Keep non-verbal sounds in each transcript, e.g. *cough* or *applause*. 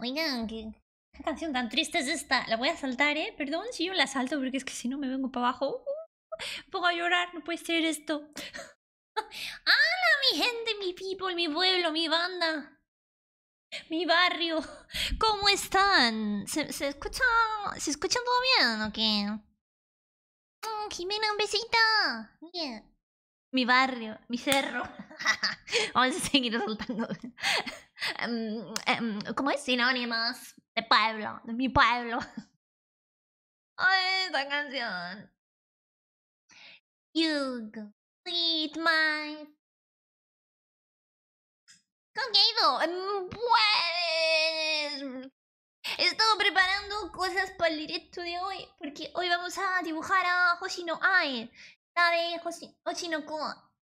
Oigan, ¿qué, canción tan triste es esta. La voy a saltar, ¿eh? Perdón si yo la salto porque es que si no me vengo para abajo. a llorar, no puede ser esto. *laughs* ¡Hala, mi gente, mi people, mi pueblo, mi banda! Mi barrio, ¿cómo están? ¿Se, escucha? ¿Se escuchan todo bien o qué? Oh, Jimena, un besito. Bien mi barrio, mi cerro. *laughs* Vamos a seguir soltando. *laughs* Em, em, ¿Cómo es? Sinónimos de pueblo, de mi pueblo. *laughs* Ay, esta canción. You my. ¿Con qué he ido? Em, pues. He estado preparando cosas para el directo de hoy, porque hoy vamos a dibujar a Hoshino Ai de Oshinoku.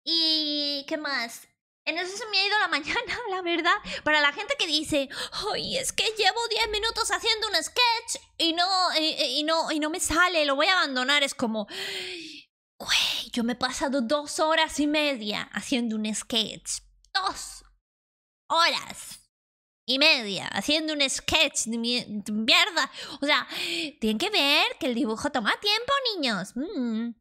¿Y qué más? En eso se me ha ido la *laughs* mañana, la verdad. Para la gente que dice, ¡ay, es que llevo 10 minutos haciendo un sketch y no, y, no, y no me sale, lo voy a abandonar! Es como, güey, yo me he pasado dos horas y media haciendo un sketch. ¡Dos horas! y media haciendo un sketch de mierda. O sea, tienen que ver que el dibujo toma tiempo, niños. Mm.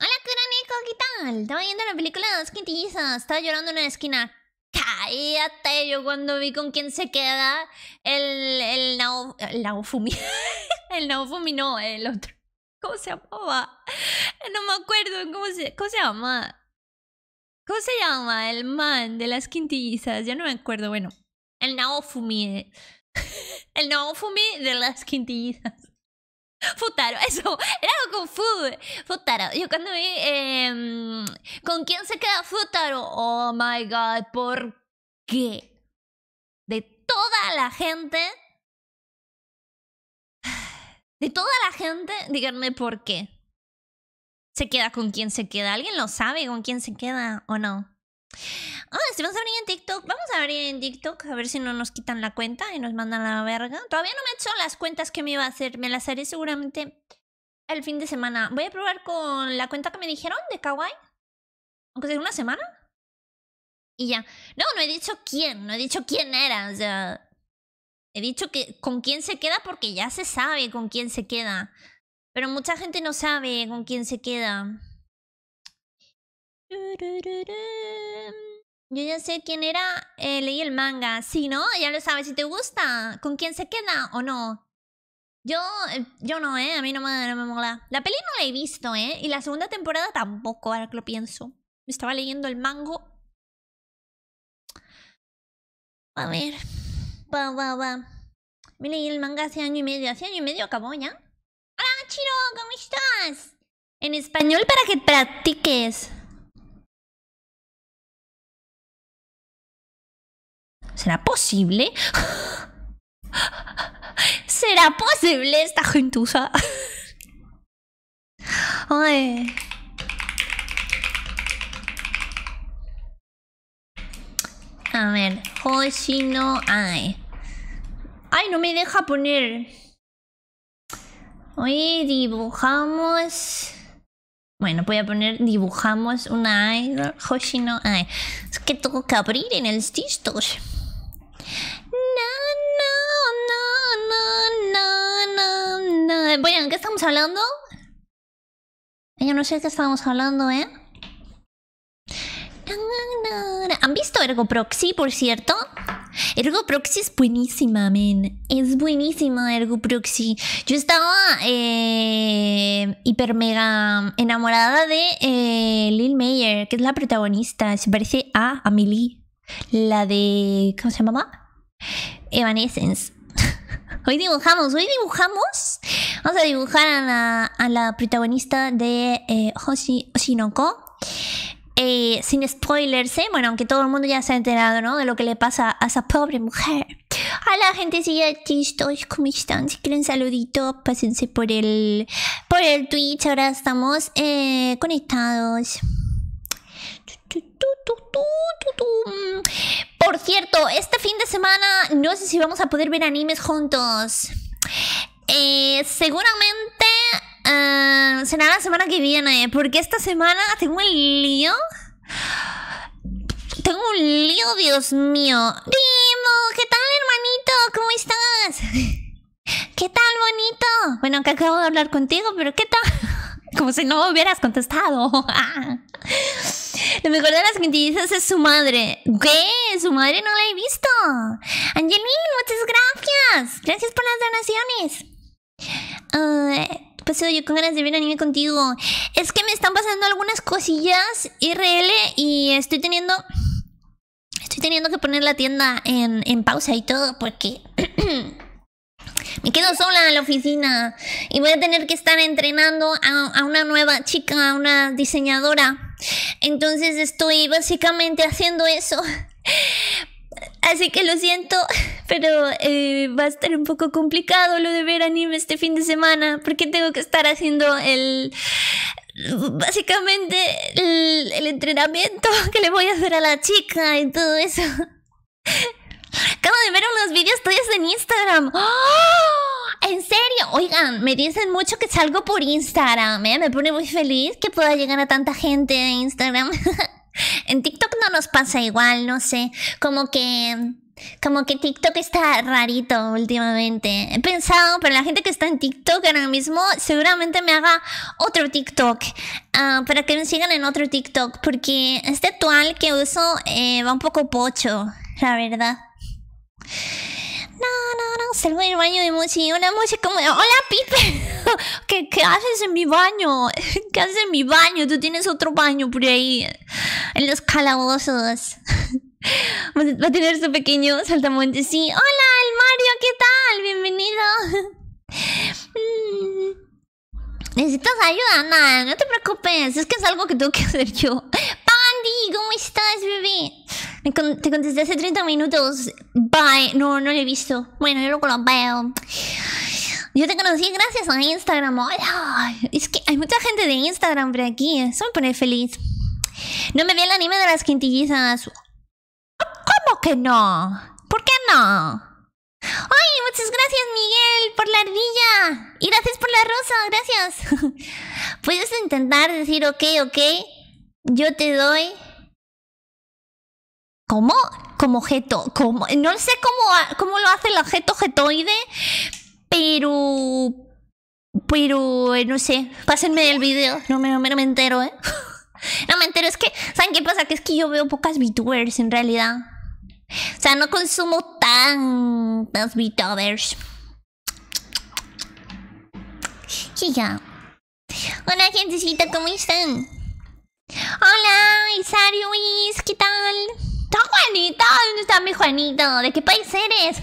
Hola, Nico? ¿qué tal? Estaba viendo la película de las quintillizas. Estaba llorando en la esquina. Cállate, yo cuando vi con quién se queda el, el, Naofumi. el Naofumi *laughs* no, el otro. ¿Cómo se llamaba? No me acuerdo cómo se, cómo se llama. ¿Cómo se llama? El man de las quintillizas. Ya no me acuerdo. Bueno, el Naofumi. el Naofumi de las quintillizas. Futaro, *laughs* eso, era algo con Futaro, yo cuando vi, eh, ¿con quién se queda Futaro? Oh my god, ¿por qué? De toda la gente, *sighs* de toda la gente, díganme por qué. ¿Se queda con quién se queda? ¿Alguien lo sabe con quién se queda o no? Ah, si vamos a abrir en TikTok. Vamos a abrir en TikTok a ver si no nos quitan la cuenta y nos mandan la verga. Todavía no me he hecho las cuentas que me iba a hacer. Me las haré seguramente el fin de semana. Voy a probar con la cuenta que me dijeron de Kawaii. Aunque sea una semana. Y ya. No, no he dicho quién. No he dicho quién era. O sea, he dicho que con quién se queda porque ya se sabe con quién se queda. Pero mucha gente no sabe con quién se queda. Yo ya sé quién era, eh, leí el manga. Si ¿no? Ya lo sabes, si te gusta, ¿con quién se queda o no? Yo, eh, yo no, ¿eh? A mí no me, no me mola. La peli no la he visto, ¿eh? Y la segunda temporada tampoco, ahora que lo pienso. Me Estaba leyendo el mango. A ver. Va, va, va. Me leí el manga hace año y medio. Hace año y medio acabó ya. Hola, Chiro, ¿cómo estás? En español para que practiques. ¿Será posible? ¿Será posible esta gentuza? A ver, Hoshino Ai. Ay, no me deja poner. Hoy dibujamos. Bueno, voy a poner dibujamos una Hoshino Ai. Es que tengo que abrir en el Stitch Bueno, ¿qué estamos hablando? Yo no sé de qué estamos hablando, ¿eh? ¿Han visto Ergo Proxy, por cierto? Ergo Proxy es buenísima, men. Es buenísima Ergo Proxy. Yo estaba eh, hiper mega enamorada de eh, Lil Mayer, que es la protagonista. Se parece a Amelie, la de. ¿Cómo se llamaba? Evanescence. *laughs* hoy dibujamos, hoy dibujamos. Vamos a dibujar a la, protagonista de eh, Hoshi Oshinoko. Eh, sin spoilers, ¿eh? bueno, aunque todo el mundo ya se ha enterado, ¿no? De lo que le pasa a esa pobre mujer. Hola, gente, si ya estoy ¿cómo están? Si quieren saludito, pásense por el, por el Twitch. Ahora estamos conectados. Por cierto, este fin de semana no sé si vamos a poder ver animes juntos. Eh, seguramente ah, será la semana que viene, porque esta semana tengo el lío. Tengo un lío, Dios mío. Dimo, ¿qué tal, hermanito? ¿Cómo estás? ¿Qué tal, bonito? Bueno, que acabo de hablar contigo, pero ¿qué tal? *laughs* Como si no hubieras contestado. *laughs* Lo mejor de las quintillizas es su madre. ¿Qué? Su madre no la he visto. Angelín, muchas gracias. Gracias por las donaciones. Ah, pues yo con ganas de ver anime contigo. Es que me están pasando algunas cosillas IRL y estoy teniendo... Estoy teniendo que poner la tienda en, pausa y todo porque... *clears throat* me quedo sola en la oficina y voy a tener que estar entrenando a una nueva chica, a una diseñadora entonces estoy básicamente haciendo eso. Así que lo siento, pero eh, va a estar un poco complicado lo de ver anime este fin de semana, porque tengo que estar haciendo el... Básicamente el, el entrenamiento *laughs* que le voy a hacer a la chica y todo eso. Acabo de ver unos vídeos tuyos en Instagram. ¡Oh! ¿En serio? Oigan, me dicen mucho que salgo por Instagram. ¿eh? Me pone muy feliz que pueda llegar a tanta gente en Instagram. *laughs* en TikTok no nos pasa igual, no sé. Como que... Como que TikTok está rarito últimamente. He pensado, pero la gente que está en TikTok ahora mismo seguramente me haga otro TikTok. Ah, para que me sigan en otro TikTok. Porque este actual que uso eh, va un poco pocho, la verdad. No, no, no, salgo del baño de Mochi. una Mochi, como, Hola Pipe. *laughs* ¿Qué, ¿Qué haces en mi baño? *laughs* ¿Qué haces en mi baño? Tú tienes otro baño por ahí. En los calabozos. *laughs* Va a tener su pequeño saltamonte. Sí. Hola, el Mario, ¿qué tal? Bienvenido. Mm. Necesitas ayuda, nada, no te preocupes, es que es algo que tengo que hacer yo. ¿cómo estás, bebé? te contesté hace 30 minutos. Bye. No, no lo he visto. Bueno, yo lo veo. Yo te conocí gracias a Instagram. Es que hay mucha gente de Instagram por aquí. Eso me pone feliz. No me vi el anime de las quintillizas. ¿Cómo que no? ¿Por qué no? ¡Ay, muchas gracias Miguel por la ardilla! Y gracias por la rosa, gracias. *laughs* Puedes intentar decir ok, ok, yo te doy... ¿Cómo? Como objeto. Como, no sé cómo, cómo lo hace el objeto getoide, pero... Pero, eh, no sé, pásenme el video, no me, entero, ¿eh? *laughs* no me entero, es que, ¿saben qué pasa? Que es que yo veo pocas VTubers en realidad. O sea, no consumo tantas VTubers. Y ya. Hola, gentecita, ¿cómo están? Hola, Isario, ¿qué tal? Está Juanito, ¿dónde está mi Juanito? ¿De qué país eres?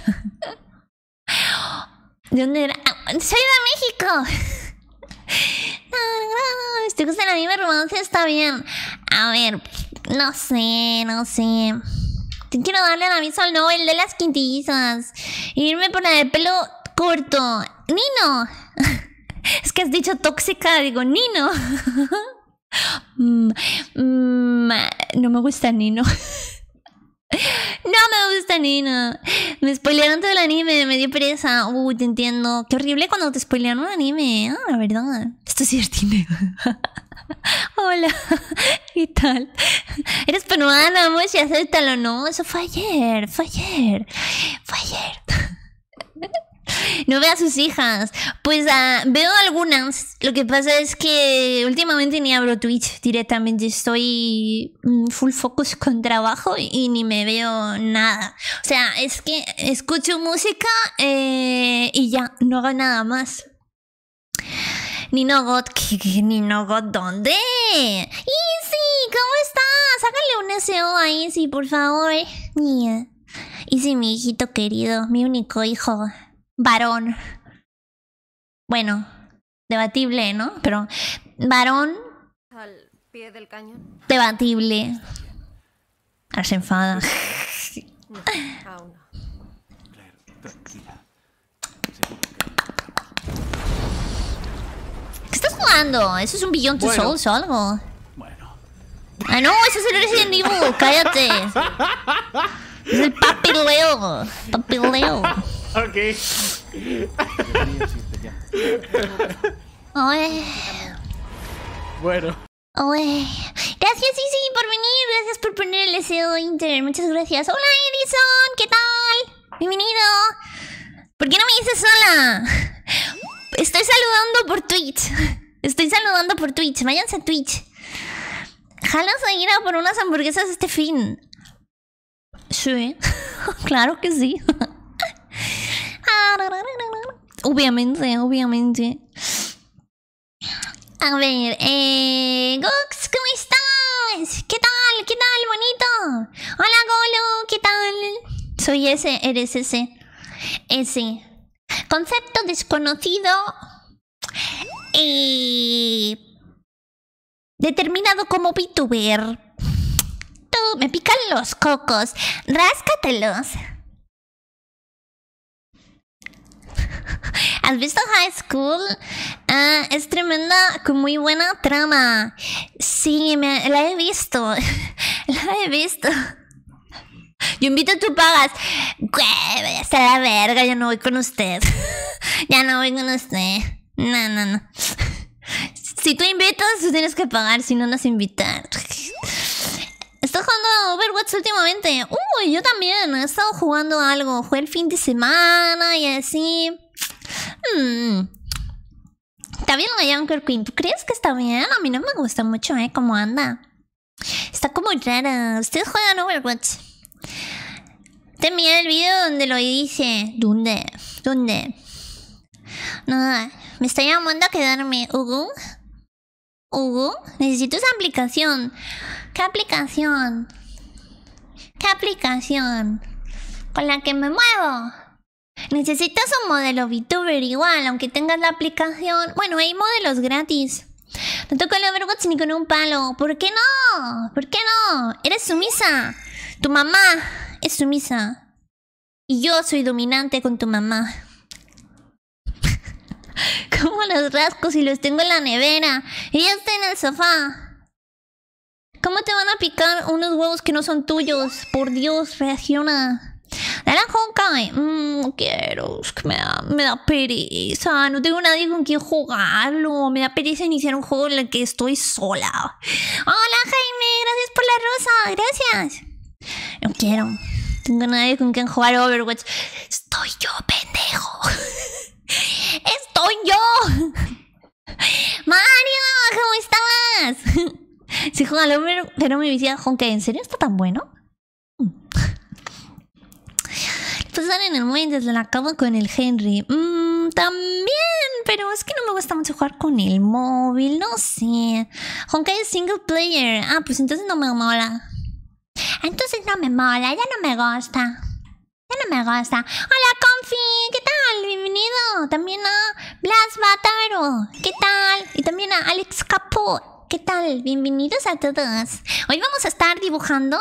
*laughs* ¿De dónde era? Ah, soy de México. *laughs* No, no, si te romance está bien. A ver, no sé, no sé. quiero darle la misa al Nobel de las quintillizas. Irme por la de pelo corto. Nino. *laughs* Es que has dicho tóxica, digo, Nino. Mm, mm, no me gusta Nino. *laughs* No me gusta Nino. Me spoilearon todo el anime, me dio pereza. Uy, te entiendo. Qué horrible cuando te spoilean un anime, ah, la verdad. Esto es cierto *laughs* Hola, ¿Y tal? Eres peruana, ¿Tal o ¿no? Eso fue ayer, fue ayer, fue ayer. *laughs* No veo a sus hijas. Pues ah, veo algunas. Lo que pasa es que últimamente ni abro Twitch directamente. Estoy mm, full focus con trabajo y ni me veo nada. O sea, es que escucho música eh, y ya, no hago nada más. Nino God, ¿qué, ni Nino got ¿dónde? Easy, ¿cómo estás? Hágale un SEO a Easy, por favor. Yeah. Easy, mi hijito querido, mi único hijo varón. Bueno, debatible, ¿no? Pero varón. Al pie del cañón. Debatible. Ahora se enfada. *laughs* ¿Qué estás jugando? ¿Eso es un Beyond Souls o algo? Bueno. Ah, no, eso es el Resident Evil. Cállate. *laughs* Es el papileo. Papileo. Ok. Bueno. Gracias, Isi, por venir. Gracias por poner el SEO Inter. Muchas gracias. Hola, Edison. ¿Qué tal? Bienvenido. ¿Por qué no me dices sola? Estoy saludando por Twitch. Estoy saludando por Twitch. Váyanse a Twitch. Jalas a ir a por unas hamburguesas este fin. Sí, *laughs* claro que sí. *laughs* obviamente, obviamente. A ver, eh, Gux, ¿cómo estás? ¿Qué tal? ¿Qué tal, bonito? Hola, Golo, ¿qué tal? Soy ese, eres ese. Ese. Concepto desconocido. Eh, determinado como VTuber me pican los cocos. Ráscatelos. *laughs* ¿Has visto High School? Ah, es tremenda, con muy buena trama. Sí, me, la he visto. *laughs* la he visto. Yo invito a tú pagas. Güey, a la verga, yo no voy con usted. *laughs* ya no voy con usted. No, no, no. si tú invitas, tú tienes que pagar, si no, nos invitar. ¿Estás jugando a Overwatch últimamente. Uy, yo también. He estado jugando algo. Fue el fin de semana y así. Mm. Está bien la Junker Queen. ¿Tú crees que está bien? A mí no me gusta mucho, ¿eh? Cómo anda. Está como rara. Ustedes juegan Overwatch. Te el video donde lo hice. ¿Dónde? ¿Dónde? No, me está llamando a quedarme, Hugo. Hugo, necesito esa aplicación. ¿Qué aplicación? ¿Qué aplicación? Con la que me muevo. Necesitas un modelo VTuber igual, aunque tengas la aplicación. Bueno, hay modelos gratis. No toco el overwatch ni con un palo. ¿Por qué no? ¿Por qué no? Eres sumisa. Tu mamá es sumisa. Y yo soy dominante con tu mamá. *laughs* ¿Cómo los rasco y los tengo en la nevera? Y ya está en el sofá. ¿Cómo te van a picar unos huevos que no son tuyos? Por Dios, reacciona. Naranjo cae. Mm, no quiero. Me da, me da pereza. No tengo nadie con quien jugarlo. Me da pereza iniciar un juego en el que estoy sola. Hola, Jaime. Gracias por la rosa. Gracias. No quiero. Tengo nadie con quien jugar Overwatch. Estoy yo, pendejo. *laughs* ¡Estoy yo! ¡Mario! ¿Cómo estás? Si Juan lo pero me decía, que ¿en serio está tan bueno? Pasar pues en el momento desde la cama con el Henry. Mm, también, pero es que no me gusta mucho jugar con el móvil, no sé. Honkai es single player. Ah, pues entonces no me mola. Entonces no me mola, ya no me gusta. Ya no me gusta. Hola, Confi. ¿Qué tal? Bienvenido. También a Blas Bataro. ¿Qué tal? Y también a Alex Capo, ¿Qué tal? Bienvenidos a todos. Hoy vamos a estar dibujando.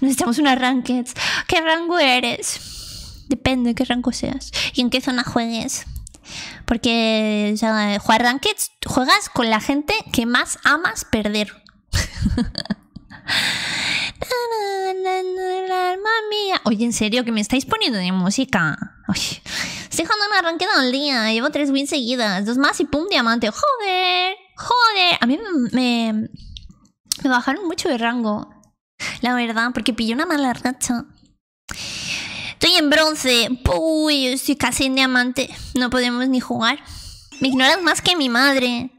Necesitamos una ranked. ¿Qué rango eres? Depende de qué rango seas y en qué zona juegues. Porque jugar ranked juegas con la gente que más amas perder. *laughs* Oye, en serio, que me estáis poniendo de música. estoy jugando una ranqueda al día. Llevo tres wins seguidas. Dos más y pum, diamante. Joder, joder. A mí me, bajaron mucho de rango. La verdad, porque pillé una mala racha. Estoy en bronce. Uy, estoy casi en diamante. No podemos ni jugar. Me ignoras más que mi madre.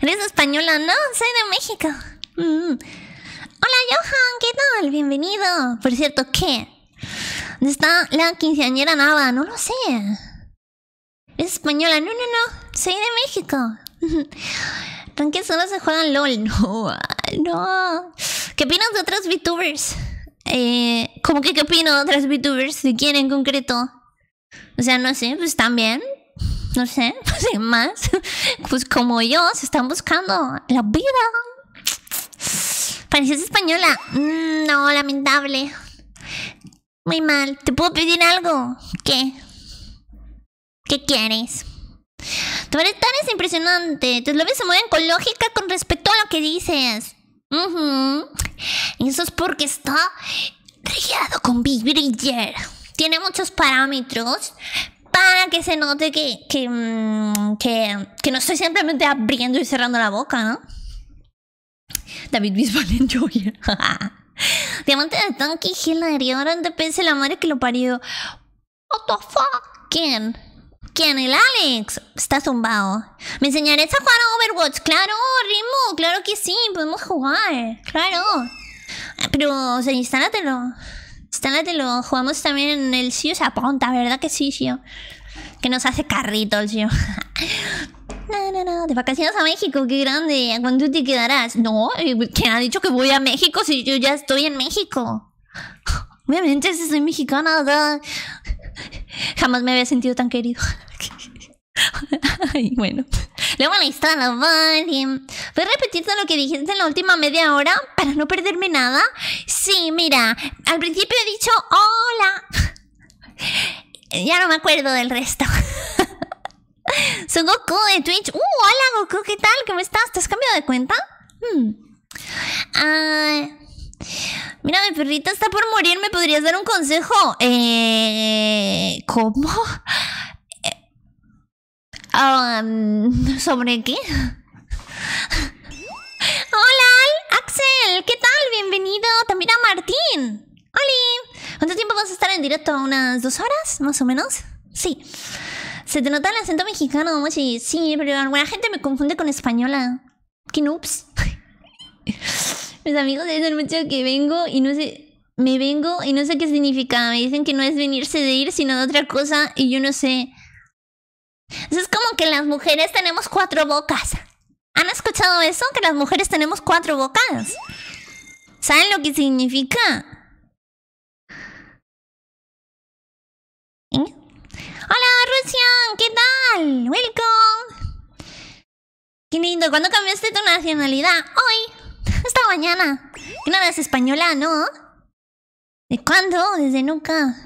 Eres española, ¿no? Soy de México. Mm. Hola Johan, ¿qué tal? Bienvenido. Por cierto, ¿qué? ¿Dónde está la quinceañera Nava? No lo sé. ¿Eres española? No, no, no. Soy de México. Tranquil, *laughs* solo se juegan LOL. *laughs* No, no. ¿Qué opinas de otros VTubers? Eh, ¿Cómo que qué opino de otros VTubers? ¿De quién en concreto? O sea, no sé, pues también no sé, pues *laughs* más, pues como yo, se están buscando la vida. Pareces española. Mm, no, lamentable. Muy mal. ¿Te puedo pedir algo? ¿Qué? ¿Qué quieres? Tu eres es impresionante. Tus lo se mueven con lógica con respecto a lo que dices. eso es porque está regado con Big Bridger. Tiene muchos parámetros, para que se note que, que, mm, que, que no estoy simplemente abriendo y cerrando la boca, ¿no? David Bisbal en Joya. Diamante de Donkey Hillary, ahora te pensé la madre que lo parió. What the ¿Quién? ¿Quién? ¿El Alex? Está zumbado. ¿Me enseñarás a jugar a Overwatch? Claro, Rimo, claro que sí, podemos jugar. Claro. Pero, o instálatelo lo Jugamos también en el Sio se apunta, ¿verdad que sí, Sio? Que nos hace carritos, el Sio. *laughs* no, no, no. De vacaciones a México, qué grande. ¿A cuánto te quedarás? No, eh, ¿quién ha dicho que voy a México si yo ya estoy en México? *laughs* Obviamente, si soy mexicana, ¿verdad? *laughs* jamás me había sentido tan querido. *laughs* Ay, bueno. Luego la historia ¿Voy a todo lo que dijiste en la última media hora para no perderme nada? Sí, mira, al principio he dicho hola. *laughs* Ya no me acuerdo del resto. *laughs* Soy Goku de Twitch. Uh, hola Goku, ¿qué tal? ¿Cómo estás? ¿Te has cambiado de cuenta? Hmm. mira, mi perrita está por morir. ¿Me podrías dar un consejo? Eh, ¿Cómo? ¿Sobre qué? Hola, Axel, ¿qué tal? Bienvenido también a Martín. ¡Holi! ¿Cuánto tiempo vas a estar en directo? ¿Unas dos horas, más o menos? Sí. Se te nota el acento mexicano, Sí, pero alguna gente me confunde con española. ¿Qué noobs? Mis amigos dicen mucho que vengo y no sé... Me vengo y no sé qué significa. Me dicen que no es venirse de ir, sino de otra cosa. Y yo no sé. Es como que las mujeres tenemos cuatro bocas. ¿Han escuchado eso? Que las mujeres tenemos cuatro bocas. ¿Saben lo que significa? ¿Eh? Hola, Rusia ¿qué tal? Welcome. Qué lindo, ¿cuándo cambiaste tu nacionalidad? Hoy, *laughs* esta mañana. no eres española, ¿no? ¿De cuándo? Desde nunca.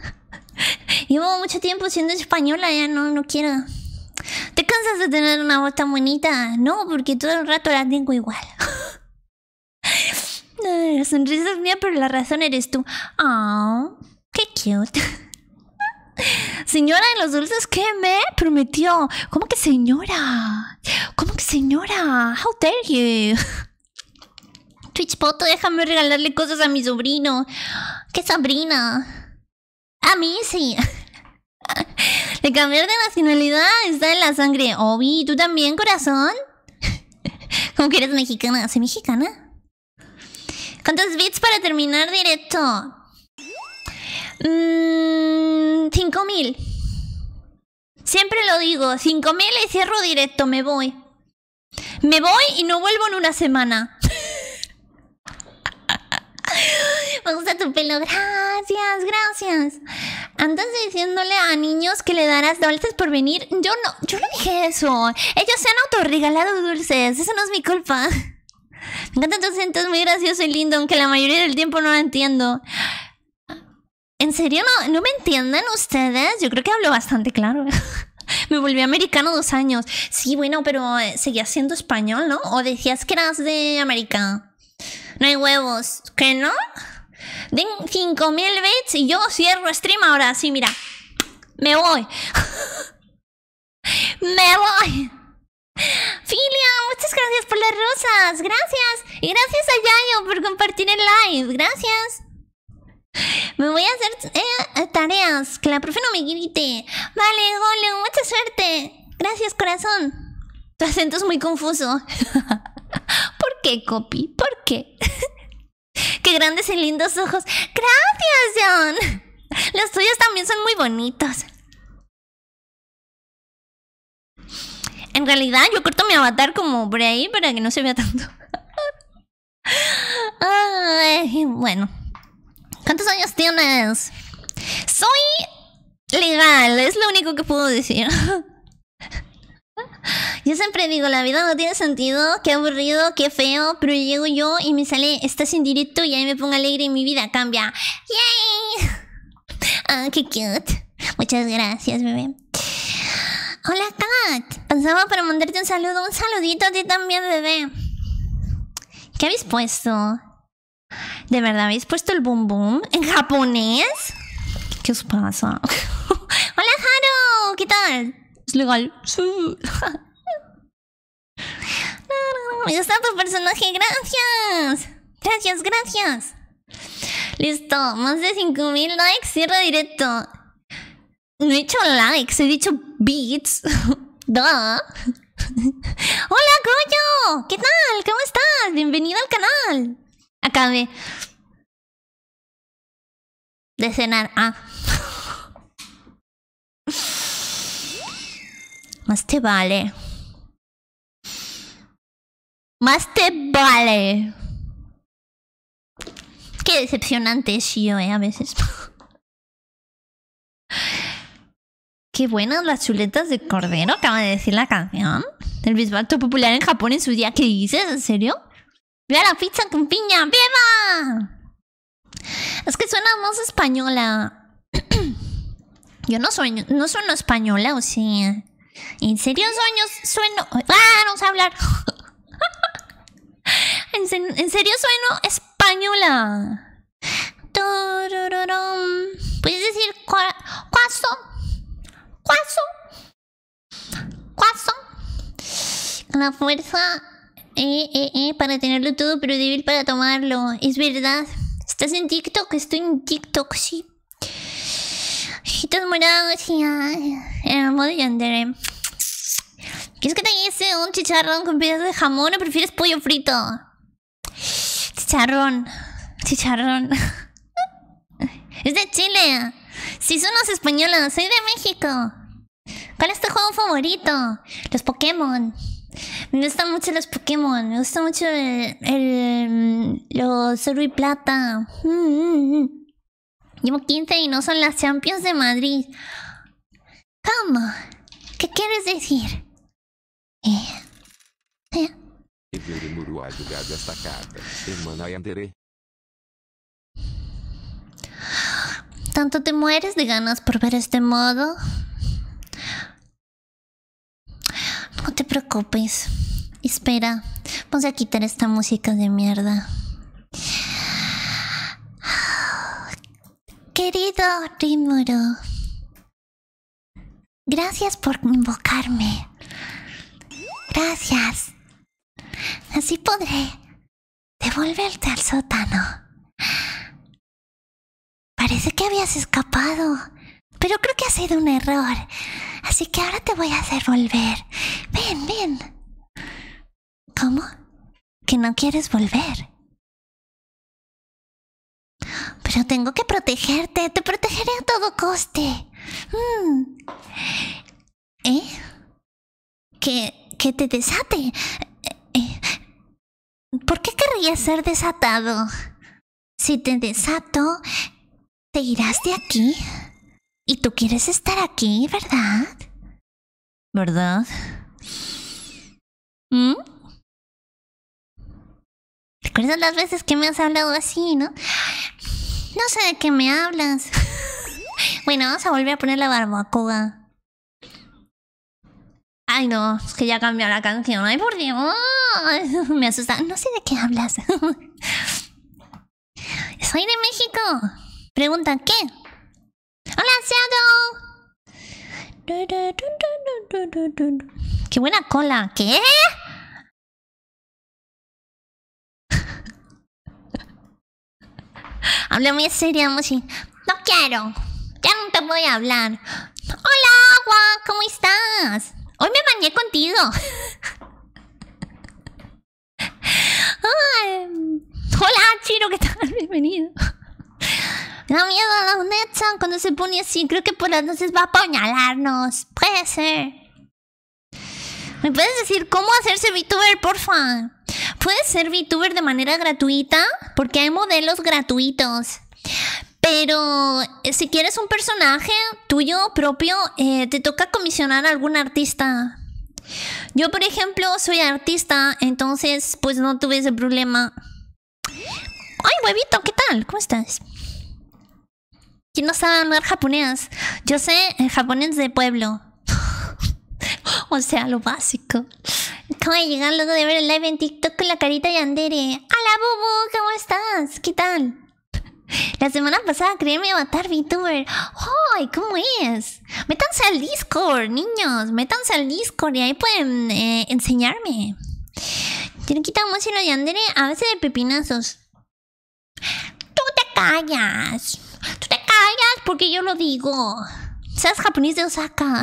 *laughs* Llevo mucho tiempo siendo española, ya no, no quiero. ¿Te cansas de tener una voz tan bonita? No, porque todo el rato la tengo igual. *laughs* la sonrisa es mía, pero la razón eres tú. Oh, qué cute. *laughs* Señora de los dulces ¿qué me prometió. ¿Cómo que señora? ¿Cómo que señora? How dare you? *laughs* Twitch Poto, déjame regalarle cosas a mi sobrino. ¿Qué sobrina? A mí sí. *laughs* de cambiar de nacionalidad está en la sangre. Obi, ¿tú también, corazón? *laughs* ¿Cómo que eres mexicana? ¿Soy mexicana? ¿Cuántos bits para terminar directo? Mmm. 5000. Siempre lo digo, 5000 y cierro directo, me voy. Me voy y no vuelvo en una semana. Me gusta tu pelo. Gracias, gracias. Andas diciéndole a niños que le darás dulces por venir. Yo no, yo no dije eso. Ellos se han autorregalado dulces. Eso no es mi culpa. Me encanta tu acento, es muy gracioso y lindo, aunque la mayoría del tiempo no lo entiendo. ¿En serio no, no me entienden ustedes? Yo creo que hablo bastante claro. *laughs* me volví americano dos años. Sí, bueno, pero eh, seguías siendo español, ¿no? O decías que eras de América. No hay huevos. ¿Qué no? Den 5000 bits y yo cierro stream ahora. Sí, mira. Me voy. *laughs* Me voy. Filia, muchas gracias por las rosas. Gracias. Y gracias a Yayo por compartir el live. Gracias. Me voy a hacer eh, tareas. Que la profe no me grite. Vale, Goleo, mucha suerte. Gracias, corazón. Tu acento es muy confuso. *laughs* ¿Por qué, copi? ¿Por qué? *laughs* ¡Qué grandes y lindos ojos! ¡Gracias, John! Los tuyos también son muy bonitos. En realidad, yo corto mi avatar como Bray para que no se vea tanto. *laughs* Ay, bueno. ¿Cuántos años tienes? Soy legal, es lo único que puedo decir. *laughs* Yo siempre digo, la vida no tiene sentido, qué aburrido, qué feo, pero llego yo y me sale, estás en directo y ahí me pongo alegre y mi vida cambia. ¡Yay! *laughs* Ah, qué cute. Muchas gracias, bebé. Hola, Kat. Pensaba para mandarte un saludo, un saludito a ti también, bebé. ¿Qué habéis puesto? ¿De verdad habéis puesto el boom boom en japonés? ¿Qué os pasa? *laughs* Hola, Haru! ¿qué tal? Es legal. Sí. Está tu personaje, gracias. Gracias, gracias. Listo, más de 5000 likes, Cierro directo. No he dicho likes, he dicho beats. *laughs* Hola, coño. ¿Qué tal? ¿Cómo estás? Bienvenido al canal. Acabe. De cenar. Ah. Más te vale. Más te vale. Qué decepcionante es Shio, eh, a veces. *laughs* Qué buenas las chuletas de cordero, acaba de decir la canción. El bisbalto popular en Japón en su día. ¿Qué dices? ¿En serio? ¡Viva la pizza con piña! ¡Viva! Es que suena más española. *clears throat* Yo no sueno no sueno española, o sea. ¿En serio sueños sueno? Vamos ah, a hablar. *laughs* ¿En, serio sueño? española? ¿Puedes decir cuaso? ¿Cuaso? ¿Cuaso? Con la fuerza eh, eh, eh, para tenerlo todo, pero débil para tomarlo. Es verdad. ¿Estás en TikTok? Estoy en TikTok, sí. Ojitos morados y el modo yandere. ¿Quieres que te hice un chicharrón con pedazos de jamón o prefieres pollo frito? Chicharrón. Chicharrón. *laughs* es de Chile. Si sí, son los españoles, soy de México. ¿Cuál es tu juego favorito? Los Pokémon. Me gustan mucho los Pokémon. Me gusta mucho el, mm, los Oro y Plata. Mm, mm, Llevo 15 y no son las Champions de Madrid. ¿Cómo? ¿Qué quieres decir? Eh. Eh. Este ¿Tanto te mueres de ganas por ver este modo? No te preocupes. Espera, vamos a quitar esta música de mierda. querido Rimuru. Gracias por invocarme. Gracias. Así podré devolverte al sótano. Parece que habías escapado, pero creo que ha sido un error. Así que ahora te voy a hacer volver. Ven, ven. ¿Cómo? ¿Que no quieres volver? tengo que protegerte. Te protegeré a todo coste. Mm. ¿Eh? Que, te desate. Eh, eh, ¿Por qué querrías ser desatado? Si te desato, te irás de aquí. Y tú quieres estar aquí, ¿verdad? ¿Verdad? ¿Mm? ¿Recuerdas las veces que me has hablado así, no? No sé de qué me hablas. *laughs* bueno, vamos a volver a poner la barbacoa. Ay, no, es que ya cambió la canción. Ay, por Dios. *laughs* Me asusta. No sé de qué hablas. *laughs* Soy de México. Pregunta, ¿qué? ¡Hola, Seattle! ¡Qué buena cola! ¿Qué? Háblame *laughs* en serio, así. No quiero. Ya no te voy a hablar. Hola, agua, ¿cómo estás? Hoy me bañé contigo. *laughs* Hola, Chiro, ¿qué tal? Bienvenido. Me Da miedo a la neta cuando se pone así. Creo que por las noches va a apuñalarnos. Puede ser. ¿Me puedes decir cómo hacerse VTuber, porfa? puedes ser VTuber de manera gratuita porque hay modelos gratuitos. Pero eh, si quieres un personaje tuyo propio, eh, te toca comisionar a algún artista. Yo, por ejemplo, soy artista, entonces pues no tuve ese problema. ¡Ay, huevito! ¿Qué tal? ¿Cómo estás? ¿Quién no sabe hablar japonés? Yo sé eh, japonés de pueblo. *laughs* o sea, lo básico. Acabo de llegar luego de ver el live en TikTok con la carita Yandere. ¡Hola, Bubu! ¿Cómo estás? ¿Qué tal? La semana pasada mi avatar VTuber. ¡Ay, cómo es! Métanse al Discord, niños. Métanse al Discord y ahí pueden eh, enseñarme. Tienen que y de Yandere a veces de pepinazos. Tú te callas. Tú te callas porque yo lo digo. Seas japonés de Osaka.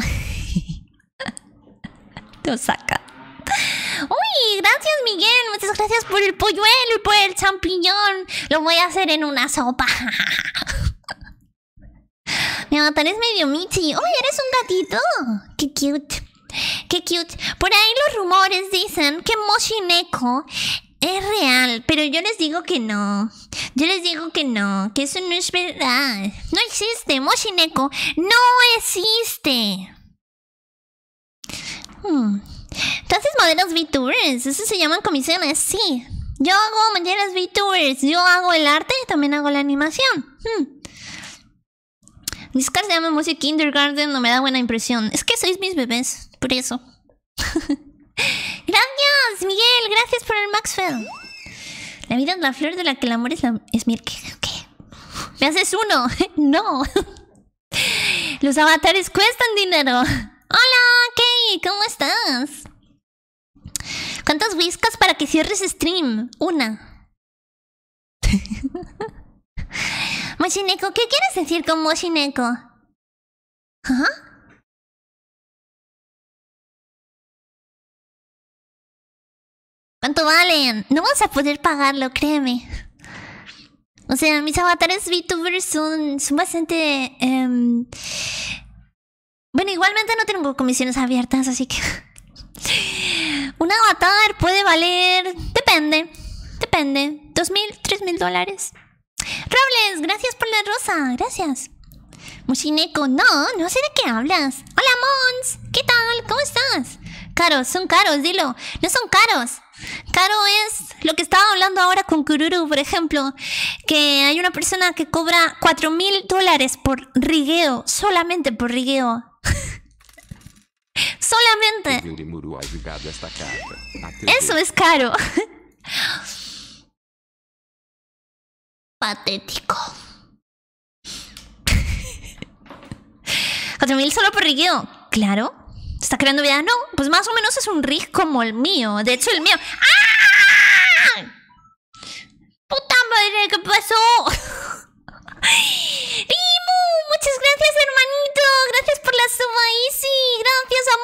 *laughs* de Osaka. Uy, gracias Miguel, muchas gracias por el polluelo y por el champiñón. Lo voy a hacer en una sopa. *laughs* Mi avatar es medio Michi. Uy, eres un gatito. Qué cute. Qué cute. Por ahí los rumores dicen que Moshineko es real, pero yo les digo que no. Yo les digo que no, que eso no es verdad. No existe, Moshineko. No existe. Hmm. Tú haces modelos VTubers, eso se llaman comisiones, sí. Yo hago modelos VTubers, yo hago el arte, y también hago la animación. Hmm. Discar se llama Music Kindergarten, no me da buena impresión. Es que sois mis bebés, por eso. *laughs* gracias, Miguel, gracias por el Maxwell. La vida es la flor de la que el amor es la... mi... ¿Me haces uno? *laughs* no. *laughs* Los avatares cuestan dinero. Hola, ¿qué ¿cómo estás? ¿Cuántas whiskas para que cierres stream? Una. *laughs* Moshineko, ¿qué quieres decir con Moshineko? ¿Ah? ¿Cuánto valen? No vas a poder pagarlo, créeme. O sea, mis avatares VTubers son, son bastante... Em, bueno, igualmente no tengo comisiones abiertas, así que... *laughs* Un avatar puede valer... Depende. Depende. Dos mil, tres mil dólares. Robles, gracias por la rosa. Gracias. Mushineko, no, no sé de qué hablas. Hola, Mons. ¿Qué tal? ¿Cómo estás? Caros, son caros, dilo. No son caros. Caro es lo que estaba hablando ahora con Kururu, por ejemplo, que hay una persona que cobra cuatro mil dólares por rigueo, solamente por rigueo. Solamente. Eso es caro. Patético. 4000 solo por rigido. Claro. ¿Está creando vida? No, pues más o menos es un rig como el mío. De hecho, el mío. ¡Ah! ¡Puta madre! ¿Qué pasó? *laughs* Muchas gracias, hermanito. Gracias por la suma, sí Gracias,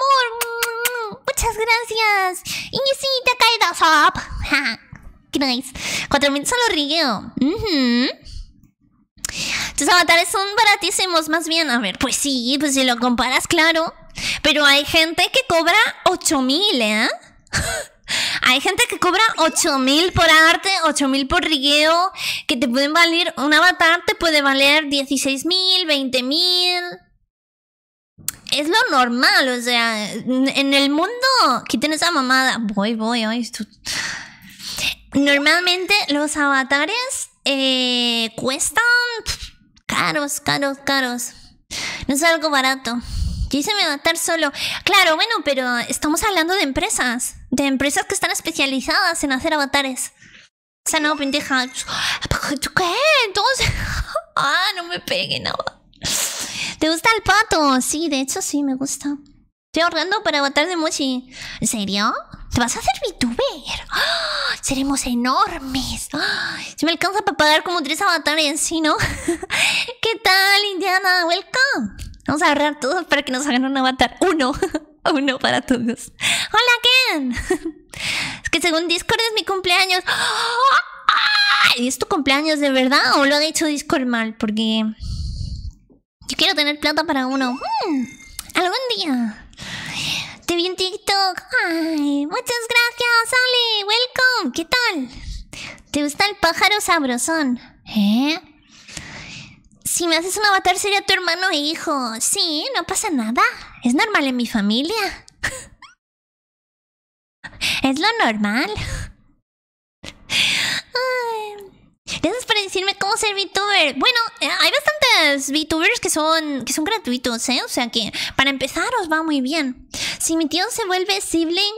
amor. Muchas gracias. Easy, te dos up. Qué nice. 4000 solo rigueo. Tus avatares son baratísimos, más bien. A ver, pues sí, pues si lo comparas, claro. Pero hay gente que cobra 8000, ¿eh? Hay gente que cobra 8000 por arte, 8000 por rigueo, que te pueden valer, un avatar te puede valer 16000, 20000. Es lo normal, o sea, en el mundo, quiten esa mamada. Voy, voy, voy. Normalmente los avatares eh, cuestan caros, caros, caros. No es algo barato. Quise me avatar solo. Claro, bueno, pero estamos hablando de empresas. De empresas que están especializadas en hacer avatares. O sea, no, pendeja. ¿Qué? Entonces. *laughs* ah, no me peguen nada. ¿Te gusta el pato? Sí, de hecho sí, me gusta. Estoy ahorrando para avatar de Mochi. ¿En serio? ¿Te vas a hacer VTuber? ¡Ah! ¡Seremos enormes! Si ¡Ah! me alcanza para pagar como tres avatares, ¿sí, no? *laughs* ¿Qué tal, Indiana? ¡Welcome! Vamos a agarrar todos para que nos hagan un avatar. Uno. *laughs* Uno para todos. ¡Hola, Ken! *laughs* es que según Discord es mi cumpleaños. ¡Ah! ¿Es tu cumpleaños de verdad o lo ha dicho Discord mal? Porque yo quiero tener plata para uno. Hmm. algún día. Te vi en TikTok. Muchas gracias, Ale. Welcome. ¿Qué tal? ¿Te gusta el pájaro sabrosón? ¿Eh? Si me haces un avatar sería tu hermano e hijo. Sí, no pasa nada. Es normal en mi familia. *laughs* es lo normal. Gracias por decirme cómo ser VTuber. Bueno, eh, hay bastantes VTubers que son, que son gratuitos, ¿eh? O sea que para empezar os va muy bien. Si mi tío se vuelve sibling,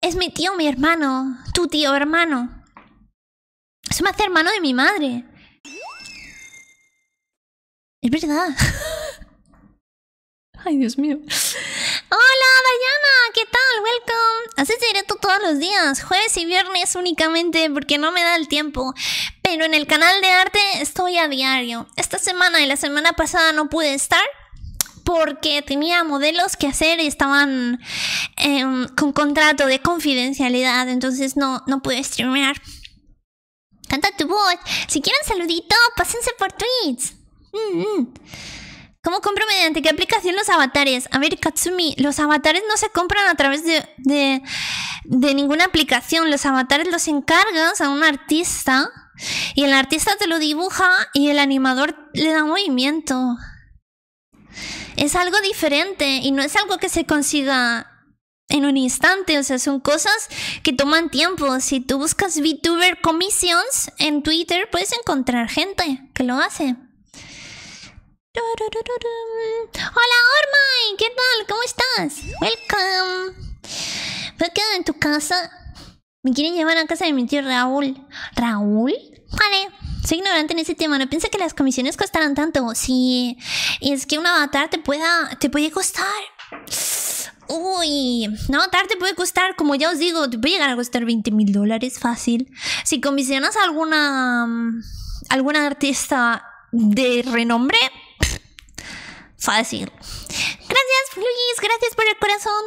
es mi tío mi hermano, tu tío hermano. Eso me hace hermano de mi madre. Es ah. *laughs* verdad. Ay, Dios mío. Hola, Dayana, ¿qué tal? Welcome. Haces directo todos los días, jueves y viernes únicamente porque no me da el tiempo. Pero en el canal de arte estoy a diario. Esta semana y la semana pasada no pude estar porque tenía modelos que hacer y estaban em, con contrato de confidencialidad, entonces no, no pude streamear. Canta tu voz. Si quieren saludito, pásense por tweets! Mm, mm. ¿Cómo compro mediante qué aplicación los avatares? A ver, Katsumi, los avatares no se compran a través de, de, de ninguna aplicación. Los avatares los encargas a un artista y el artista te lo dibuja y el animador le da movimiento. Es algo diferente y no es algo que se consiga en un instante. O sea, son cosas que toman tiempo. Si tú buscas VTuber Commissions en Twitter, puedes encontrar gente que lo hace. Hola Ormai, ¿qué tal? ¿Cómo estás? Welcome. me quedar en tu casa? Me quieren llevar a casa de mi tío Raúl. ¿Raúl? Vale. Soy ignorante en ese tema, no pensé que las comisiones costaran tanto. si es que un avatar te pueda, te puede costar. Uy, un avatar te puede costar, como ya os digo, te puede llegar a costar 20 mil dólares fácil. Si comisionas a alguna, alguna artista de renombre, Fácil. Gracias, Luis. Gracias por el corazón.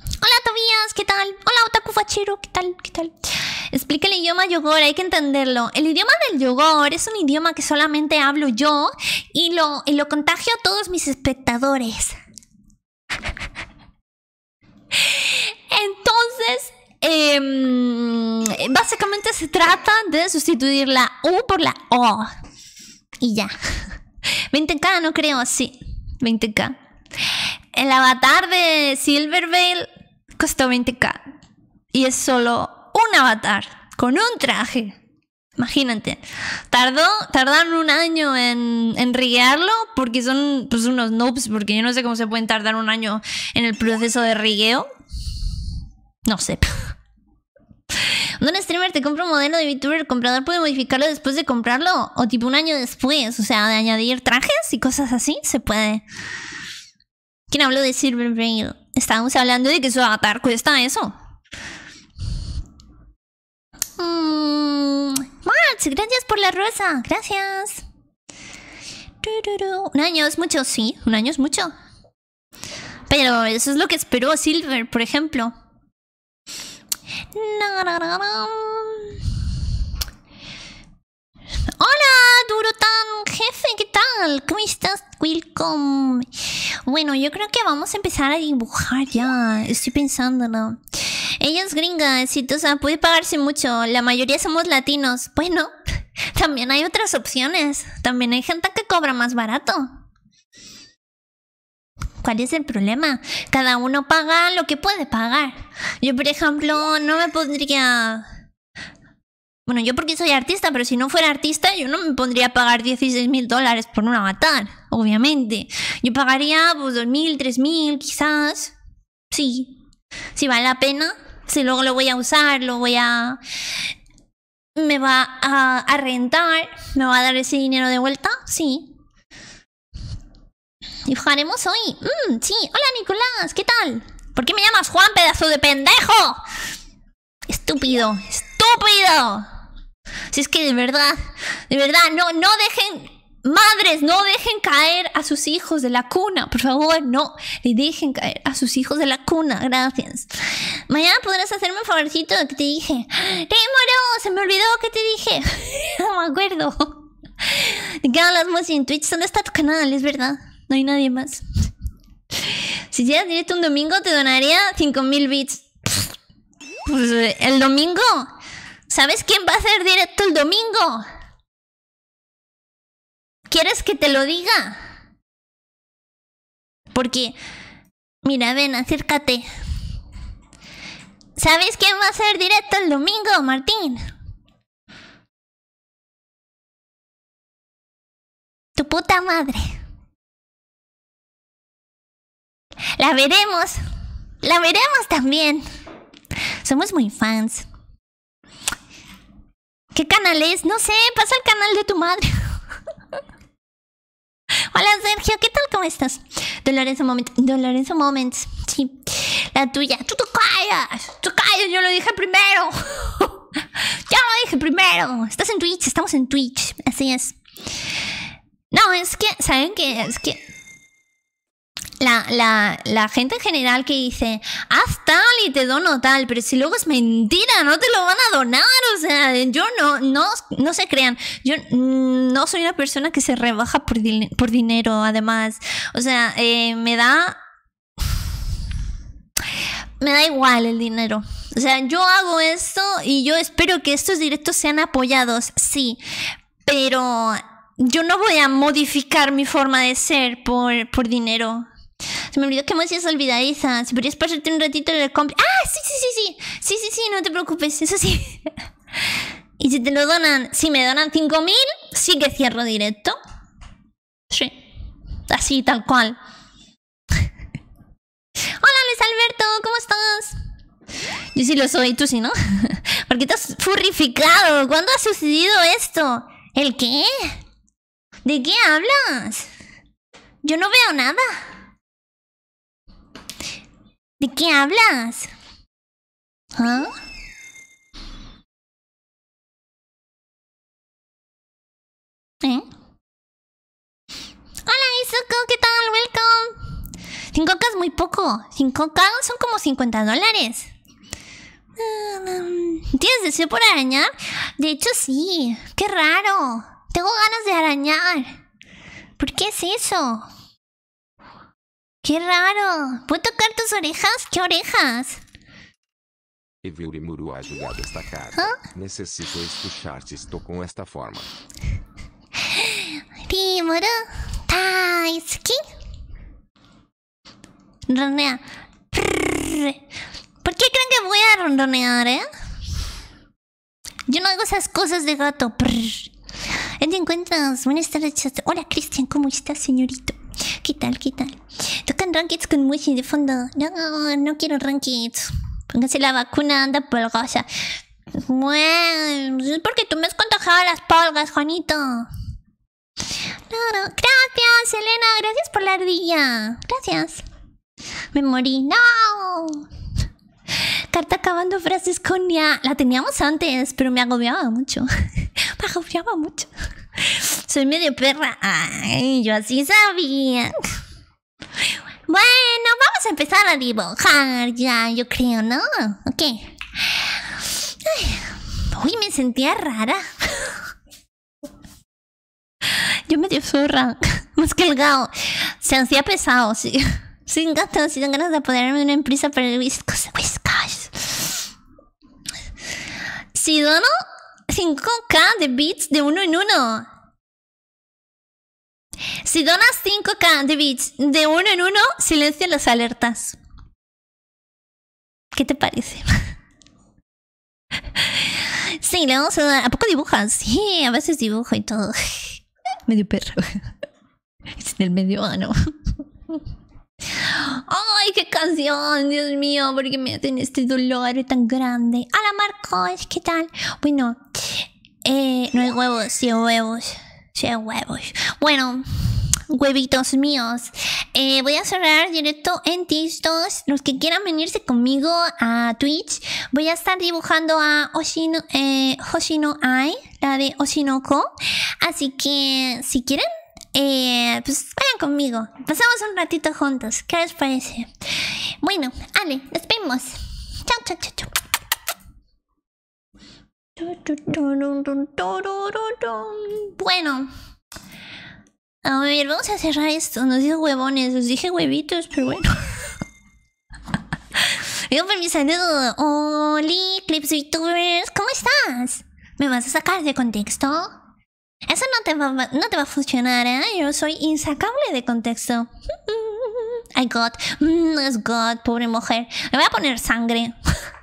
Hola, Tobías. ¿Qué tal? Hola, Otaku Fachero. ¿Qué tal? ¿Qué tal? Explica el idioma yogur, hay que entenderlo. El idioma del yogur es un idioma que solamente hablo yo y lo, lo contagio a todos mis espectadores. *laughs* Entonces, em, básicamente se trata de sustituir la U por la O. Y ya. 20k no creo, sí. 20k. El avatar de Silver Veil costó 20k. Y es solo un avatar con un traje. Imagínate. Tardó, tardaron un año en, en riguearlo porque son pues, unos noobs, porque yo no sé cómo se pueden tardar un año en el proceso de rigueo. No sé. Un streamer te compra un modelo de VTuber, el comprador puede modificarlo después de comprarlo o tipo un año después, o sea, de añadir trajes y cosas así, se puede. ¿Quién habló de Silver Braid? Estábamos hablando de que su avatar cuesta eso. Mm, gracias por la rosa, gracias. Un año es mucho, sí, un año es mucho. Pero eso es lo que esperó Silver, por ejemplo. Hola, Durotan, jefe, ¿qué tal? ¿Cómo estás? Welcome. Bueno, yo creo que vamos a empezar a dibujar ya. Estoy pensándolo. Ella es gringa, sabes, puede pagarse mucho. La mayoría somos latinos. Bueno, *laughs* también hay otras opciones. También hay gente que cobra más barato. ¿Cuál es el problema? Cada uno paga lo que puede pagar. Yo, por ejemplo, no me pondría... Bueno, yo porque soy artista, pero si no fuera artista, yo no me pondría a pagar 16 mil dólares por un avatar, obviamente. Yo pagaría pues 2 mil, 3 mil, quizás. Sí. Si vale la pena, si luego lo voy a usar, lo voy a... Me va a, a rentar, me va a dar ese dinero de vuelta, sí. Dibujaremos hoy. Mm, sí, hola Nicolás, ¿qué tal? ¿Por qué me llamas Juan, pedazo de pendejo? Estúpido, estúpido. Si es que de verdad, de verdad, no, no dejen, madres, no dejen caer a sus hijos de la cuna. Por favor, no le dejen caer a sus hijos de la cuna. Gracias. Mañana podrás hacerme un favorcito de que te dije. Remoro, se me olvidó que te dije. *laughs* no me acuerdo. De en Twitch? ¿Dónde está tu canal? Es verdad. No hay nadie más. Si llegas directo un domingo, te donaría 5000 bits. Pues, eh, el domingo. ¿Sabes quién va a hacer directo el domingo? ¿Quieres que te lo diga? Porque, mira, ven, acércate. ¿Sabes quién va a hacer directo el domingo, Martín? Tu puta madre. La veremos. La veremos también. Somos muy fans. ¿Qué canal es? No sé, pasa el canal de tu madre. *laughs* Hola Sergio, ¿qué tal? ¿Cómo estás? Dolores Moment. Dolores Moments. Sí. La tuya. Tú te callas. Tú callas, yo lo dije primero. *laughs* yo lo dije primero. Estás en Twitch, estamos en Twitch. Así es. No, es que, ¿saben qué? Es que la, gente en general que dice, haz tal y te dono tal, pero si luego es mentira, no te lo van a donar, o sea, yo no, no, no se crean, yo mm, no soy una persona que se rebaja por, por dinero, además, o sea, eh, me da me da igual el dinero. O sea, yo hago esto y yo espero que estos directos sean apoyados, sí, pero yo no voy a modificar mi forma de ser por, por dinero. Se me olvidó que más es olvidadiza. Si podrías pasarte un ratito en el ¡Ah! Sí, sí, sí, sí. Sí, sí, sí, no te preocupes. Eso sí. *laughs* y si te lo donan, si me donan 5.000, sí que cierro directo. Sí. Así, tal cual. *laughs* Hola Luis Alberto, ¿cómo estás? Yo sí lo soy, tú sí, ¿no? *laughs* Porque estás furrificado. ¿Cuándo ha sucedido esto? ¿El qué? ¿De qué hablas? Yo no veo nada. ¿De qué hablas? ¿Ah? ¿Eh? Hola Isuko? ¿qué tal? Welcome. 5 k es muy poco. 5 k son como 50 dólares. Mm, ¿Tienes deseo por arañar? De hecho sí. Qué raro. Tengo ganas de arañar. ¿Por qué es eso? ¡Qué raro! ¿Puedo tocar tus orejas? ¿Qué orejas? ha llegado a esta ¿Ah? Necesito escucharte, esto con esta forma. *gasps* Rimuru, Ronea. ¿Por qué creen que voy a rondonear? eh? Yo no hago esas cosas de gato. ¿Te encuentras? Buenas tardes. Hola, Cristian. ¿Cómo estás, señorito? ¿Qué tal? ¿Qué tal? Tocan rankings con mueses de fondo. No, no quiero rankings. Póngase la vacuna, anda polgosa. Bueno, es porque tú me has contagiado las polgas, Juanito. No, gracias, Elena. Gracias por la ardilla. Gracias. Me morí. ¡No! Carta acabando frases con ya. La teníamos antes, pero me agobiaba mucho. *laughs* me agobiaba mucho. Soy medio perra. Ay, yo así sabía. Bueno, vamos a empezar a dibujar ya, yo creo, ¿no? Ok. uy, me sentía rara. Yo medio zorra, más que el gao. Se hacía pesado, sí. Sin gato, sin ganas de apoderarme de una empresa para el whiskas. Sidono 5K de beats de uno en uno. Si donas 5k de bits de uno en uno, silencia las alertas. ¿Qué te parece? *laughs* sí, le vamos a dar. ¿A poco dibujas? Sí, a veces dibujo y todo. *laughs* Medio perro. *laughs* Es en el medio ano. ¡Ay, qué canción! Dios mío, porque me hacen este dolor tan grande. ¡Hola, Marcos! ¿Qué tal? Bueno, eh, no hay huevos, sí hay huevos. Che huevos. Bueno, huevitos míos. Eh, voy a cerrar directo en todos Los que quieran venirse conmigo a Twitch, voy a estar dibujando a Oshino, eh, Hoshino Ai, la de Oshinoko. Así que, si quieren, eh, pues vayan conmigo. Pasamos un ratito juntos. ¿Qué les parece? Bueno, Ale, nos vemos. Chao, chao, chao, chao. Bueno. A ver, vamos a cerrar esto. Nos dije huevones, os dije huevitos, pero bueno. *laughs* Yo por mi saludo. Hola, clips youtubers, ¿cómo estás? ¿Me vas a sacar de contexto? Eso no te va, no te va a funcionar, ¿eh? Yo soy insacable de contexto. Ay, God. es God, pobre mujer. Me voy a poner sangre. *laughs*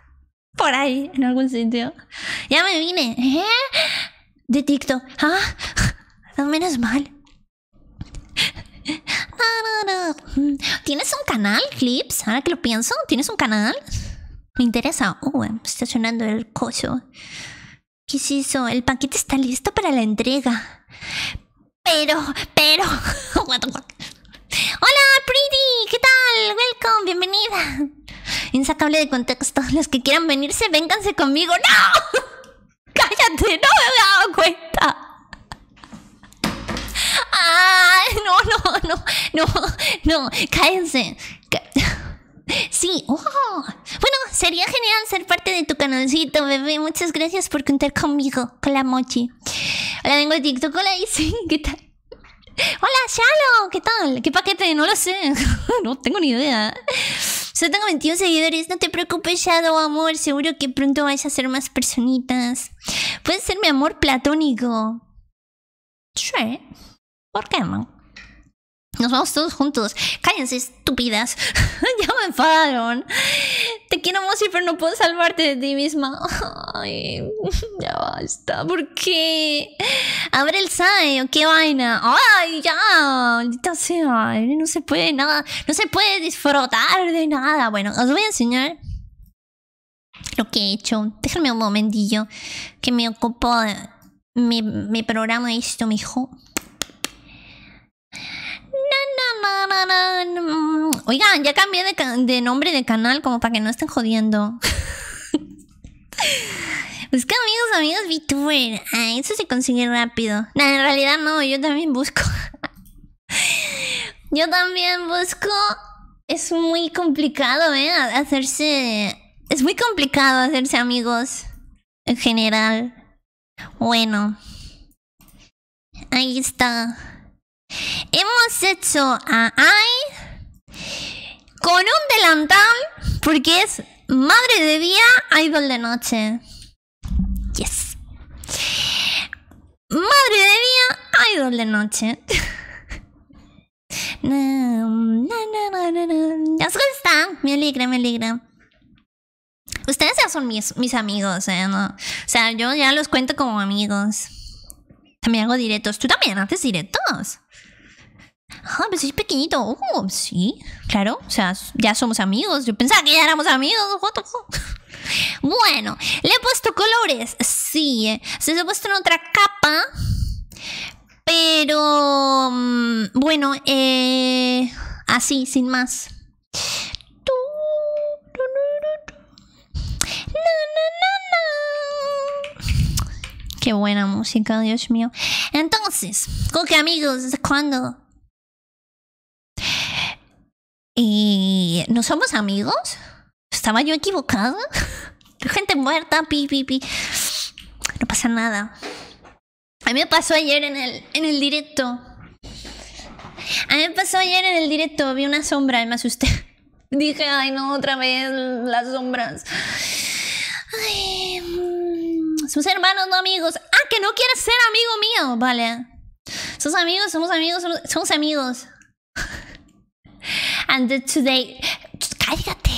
por ahí, en algún sitio. Ya me vine, ¿eh? De TikTok, ¿ah? No, menos mal. No, no, ¿Tienes un canal, Clips? Ahora que lo pienso, ¿tienes un canal? Me interesa. Uh, está sonando el coso. ¿Qué es eso? El paquete está listo para la entrega. Pero, pero. *laughs* Hola, Pretty, ¿qué tal? Welcome, bienvenida insacable de contexto. *laughs* Los que quieran venirse, vénganse conmigo. ¡No! *laughs* ¡Cállate! ¡No me he dado cuenta! Ay, No, no, no, no, no. Cállense. *laughs* Sí, oh. bueno, sería genial ser parte de tu canalcito, bebé. Muchas gracias por contar conmigo, con la mochi. Hola, vengo de TikTok. Hola, Isen, ¿qué tal? Hola, Shalo, ¿qué tal? ¿Qué paquete? No lo sé. no tengo ni idea. Solo tengo 21 seguidores, no te preocupes, Shadow, amor. Seguro que pronto vais a ser más personitas. Puedes ser mi amor platónico. Sí. ¿Por qué no? Nos vamos todos juntos. Cállense, estúpidas. *laughs* ya me enfadaron. Te quiero, mucho, pero no puedo salvarte de ti misma. *laughs* ya basta. ¿Por qué? Abre el SAE qué vaina. Ay, ya. Maldita sea. No se puede nada. No se puede disfrutar de nada. Bueno, os voy a enseñar lo que he hecho. Déjenme un momentillo que me ocupo mi, mi programa esto, mijo. Oigan, ya cambié de, de, nombre de canal como para que no estén jodiendo. Busca *laughs* amigos, amigos, VTuber. Ah, eso se consigue rápido. Nah, en realidad no, yo también busco. *laughs* yo también busco. Es muy complicado, ¿eh? Hacerse... Es muy complicado hacerse amigos en general. Bueno. Ahí está. Hemos hecho a I con un delantal porque es madre de día, idol de noche. Yes. Madre de día, idol de noche. No, no, ya está. Me alegra, me alegra. Ustedes ya son mis, mis amigos, ¿eh? O sea, yo ya los cuento como amigos. También hago directos. ¿Tú también haces directos? Ah, pero pues soy pequeñito. Oh, sí, claro. O sea, ya somos amigos. Yo pensaba que ya éramos amigos. *laughs* Bueno, le he puesto colores. Sí, eh. se ha he puesto en otra capa. Pero, mm, bueno, eh, así, sin más. Qué buena música, Dios mío. Entonces, ¿qué amigos, ¿desde cuándo y no somos amigos. ¿Estaba yo equivocada? *laughs* Gente muerta, pi, No pasa nada. A mí me pasó ayer en el, en el directo. A mí me pasó ayer en el directo. Vi una sombra y me asusté. *laughs* Dije, ay, no, otra vez las sombras. Mm, sus hermanos, no amigos. Ah, que no quieres ser amigo mío. Vale. Sus amigos, somos amigos, somos amigos and today cállate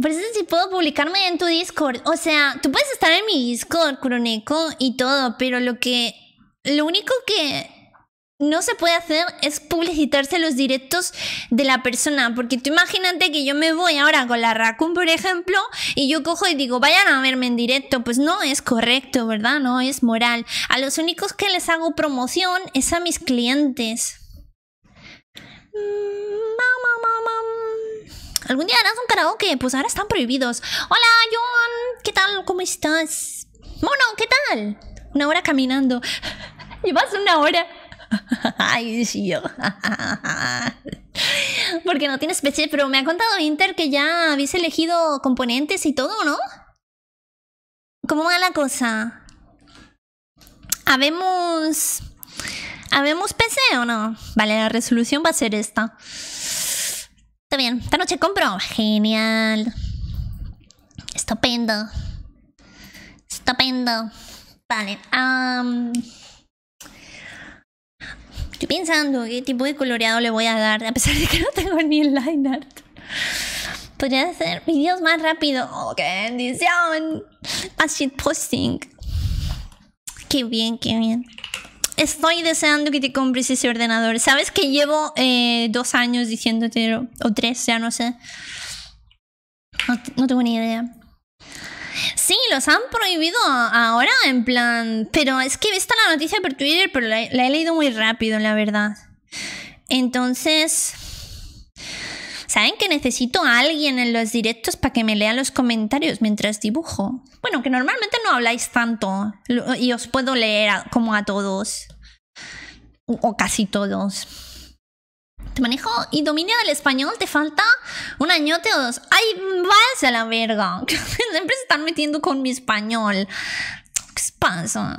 por eso sí puedo publicarme en tu Discord. O sea, tú puedes estar en mi Discord, Curoneco, y todo, pero lo que. Lo único que no se puede hacer es publicitarse los directos de la persona. Porque tú imagínate que yo me voy ahora con la Raccoon, por ejemplo, y yo cojo y digo, vayan a verme en directo. Pues no es correcto, ¿verdad? No es moral. A los únicos que les hago promoción es a mis clientes. Mm, ¿Algún día harás un karaoke? Pues ahora están prohibidos. Hola, Joan, ¿Qué tal? ¿Cómo estás? Mono, ¿qué tal? Una hora caminando. *laughs* Llevas una hora. *laughs* Ay, sí, yo. *laughs* Porque no tienes PC, pero me ha contado Inter que ya habéis elegido componentes y todo, ¿no? ¿Cómo va la cosa? ¿Habemos. ¿Habemos PC o no? Vale, la resolución va a ser esta. Está bien, esta noche compro. Genial. Estupendo. Estupendo. Vale. Um... Estoy pensando qué tipo de coloreado le voy a dar, a pesar de que no tengo ni el line art. Podría hacer videos más rápido. Oh, ¡Qué bendición! posting. Qué bien, qué bien. Estoy deseando que te compres ese ordenador. Sabes que llevo eh, dos años diciéndote, o tres, ya no sé. no tengo ni idea. Sí, los han prohibido ahora, en plan. Pero es que está la noticia por Twitter, pero la, la he leído muy rápido, la verdad. Entonces. ¿Saben que necesito a alguien en los directos para que me lea los comentarios mientras dibujo? Bueno, que normalmente no habláis tanto y os puedo leer como a todos. O casi todos te manejo y dominio del español te falta un añote o dos. Ay, váyase a la verga. *laughs* Siempre se están metiendo con mi español. ¿Qué pasa?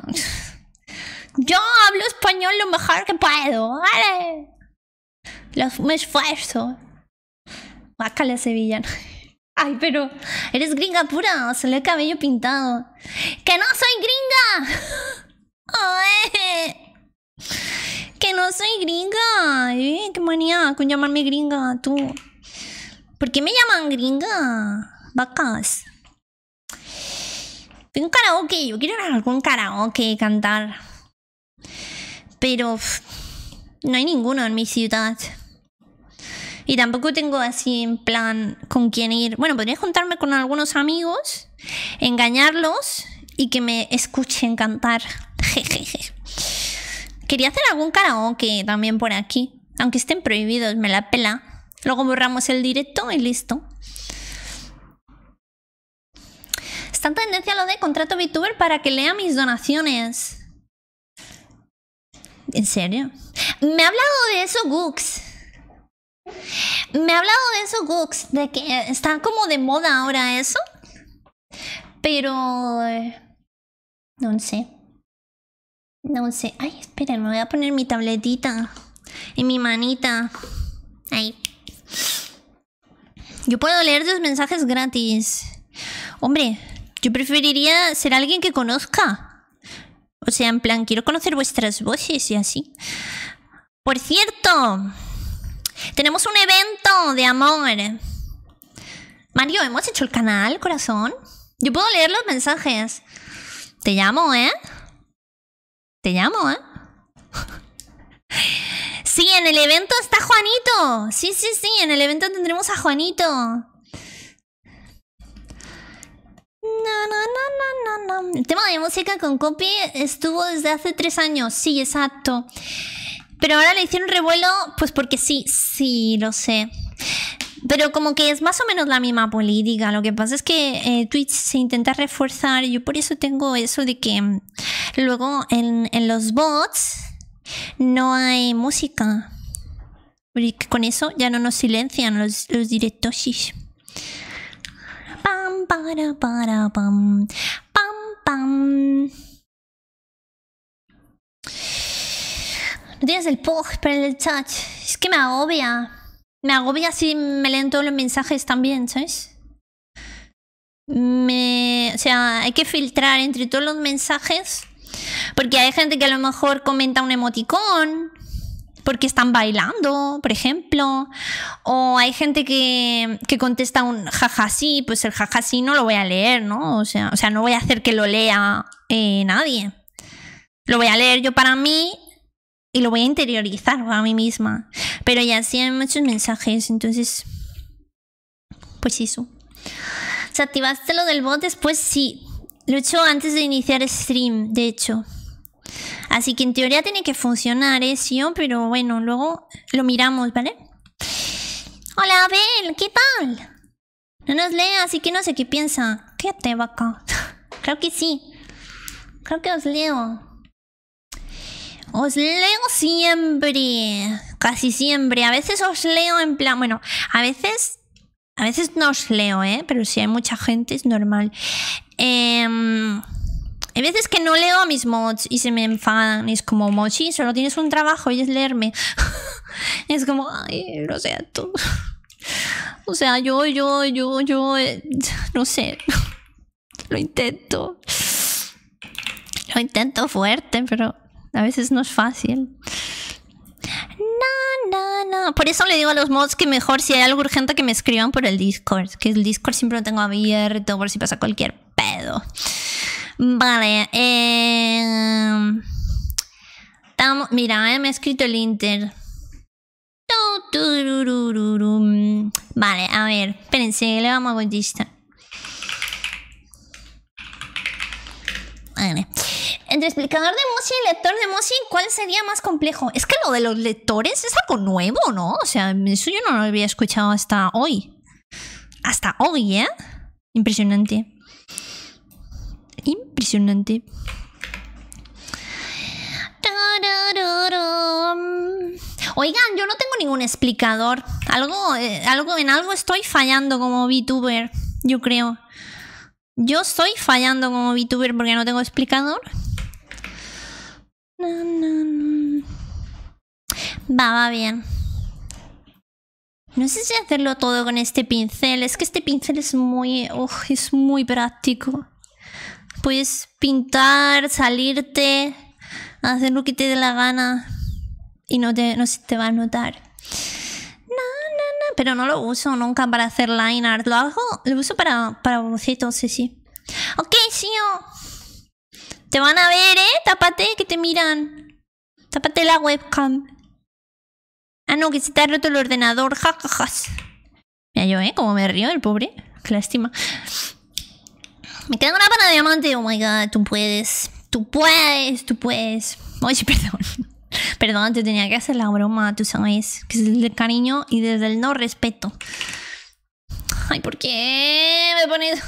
Yo hablo español lo mejor que puedo, ¿vale? me esfuerzo. Bácala, Sevilla. *laughs* Ay, pero eres gringa pura, se le cabello pintado. ¡Que no soy gringa! *laughs* que no soy gringa. Eh, qué manía con llamarme gringa, tú. ¿Por qué me llaman gringa? Vacas. Tengo karaoke, yo quiero ir a algún karaoke cantar. Pero no hay ninguno en mi ciudad. Y tampoco tengo así en plan con quién ir. Bueno, podría juntarme con algunos amigos, engañarlos y que me escuchen cantar. *laughs* Jejeje. Quería hacer algún karaoke también por aquí. Aunque estén prohibidos, me la pela. Luego borramos el directo y listo. Está en tendencia lo de contrato VTuber para que lea mis donaciones. ¿En serio? Me ha hablado de eso Gooks. Me ha hablado de eso Gooks. de que está como de moda ahora eso. Pero... Eh, no sé. No sé. Ay, espera, me voy a poner mi tabletita En mi manita. Ahí. Yo puedo leer Dos mensajes gratis. Hombre, yo preferiría ser alguien que conozca. O sea, en plan, quiero conocer vuestras voces y así. Por cierto, tenemos un evento de amor. Mario, ¿hemos hecho el canal, corazón? Yo puedo leer los mensajes. Te llamo, ¿eh? llamo, ¿eh? sí, en el evento está Juanito. Sí, sí, sí, en el evento tendremos a Juanito. No, no, no, no, no, El tema de música con copy estuvo desde hace tres años. Sí, exacto. Pero ahora le hicieron revuelo, pues porque sí, sí, lo sé. Pero como que es más o menos la misma política. Lo que pasa es que eh, Twitch se intenta reforzar. Yo por eso tengo eso de que mm, luego en, los bots no hay música. con eso ya no nos silencian los, los Pam, para, para, pam. Pam, pam. No tienes el pog pero el chat. Es que me agobia. Me agobia si me leen todos los mensajes también, ¿sabes? o sea, hay que filtrar entre todos los mensajes. Porque hay gente que a lo mejor comenta un emoticón. Porque están bailando, por ejemplo. O hay gente que, que contesta un jaja sí. Pues el jaja sí no lo voy a leer, ¿no? O sea, o sea no voy a hacer que lo lea eh, nadie. Lo voy a leer yo para mí y lo voy a interiorizar a mí misma. Pero ya hay muchos mensajes, entonces. Pues eso. ¿Se activaste lo del bot después? Sí. Lo he hecho antes de iniciar stream, de hecho. Así que en teoría tiene que funcionar, ¿eh, yo Pero bueno, luego lo miramos, ¿vale? Hola, Abel, ¿qué tal? No nos lee, así que no sé qué piensa. Quédate, vaca. *laughs* Creo que sí. Creo que os leo. Os leo siempre, casi siempre. A veces os leo en plan, bueno, a veces, a veces no os leo, ¿eh? Pero si hay mucha gente es normal. Em, hay veces que no leo a mis mods y se me enfadan. Es como, Mochi, solo tienes un trabajo y es leerme. *laughs* es como, ay, lo tú, o sea, yo, yo, yo, yo, eh, no sé. *laughs* lo intento. Lo intento fuerte, pero a veces no es fácil. No, no, no. Por eso le digo a los mods que mejor si hay algo urgente que me escriban por el Discord. Que el Discord siempre lo tengo abierto por si pasa cualquier pedo. Vale. Em, mira, eh, me ha escrito el Inter. Vale, a ver. Espérense, le vamos a contestar. Vale. Entre explicador de emoción, y lector de emoción, ¿cuál sería más complejo? Es que lo de los lectores es algo nuevo, ¿no? O sea, eso yo no lo había escuchado hasta hoy. Hasta hoy, ¿eh? Impresionante. Impresionante. Oigan, yo no tengo ningún explicador. Algo, eh, algo, en algo estoy fallando como VTuber, yo creo. Yo estoy fallando como VTuber porque no tengo explicador. No, Va, va bien. No sé si hacerlo todo con este pincel. Es que este pincel es muy... es muy práctico. Puedes pintar, salirte, hacer lo que te dé la gana. Y no, te, no se te va a notar. No, no, no. Pero no lo uso nunca para hacer line art. Lo hago... Lo uso para, para bocetos, sí, sí. Ok, sí. yo te van a ver, ¿eh? Tápate, que te miran. Tápate la webcam. Ah, no, que se te ha roto el ordenador. Jajajas. Mira yo, ¿eh? Como me río el pobre. Qué lástima. Me queda una pana de diamante. Oh my god, tú puedes. Tú puedes, tú puedes. Oye, *laughs* perdón. Perdón, te tenía que hacer la broma, tú sabes. Que es desde el cariño y desde el no respeto. Ay, ¿por qué me pones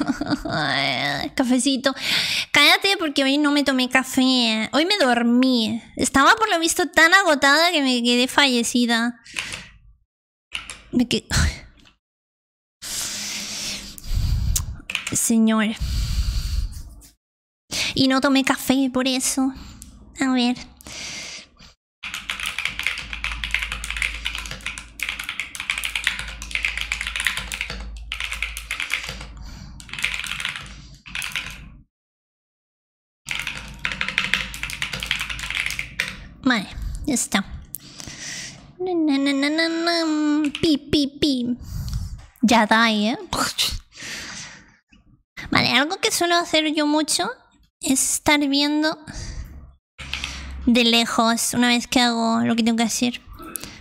*laughs* cafecito? Cállate porque hoy no me tomé café. Hoy me dormí. Estaba por lo visto tan agotada que me quedé fallecida. Me quedé... *sighs* Señor. Y no tomé café por eso. A ver. Vale, ya está. Ya da, ¿eh? *laughs* Vale, algo que suelo hacer yo mucho es estar viendo de lejos una vez que hago lo que tengo que hacer.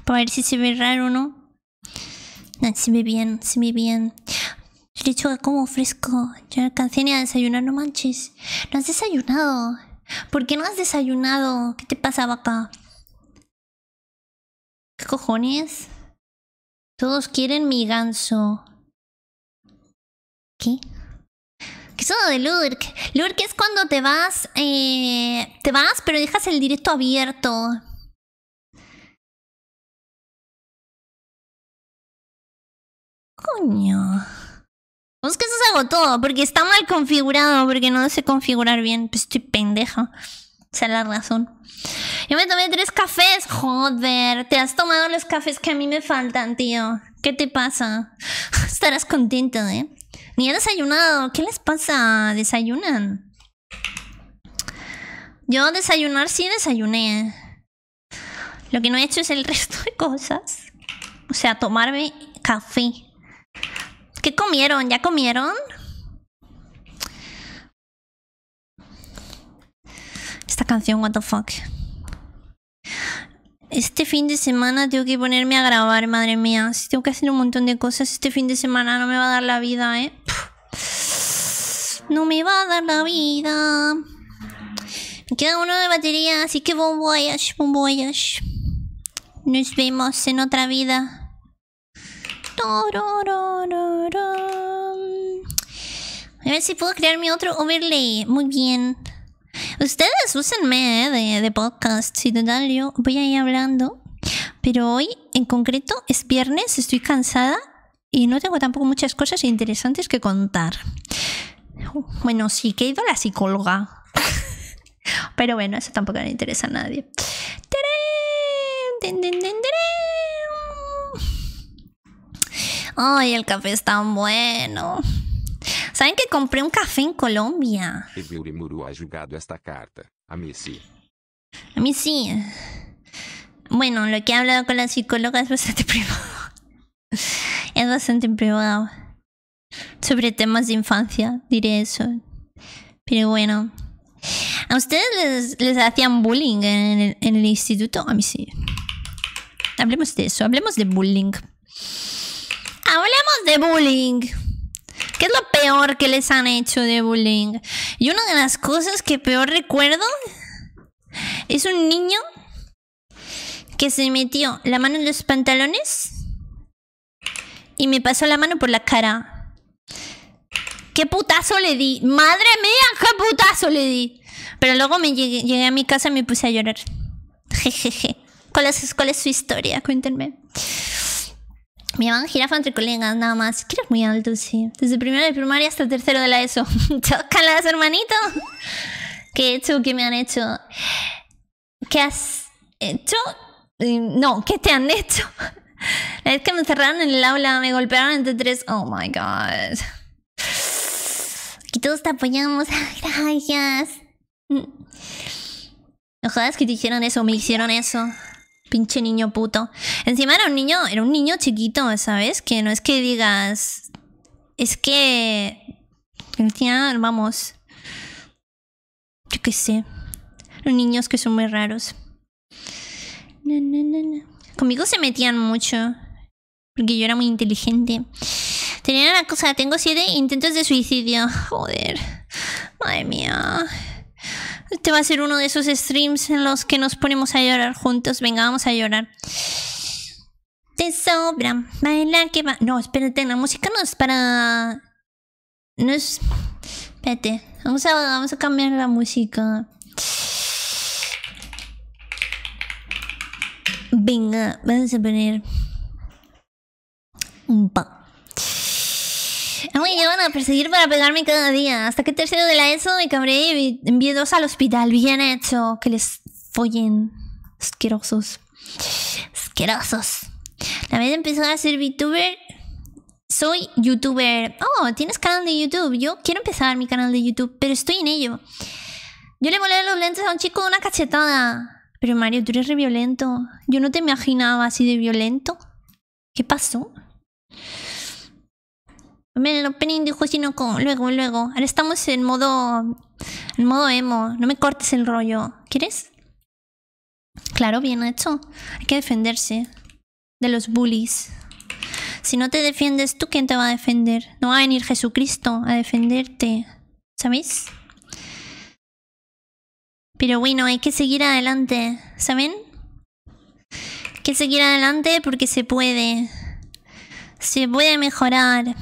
Para ver si se ve raro o no. No, se ve bien, se ve bien. le como fresco. Yo no alcancé ni a desayunar, no manches. No has desayunado. ¿Por qué no has desayunado? ¿Qué te pasa, acá? ¿Qué cojones? Todos quieren mi ganso. ¿Qué? ¿Qué es eso de Lurk? Lurk es cuando te vas, eh, te vas, pero dejas el directo abierto. Coño. Vamos pues que eso se todo, porque está mal configurado, porque no sé configurar bien. Pues estoy pendeja. Esa es la razón. Yo me tomé tres cafés. Joder, te has tomado los cafés que a mí me faltan, tío. ¿Qué te pasa? *laughs* Estarás contento, ¿eh? Ni he desayunado. ¿Qué les pasa? ¿Desayunan? Yo desayunar sí desayuné. Lo que no he hecho es el *laughs* resto de cosas. O sea, tomarme café comieron? ¿Ya comieron? Esta canción, what the fuck. Este fin de semana tengo que ponerme a grabar, madre mía. Si tengo que hacer un montón de cosas, este fin de semana no me va a dar la vida, ¿eh? No me va a dar la vida. Me queda uno de batería, así que bon voyage, bon voyage. Nos vemos en otra vida. A ver si puedo crear mi otro overlay. Muy bien. Ustedes úsenme eh, de, de, podcast, si yo voy ahí hablando. Pero hoy en concreto es viernes, estoy cansada y no tengo tampoco muchas cosas interesantes que contar. Bueno, sí que he ido a la psicóloga. *laughs* Pero bueno, eso tampoco le interesa a nadie. Ay, el café es tan bueno. ¿Saben que compré un café en Colombia? ha e A mí sí. Bueno, lo que he hablado con la psicóloga es bastante *laughs* privado. Es bastante privado. Sobre temas de infancia, diré eso. Pero bueno. ¿A ustedes les, hacían bullying en el, instituto? A mí sí. Hablemos de eso, hablemos de bullying. Hablemos de bullying. ¿Qué es lo peor que les han hecho de bullying? Y una de las cosas que peor recuerdo es un niño que se metió la mano en los pantalones y me pasó la mano por la cara. ¿Qué putazo le di? Madre mía, qué putazo le di. Pero luego me llegué, a mi casa y me puse a llorar. *laughs* Jejeje. ¿Cuál es, cuál es su historia? Cuéntenme. Me van jirafa entre colegas, nada más. Que muy alto, sí. Desde primero de primaria hasta tercero de la ESO. *laughs* ¡Chócalas, hermanito! ¿Qué he hecho? ¿Qué me han hecho? ¿Qué has hecho? Eh, no, ¿qué te han hecho? La vez que me cerraron en el aula, me golpearon entre tres. Oh my god. Aquí todos te apoyamos. Ah, gracias. Mm. No jodas que te hicieron eso, me hicieron eso. Pinche niño puto. Encima era un niño, era un niño chiquito, ¿sabes? Que no es que digas. Es que. Vamos. Yo qué sé. Los niños que son muy raros. Conmigo se metían mucho. Porque yo era muy inteligente. Tenía una cosa, tengo siete intentos de suicidio. Joder. Madre mía. Este va a ser uno de esos streams en los que nos ponemos a llorar juntos. Venga, vamos a llorar. Te sobra, baila que va. No, espérate, la música no es para. No es. Espérate, vamos a, vamos a cambiar la música. Venga, vamos a poner. Un pa. A mí me van a perseguir para pegarme cada día. Hasta que tercero de la ESO me cabré y envié dos al hospital. Bien hecho. Que les follen. Asquerosos. Asquerosos. La vez de empezar a ser VTuber. Soy YouTuber. Oh, tienes canal de YouTube. Yo quiero empezar mi canal de YouTube, pero estoy en ello. Yo le volé los lentes a un chico de una cachetada. Pero Mario, tú eres re violento. Yo no te imaginaba así de violento. ¿Qué pasó? El opening de luego, luego. Ahora estamos en modo. En modo emo. No me cortes el rollo. ¿Quieres? Claro, bien hecho. Hay que defenderse. De los bullies. Si no te defiendes, ¿tú quién te va a defender? No va a venir Jesucristo a defenderte. ¿Sabéis? Pero bueno, hay que seguir adelante. ¿Saben? Hay que seguir adelante porque se puede. Se puede mejorar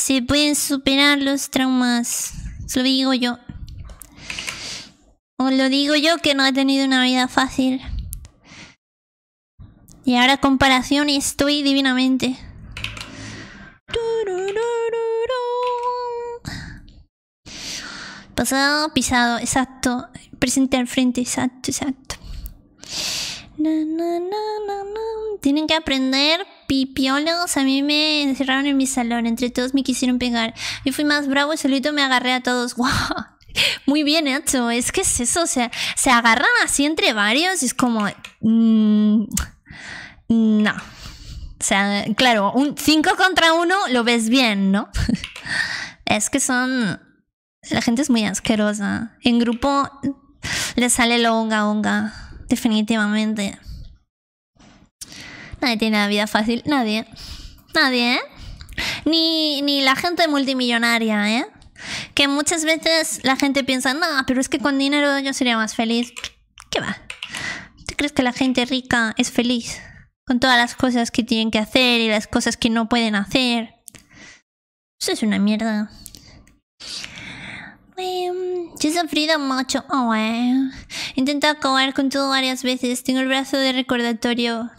se pueden superar los traumas. Se lo digo yo. O lo digo yo que no he tenido una vida fácil. Y ahora comparación y estoy divinamente. Pasado, pisado, exacto. Presente al frente, exacto, exacto. Tienen que aprender pipiolos a mí me encerraron en mi salón, entre todos me quisieron pegar. Yo fui más bravo y solito me agarré a todos. ¡Wow! *laughs* Muy bien hecho, es que es eso, o sea, se agarran así entre varios y es como... Mm, mm, no. O sea, claro, un 5 contra uno lo ves bien, ¿no? *laughs* es que son... La gente es muy asquerosa. En grupo le sale lo a unga definitivamente. Nadie tiene la vida fácil, nadie. Nadie, ¿eh? Ni, ni la gente multimillonaria, ¿eh? Que muchas veces la gente piensa, no, pero es que con dinero yo sería más feliz. ¿Qué va? ¿Tú crees que la gente rica es feliz? Con todas las cosas que tienen que hacer y las cosas que no pueden hacer. Eso es una mierda. Em, yo he sufrido mucho. Oh, eh Intento acabar con todo varias veces. Tengo el brazo de recordatorio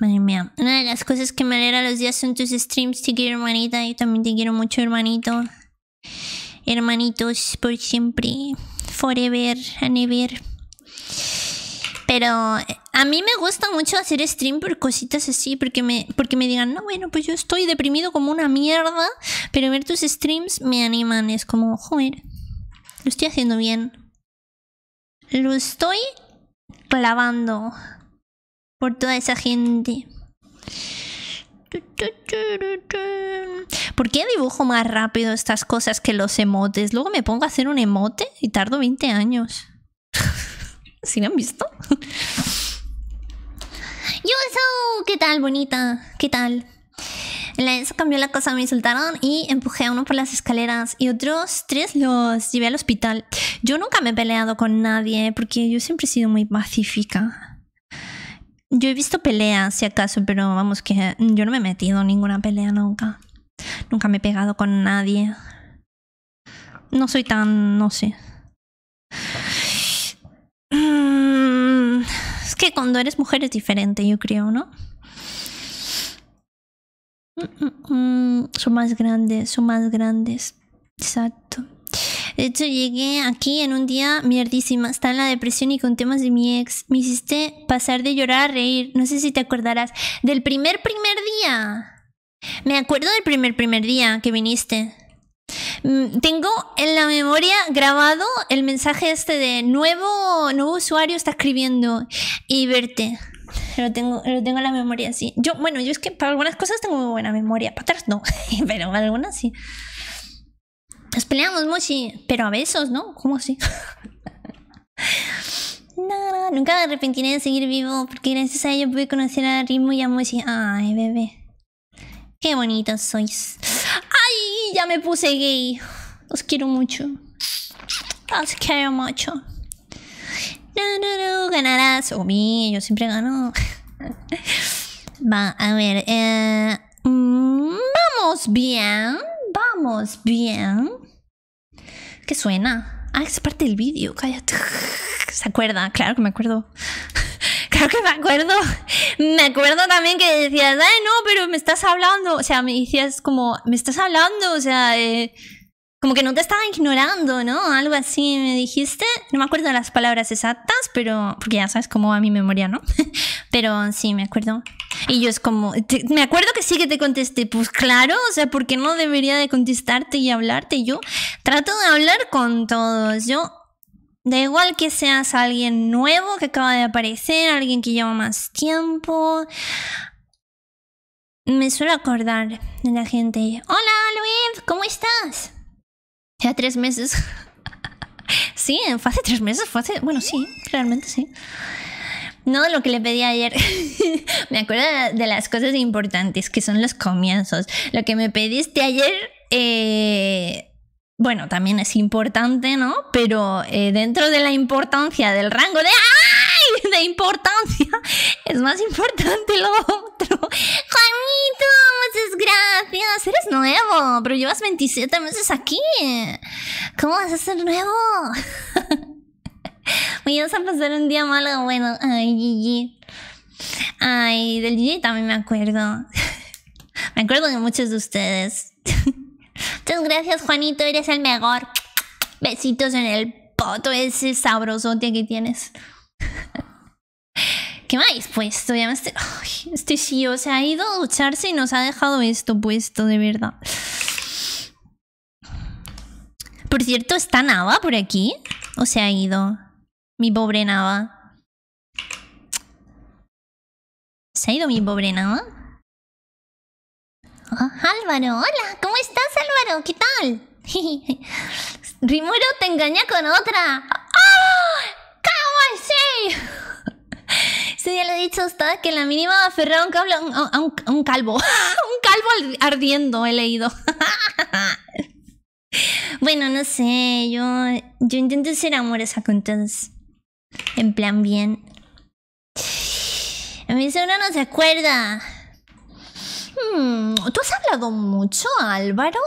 madre mía. Una de las cosas que me alegra los días son tus streams. Te quiero, hermanita. Yo también te quiero mucho, hermanito. Hermanitos, por siempre. Forever a ever. Pero eh, a mí me gusta mucho hacer stream por cositas así, porque me, porque me digan, no, bueno, pues yo estoy deprimido como una mierda, pero ver tus streams me animan. Es como, joder, lo estoy haciendo bien. Lo estoy clavando por toda esa gente. ¿Por qué dibujo más rápido estas cosas que los emotes? Luego me pongo a hacer un emote y tardo 20 años. *laughs* ¿Sí lo han visto? Yo, ¿qué tal, bonita? ¿Qué tal? En la ESO cambió la cosa, me insultaron y empujé a uno por las escaleras y otros tres los llevé al hospital. Yo nunca me he peleado con nadie porque yo siempre he sido muy pacífica. Yo he visto peleas, si acaso, pero vamos, que yo no me he metido en ninguna pelea nunca. Nunca me he pegado con nadie. No soy tan, no sé. Mm, es que cuando eres mujer es diferente, yo creo, ¿no? Mm, mm, son más grandes, son más grandes. Exacto. De hecho, llegué aquí en un día mierdísima. estaba en la depresión y con temas de mi ex. Me hiciste pasar de llorar a reír. No sé si te acordarás. Del primer primer día. Me acuerdo del primer primer día que viniste. Mm, tengo en la memoria grabado el mensaje este de nuevo, nuevo usuario está escribiendo y verte. Lo tengo, lo tengo en la memoria, así. Yo, bueno, yo es que para algunas cosas tengo muy buena memoria, para otras no, *laughs* pero para algunas sí. Nos peleamos mucho, pero a besos, ¿no? ¿Cómo así? *laughs* Nada, nunca me arrepentiré de seguir vivo porque gracias a ello pude conocer a Ritmo y a Mochi. Ay, bebé. Qué bonitos sois. ¡Ay! Ya me puse gay. Os quiero mucho. Os quiero mucho. No, no, no, ganarás. O mí, yo siempre gano. *laughs* Va, a ver. Eh, mm, vamos bien. Vamos bien. ¿Qué suena? Ah, es parte del vídeo, cállate. *laughs* ¿Se acuerda? Claro que me acuerdo. *laughs* claro que me acuerdo. Me acuerdo también que decías, ay, no, pero me estás hablando. O sea, me decías como, me estás hablando, o sea, eh, como que no te estaba ignorando, ¿no? Algo así me dijiste. No me acuerdo las palabras exactas, pero. Porque ya sabes cómo va mi memoria, ¿no? *laughs* pero sí, me acuerdo. Y yo es como. me acuerdo que sí que te contesté. Pues claro, o sea, ¿por qué no debería de contestarte y hablarte? Yo trato de hablar con todos. Yo Da igual que seas alguien nuevo que acaba de aparecer, alguien que lleva más tiempo. Me suelo acordar de la gente. Hola Luis, ¿cómo estás? Ya tres meses. *laughs* sí, fue hace tres meses, fue Bueno, sí, realmente sí. No lo que le pedí ayer. *laughs* me acuerdo de las cosas importantes, que son los comienzos. Lo que me pediste ayer... Eh, bueno, también es importante, ¿no? Pero eh, dentro de la importancia del rango de... ¡ah! importancia. *laughs* Es más importante lo otro. Juanito, muchas gracias. Eres nuevo, pero llevas 27 meses aquí. ¿Cómo vas a ser nuevo? Me *laughs* ibas a pasar un día malo. Bueno, ay, Gigi. Ay, del Gigi también me acuerdo. *laughs* Me acuerdo de muchos de ustedes. Muchas gracias, Juanito. Eres el mejor. Besitos en el poto ese sabrosote que tienes. ¿qué más? Pues todavía este, ay, este o se ha ido a ducharse y nos ha dejado esto puesto, de verdad. Por cierto, ¿está Nava por aquí? ¿O se ha ido? Mi pobre Nava. ¿Se ha ido mi pobre Nava? Ah, Álvaro, hola, ¿cómo estás Álvaro? ¿Qué tal? *laughs* Rimuro te engaña con otra. ¡Oh! Sí, ya le he dicho a usted que la mínima va a aferrar un un, calvo. *laughs* un calvo ardiendo, he leído. *laughs* bueno, no sé, yo, yo intento ser amorosa con todos. En plan bien. A mí seguro no se acuerda. Hmm, ¿Tú has hablado mucho, Álvaro?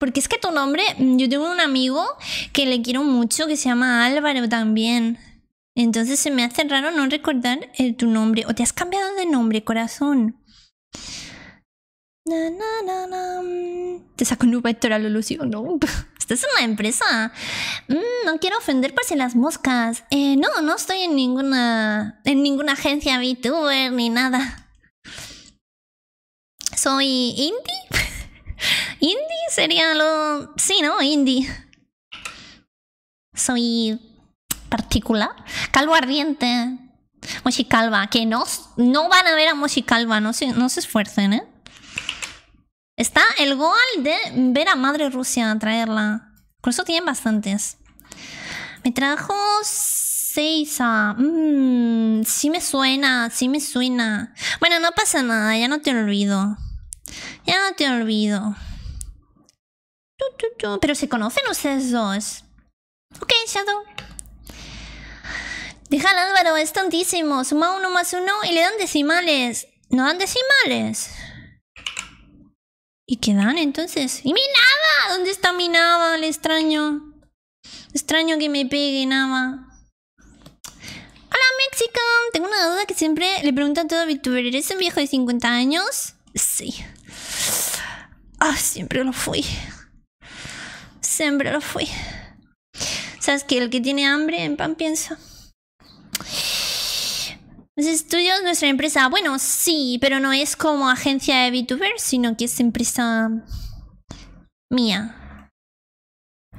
Porque es que tu nombre, yo tengo un amigo que le quiero mucho que se llama Álvaro también. Entonces se me hace raro no recordar eh, tu nombre. O te has cambiado de nombre, corazón. Na, na, na, na. Mm. Te saco un vector a lo No, *laughs* esta es una empresa. Mm, no quiero ofender por si las moscas. Eh, no, no estoy en ninguna, en ninguna agencia VTuber ni nada. Soy indie. *laughs* indie sería lo... Sí, ¿no? Indie. Soy particular. Calvo ardiente. calva Que no, no van a ver a Mochi No se, no se esfuercen, ¿eh? Está el gol de ver a Madre Rusia traerla. Con eso tienen bastantes. Me trajo Seiza. Si mm, si me suena, Si me suena. Bueno, no pasa nada, ya no te olvido. Ya no te olvido. Pero se conocen ustedes dos. Ok, Shadow al Álvaro, es tantísimo. Suma uno más uno y le dan decimales. No dan decimales. ¿Y qué dan entonces? ¡Y mi nada! ¿Dónde está mi nada? Le extraño. Extraño que me pegue nada. Hola, Mexican. Tengo una duda que siempre le pregunto a todo VTuber. ¿Eres un viejo de 50 años? Sí. Ah, siempre lo fui. Siempre lo fui. ¿Sabes que el que tiene hambre en pan piensa? Los estudios, nuestra empresa. Bueno, sí, pero no es como agencia de VTuber, sino que es empresa mía.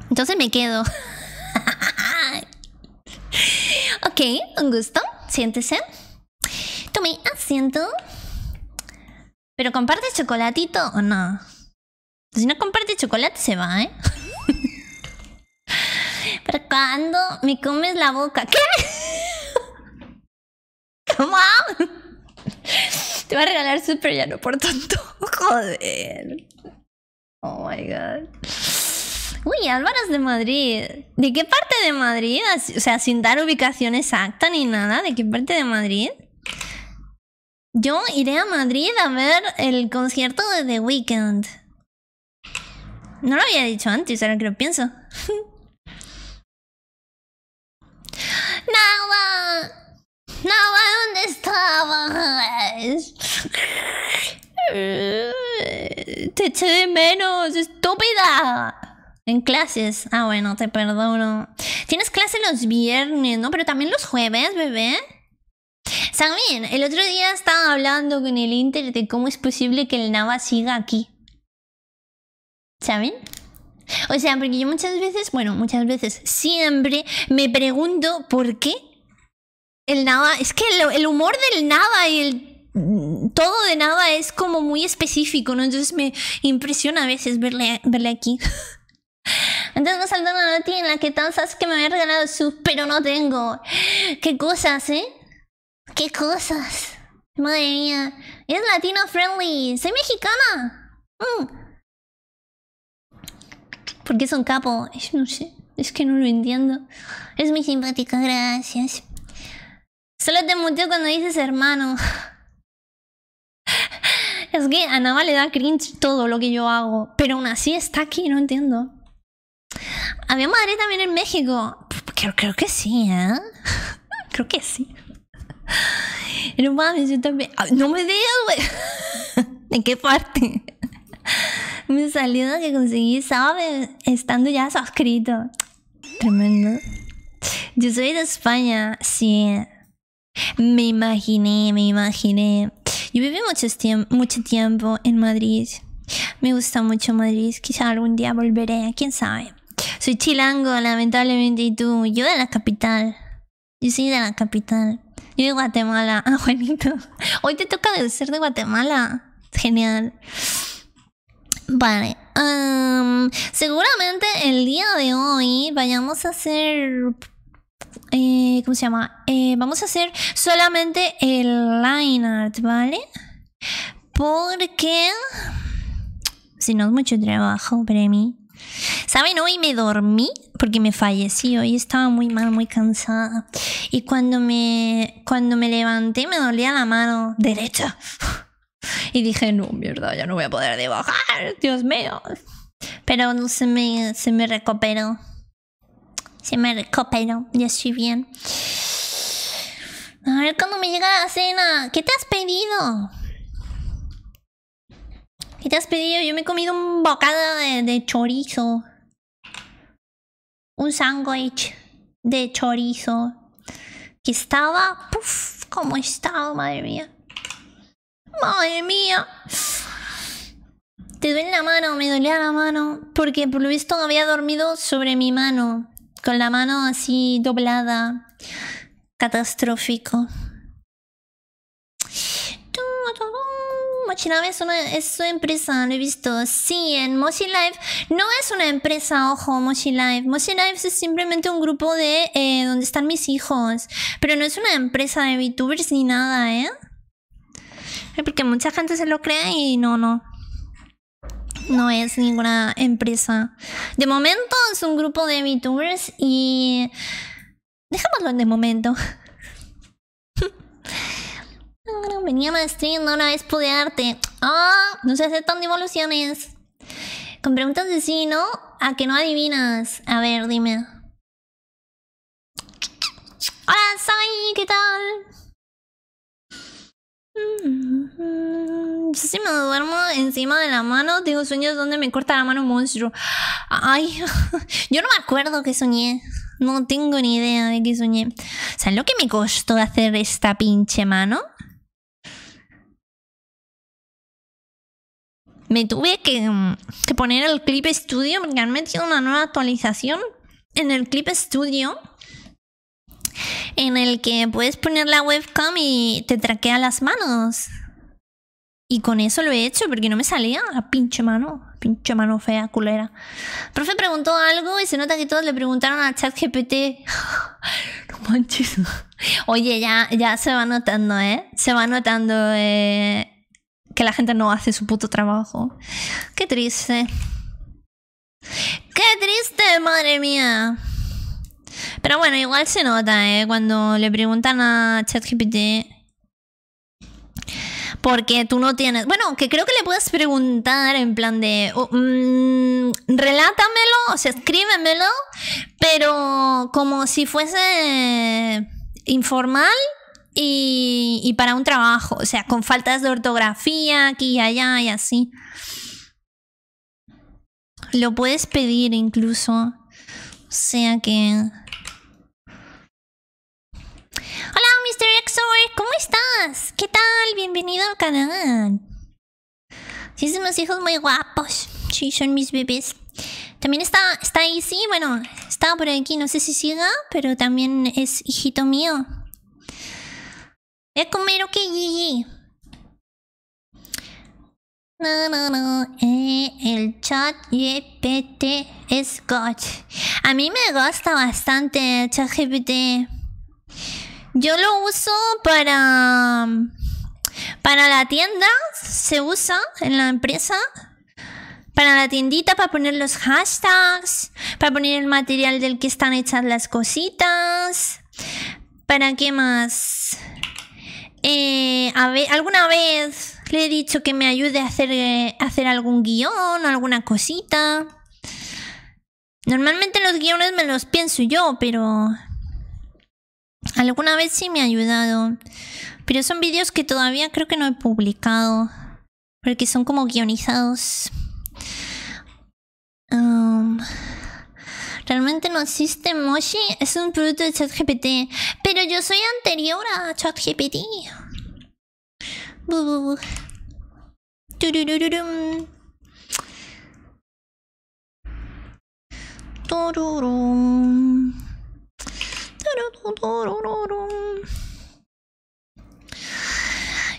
Entonces me quedo. *laughs* ok, un gusto. Siéntese. Tome asiento. ¿Pero comparte chocolatito o no? Si no comparte chocolate se va, ¿eh? *laughs* ¿Pero cuando me comes la boca? ¿Qué? *laughs* Te va a regalar Super Llano por tanto. *laughs* Joder. Oh my god. Uy, es de Madrid. ¿De qué parte de Madrid? O sea, sin dar ubicación exacta ni nada. ¿De qué parte de Madrid? Yo iré a Madrid a ver el concierto de The Weeknd. No lo había dicho antes, ahora que lo pienso. *laughs* ¡Nada! No, ¿Dónde estabas? Eh, te eché de menos, estúpida. En clases. Ah, bueno, te perdono. Tienes clase los viernes, ¿no? Pero también los jueves, bebé. Saben, el otro día estaba hablando con el Inter de cómo es posible que el Nava siga aquí. ¿Saben? O sea, porque yo muchas veces, bueno, muchas veces, siempre me pregunto por qué el nava... es que el, humor del nava y el mm, todo de nava es como muy específico, ¿no? Entonces me impresiona a veces verle, verle aquí. *laughs* Entonces me saltó una Latina, en la que tan sabes que me había regalado su... pero no tengo. Qué cosas, ¿eh? Qué cosas. Madre mía. Es latino friendly. Soy mexicana. Mm. ¿Por qué son capo? No sé. Es que no lo entiendo. Es muy simpática, gracias. Solo te muteo cuando dices hermano. Es que a Nava le da cringe todo lo que yo hago. Pero aún así está aquí, no entiendo. Había madre también en México. Creo, que sí, ¿eh? *laughs* creo que sí. No mames, yo también. No me digas, güey. ¿De *laughs* qué parte? Mi salida que conseguí, ¿sabes? Estando ya suscrito. Tremendo. Yo soy de España, sí. Me imaginé, me imaginé. Yo viví mucho, mucho tiempo en Madrid. Me gusta mucho Madrid. Quizá algún día volveré, quién sabe. Soy chilango, lamentablemente, y tú. Yo de la capital. Yo soy de la capital. Yo de Guatemala. Ah, *laughs* Juanito. Hoy te toca de ser de Guatemala. Genial. Vale. seguramente el día de hoy vayamos a hacer eh, ¿cómo se llama? Eh, vamos a hacer solamente el line art, ¿vale? Porque si no es mucho trabajo para mí. ¿Saben? Hoy me dormí porque me falleció y estaba muy mal, muy cansada. Y cuando me, cuando me levanté me dolía la mano derecha. *laughs* Y dije, no, mierda, ya no voy a poder dibujar, Dios mío. Pero se se me recuperó. Se me recupero, ya estoy bien. A ver cuando me llega la cena. ¿Qué te has pedido? ¿Qué te has pedido? Yo me he comido un bocado de, chorizo. Un sándwich de chorizo. Que estaba... Puf, ¿Cómo estaba? Madre mía. Madre mía. Te duele la mano, me dolía la mano. Porque por lo visto había dormido sobre mi mano con la mano así doblada, catastrófico. Mochi es, una, es su empresa, lo he visto. Sí, en Moshi Life no es una empresa, ojo, Mochi Life. es simplemente un grupo de eh, donde están mis hijos. Pero no es una empresa de VTubers ni nada, ¿eh? Porque mucha gente se lo cree y no, no no es ninguna empresa. De momento es un grupo de VTubers y... Dejémoslo de momento. *laughs* Venía a stream, ah, no la vez ¡Ah! Oh, no se aceptan devoluciones. Con preguntas de sí, ¿no? A que no adivinas. A ver, dime. Hola, soy, ¿qué tal? Si me duermo encima de la mano, tengo sueños donde me corta la mano un monstruo. Ay, *laughs* yo no me acuerdo que soñé. No tengo ni idea de qué soñé. ¿Sabes lo que me costó hacer esta pinche mano? Me tuve que, mm, poner el Clip Studio porque han metido una nueva actualización. En el Clip estudio en el que puedes poner la webcam y te traquea las manos. Y con eso lo he hecho porque no me salía la pinche mano. Pinche mano fea, culera. profe preguntó algo y se nota que todos le preguntaron a ChatGPT. *laughs* no Oye, ya, ya se va notando, ¿eh? Se va notando eh, que la gente no hace su puto trabajo. Qué triste. Qué triste, madre mía. Pero bueno, igual se nota, ¿eh? Cuando le preguntan a ChatGPT. Porque tú no tienes. Bueno, que creo que le puedes preguntar en plan de. Oh, mm, relátamelo, o sea, escríbemelo, pero como si fuese informal y, y para un trabajo, o sea, con faltas de ortografía aquí y allá y así. Lo puedes pedir incluso. O sea que. ¿cómo estás? ¿Qué tal? Bienvenido al canal. Sí, son mis hijos muy guapos. Sí, son mis bebés. También está, está sí, bueno, está por aquí, no sé si siga, pero también es hijito mío. Voy a comer, Gigi. No, no, no. el chat GPT es God. A mí me gusta bastante el chat GPT. Yo lo uso para. Para la tienda se usa en la empresa. Para la tiendita, para poner los hashtags, para poner el material del que están hechas las cositas. ¿Para qué más? Eh, alguna vez le he dicho que me ayude a hacer, hacer algún guión o alguna cosita. Normalmente los guiones me los pienso yo, pero Alguna vez sí me ha ayudado. Pero son vídeos que todavía creo que no he publicado. Porque son como guionizados. Realmente no existe Moshi, es un producto de ChatGPT. Pero yo soy anterior a ChatGPT.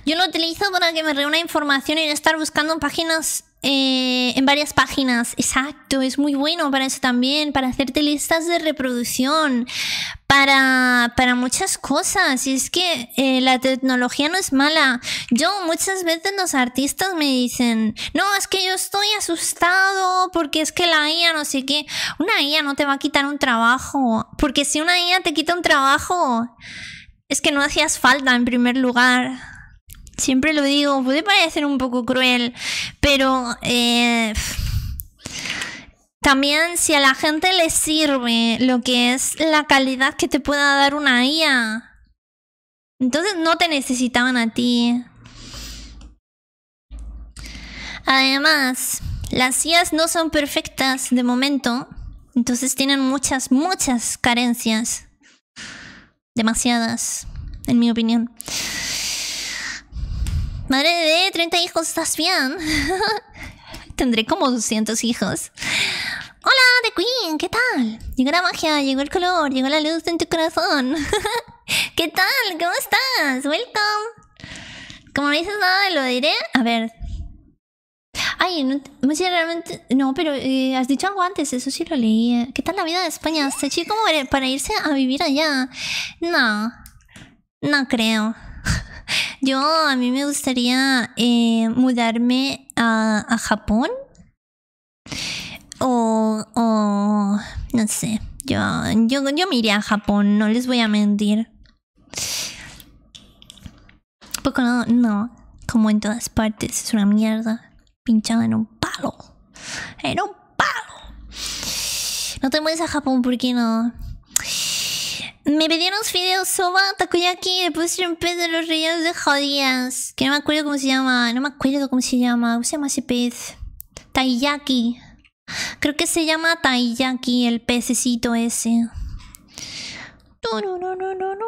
Yo lo utilizo para que me reúna información y estar buscando páginas eh, en varias páginas. Exacto, es muy bueno para eso también, para hacerte listas de reproducción, para, muchas cosas. Y es que eh, la tecnología no es mala. Yo muchas veces los artistas me dicen, no, es que yo estoy asustado porque es que la IA no sé qué. Una IA no te va a quitar un trabajo. Porque si una IA te quita un trabajo, es que no hacías falta en primer lugar. Siempre lo digo, puede parecer un poco cruel, pero... Eh, también si a la gente le sirve lo que es la calidad que te pueda dar una IA. Entonces no te necesitaban a ti. Además, las IAs no son perfectas de momento. Entonces tienen muchas, muchas carencias. Demasiadas, en mi opinión. Madre de 30 hijos, ¿estás bien? *laughs* Tendré como 200 hijos. Hola, The Queen, ¿qué tal? Llegó la magia, llegó el color, llegó la luz en tu corazón. *laughs* ¿Qué tal? ¿Cómo estás? Welcome. Como no dices nada, lo diré. A ver. Ay, no, no sé realmente. No, pero eh, has dicho algo antes, eso sí lo leí. ¿Qué tal la vida de España? ¿Se chico como para irse a vivir allá? No. No creo. Yo, a mí me gustaría eh, mudarme a, a Japón. O, no sé, yo, yo, yo me iría a Japón, no les voy a mentir. Porque no, no, como en todas partes, es una mierda. Pinchada en un palo. En un palo. No te mueves a Japón ¿por qué no. Me pedían pidieron fideos soba, takoyaki, puse un pez de los rellenos de jodías. Que no me acuerdo cómo se llama, no me acuerdo cómo se llama. ¿Cómo se llama ese pez? Taiyaki. Creo que se llama Taiyaki, el pececito ese. No no no no no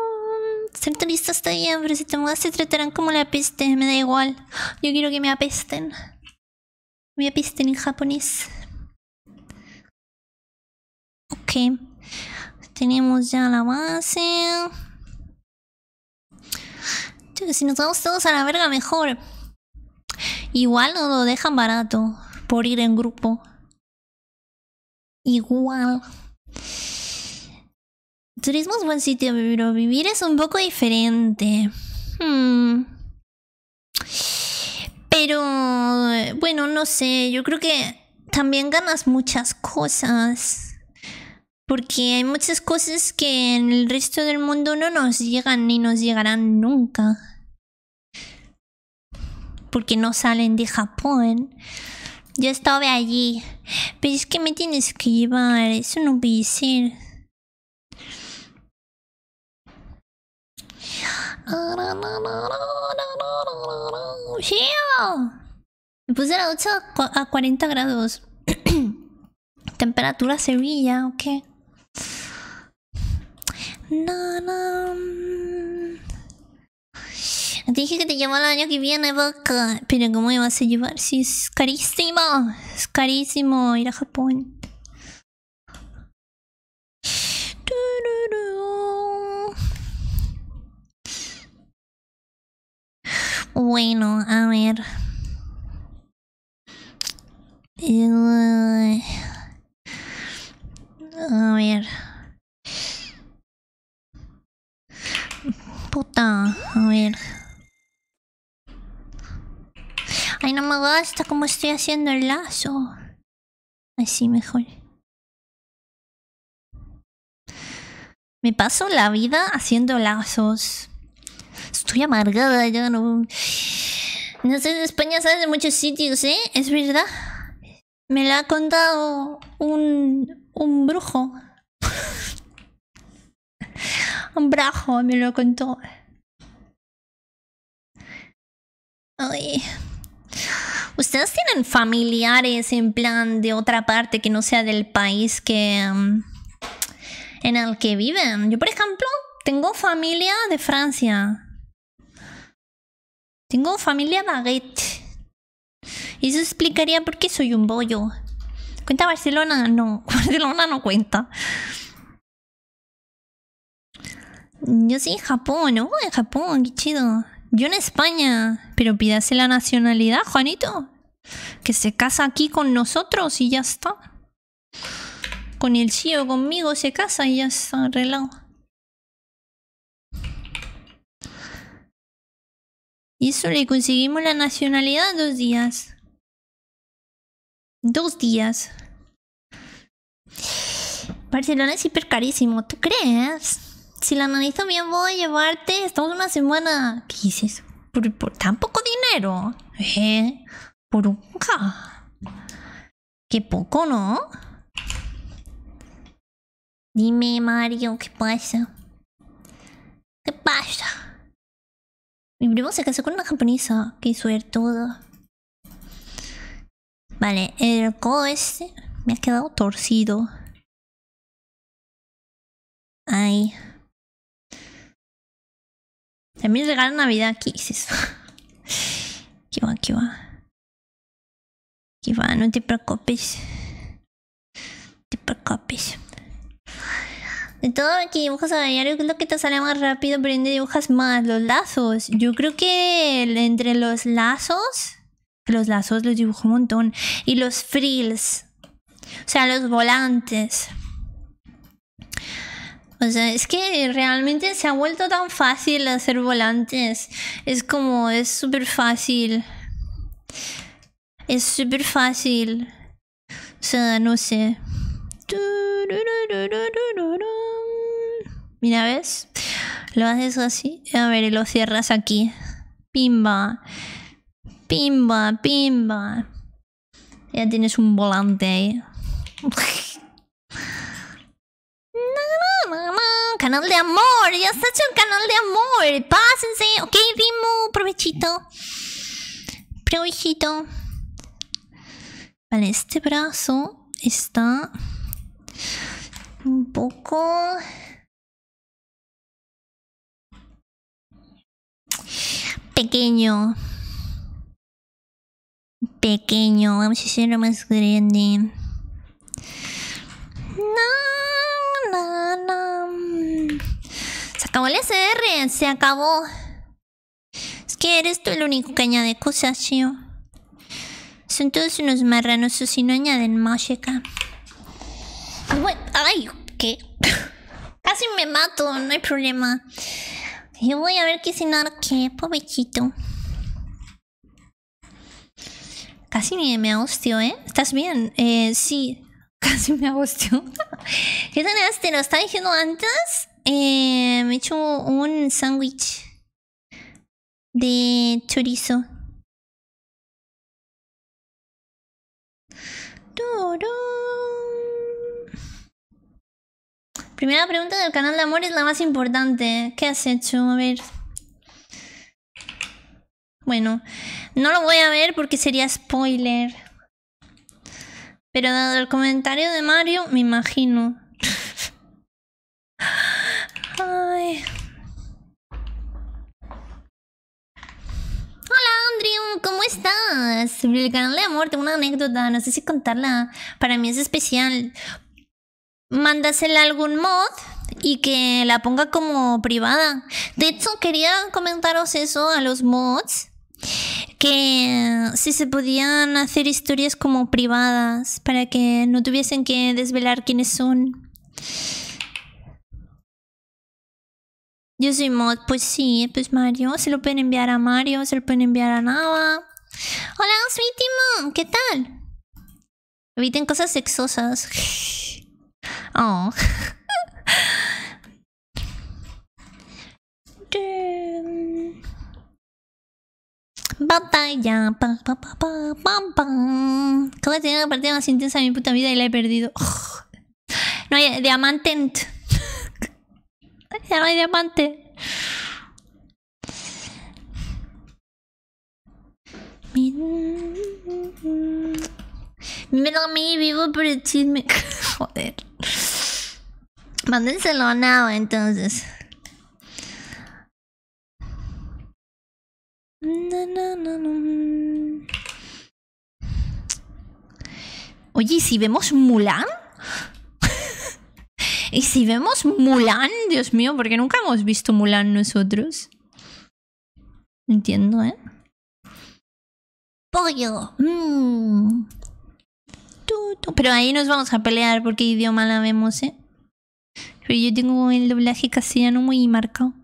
Ser turista está bien, pero si te mudas se tratarán como la peste, me da igual. Yo quiero que me apesten. Me apesten en japonés. Ok. Tenemos ya la base. Si nos vamos todos a la verga, mejor. Igual nos lo dejan barato por ir en grupo. Igual. Turismo es buen sitio, pero vivir es un poco diferente. Hmm. Pero, bueno, no sé, yo creo que también ganas muchas cosas porque hay muchas cosas que en el resto del mundo no nos llegan ni nos llegarán nunca. Porque no salen de Japón. Yo estaba allí. Pero es que me tienes que llevar. Eso no puede ser. Me puse la ducha a 40 grados. *clears throat* Temperatura Sevilla, ¿o qué? Dije que te llevaba el año que viene, vaca. Pero ¿cómo me vas a llevar? Si es carísimo. Es carísimo ir a Japón. Bueno, a ver. Eh, a ver. A ver. Ay, no me gusta como estoy haciendo el lazo. Así mejor. Me paso la vida haciendo lazos. Estoy amargada, ya no... No sé, de España sabes de muchos sitios, ¿eh? Es verdad. Me lo ha contado un, un brujo. Brajo me lo contó. ¿Ustedes tienen familiares en plan de otra parte que no sea del país que mm, en el que viven? Yo, por ejemplo, tengo familia de Francia. Tengo familia baguette. Y eso explicaría por qué soy un bollo. ¿Cuenta Barcelona? No, *laughs* Barcelona no cuenta. Yo soy en Japón, ¿no? en Japón, qué chido. Yo en España, pero pídase la nacionalidad, Juanito. Que se casa aquí con nosotros y ya está. Con el tío conmigo se casa y ya está arreglado. Y eso le conseguimos la nacionalidad en dos días. Dos días. Barcelona es hipercarísimo, ¿tú crees? si la analizo bien, voy a llevarte. Estamos una semana. ¿Qué dices? Por, por tan poco dinero. ¿Eh? Por un K. Qué poco, ¿no? Dime, Mario, ¿qué pasa? ¿Qué pasa? Mi primo se casó con una japonesa. Qué suertudo. Vale, el codo este me ha quedado torcido. Ay. También regalo Navidad aquí. *laughs* ¿Qué va, qué va? ¿Qué va? No te preocupes. te preocupes. De todo aquí dibujas a bañar es que te sale más rápido? Pero ¿dónde dibujas más? Los lazos. Yo creo que entre los lazos... Los lazos los dibujo un montón. Y los frills. O sea, los volantes. O sea, es que realmente se ha vuelto tan fácil hacer volantes. Es como, es súper fácil. Es súper fácil. O sea, no sé. Mira, ¿ves? Lo haces así. A ver, y lo cierras aquí. Pimba. Pimba, pimba. Ya tienes un volante ahí. canal de amor. Ya está hecho un canal de amor. Pásense. Ok, vimos provechito. Provechito. Vale, este brazo está un poco... Pequeño. Pequeño. Vamos a hacerlo más grande. No, no, no. Se acabó el SR, se acabó. Es que eres tú el único que añade cosas, tío. Son todos unos marranos y no añaden más chica. Ay, ¿qué? *laughs* Casi me mato, no hay problema. Yo voy a ver qué cenar, qué pobrecito. Casi ni me hostio, ¿eh? ¿Estás bien? Eh, sí casi me agosteo. *laughs* ¿Qué tenés? Te lo estaba diciendo antes. Eh, me he hecho un sándwich de chorizo. Primera pregunta del canal de amor es la más importante. ¿Qué has hecho? A ver. Bueno, no lo voy a ver porque sería spoiler. Pero dado el comentario de Mario, me imagino. Hola Andrew, ¿cómo estás? Sobre el canal de amor tengo una anécdota, no sé si contarla. Para mí es especial. Mándasela algún mod y que la ponga como privada. De hecho, quería comentaros eso a los mods que si se podían hacer historias como privadas para que no tuviesen que desvelar quiénes son. Yo soy mod, pues sí, pues Mario. Se lo pueden enviar a Mario, se lo pueden enviar a Nava. Hola, Sweetie ¿qué tal? Eviten cosas sexosas. *laughs* oh. *laughs* Batalla. Pa, pa, pa, pa, he tenido la partida más intensa de mi puta vida y la he perdido. No hay diamante. *laughs* ya no hay diamante. Mira a mí, vivo por el chisme. *laughs* Joder. Mándenselo a entonces. Oye, ¿y si vemos Mulan? *laughs* ¿Y si vemos Mulan? Dios mío, porque nunca hemos visto Mulan nosotros. Entiendo, ¿eh? Pollo. Mm. Pero ahí nos vamos a pelear porque idioma la vemos, ¿eh? Pero yo tengo el doblaje castellano muy marcado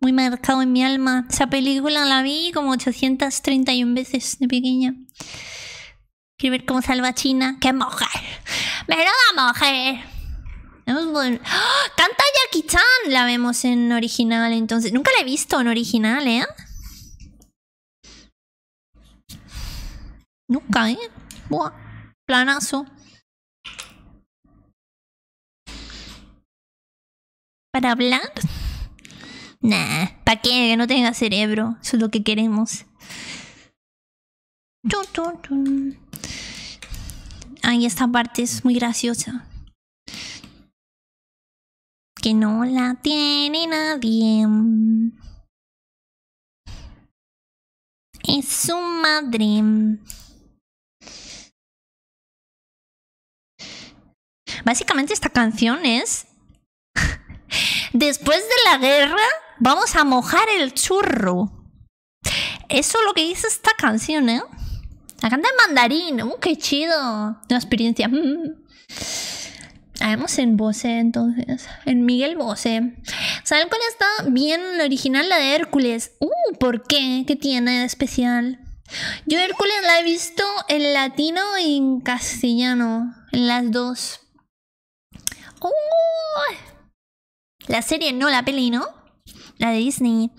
muy marcado en mi alma. Esa película la vi como 831 veces de pequeña. Quiero ver cómo salva a China. ¡Qué mujer! ¡Menuda mujer! ¡Ah! ¡Canta Jackie Chan! La vemos en original entonces. Nunca la he visto en original, ¿eh? Nunca, ¿eh? Buah. Planazo. Para hablar. Nah, ¿para qué? Que no tenga cerebro. Eso es lo que queremos. Ay, esta parte es muy graciosa. Que no la tiene nadie. Es su madre. Básicamente esta canción es... *laughs* Después de la guerra, Vamos a mojar el churro. Eso es lo que dice esta canción, ¿eh? La canta en mandarín. ¡Uh, qué chido! Una experiencia. Vamos mm, mm, mm. en Bose entonces. En Miguel Bose. ¿Saben cuál está bien la original? La de Hércules. Uh, ¿por qué? ¿Qué tiene de especial? Yo Hércules la he visto en latino y en castellano. En las dos. Uh, la serie, no la peli, ¿no? la de Disney.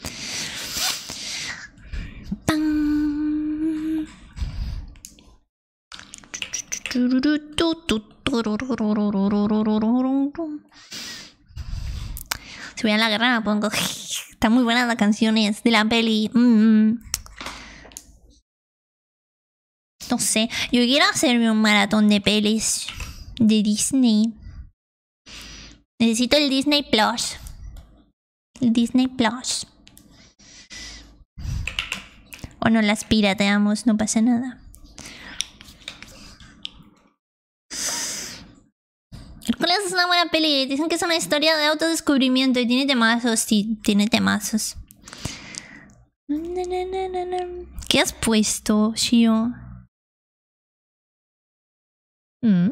Si voy a la guerra me pongo... Está muy buena las canciones de la peli. Mm. No sé, yo quiero hacerme un maratón de pelis de Disney. Necesito el Disney Plus. Disney Plus. O no las pirateamos, no pasa nada. el Hércules es una buena peli. Dicen que es una historia de autodescubrimiento y tiene temazos. Sí, tiene temazos. ¿Qué has puesto, Shio? ¿Mm?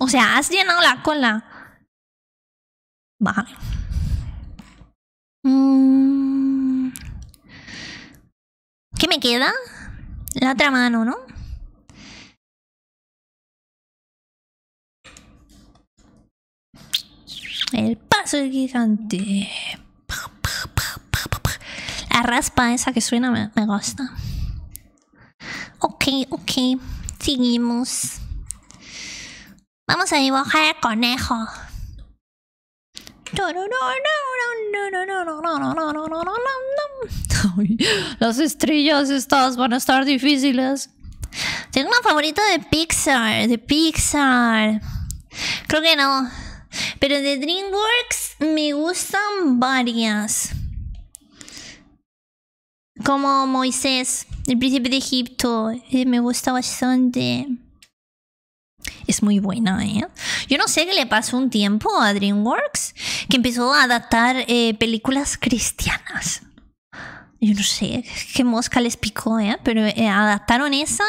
O sea, has llenado la cola. Vale. Mm. ¿Qué me queda? La otra mano, ¿no? El paso gigante. La raspa esa que suena me, gusta. Ok, ok. Seguimos. Vamos a dibujar el conejo. No, no, no, no. No, no, no, no, no, no, no, no, Las estrellas estas van a estar difíciles. Tengo una favorita de Pixar, de Pixar. Creo que no. Pero de DreamWorks me gustan varias. Como Moisés, el príncipe de Egipto. Eh, me gusta bastante es muy buena. ¿eh? Yo no sé qué le pasó un tiempo a DreamWorks que empezó a adaptar eh, películas cristianas. Yo no sé qué mosca les picó, ¿eh? pero eh, adaptaron esa.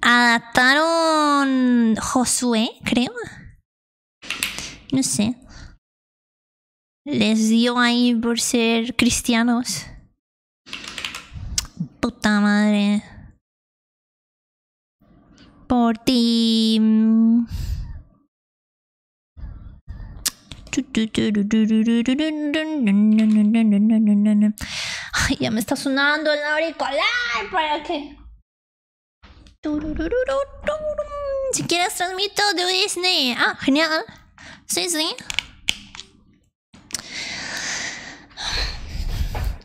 Adaptaron Josué, creo. No sé. Les dio ahí por ser cristianos. Puta madre ya me está sonando el auricular para qué? Si quieres transmito de Disney. Ah, genial. Sí, sí.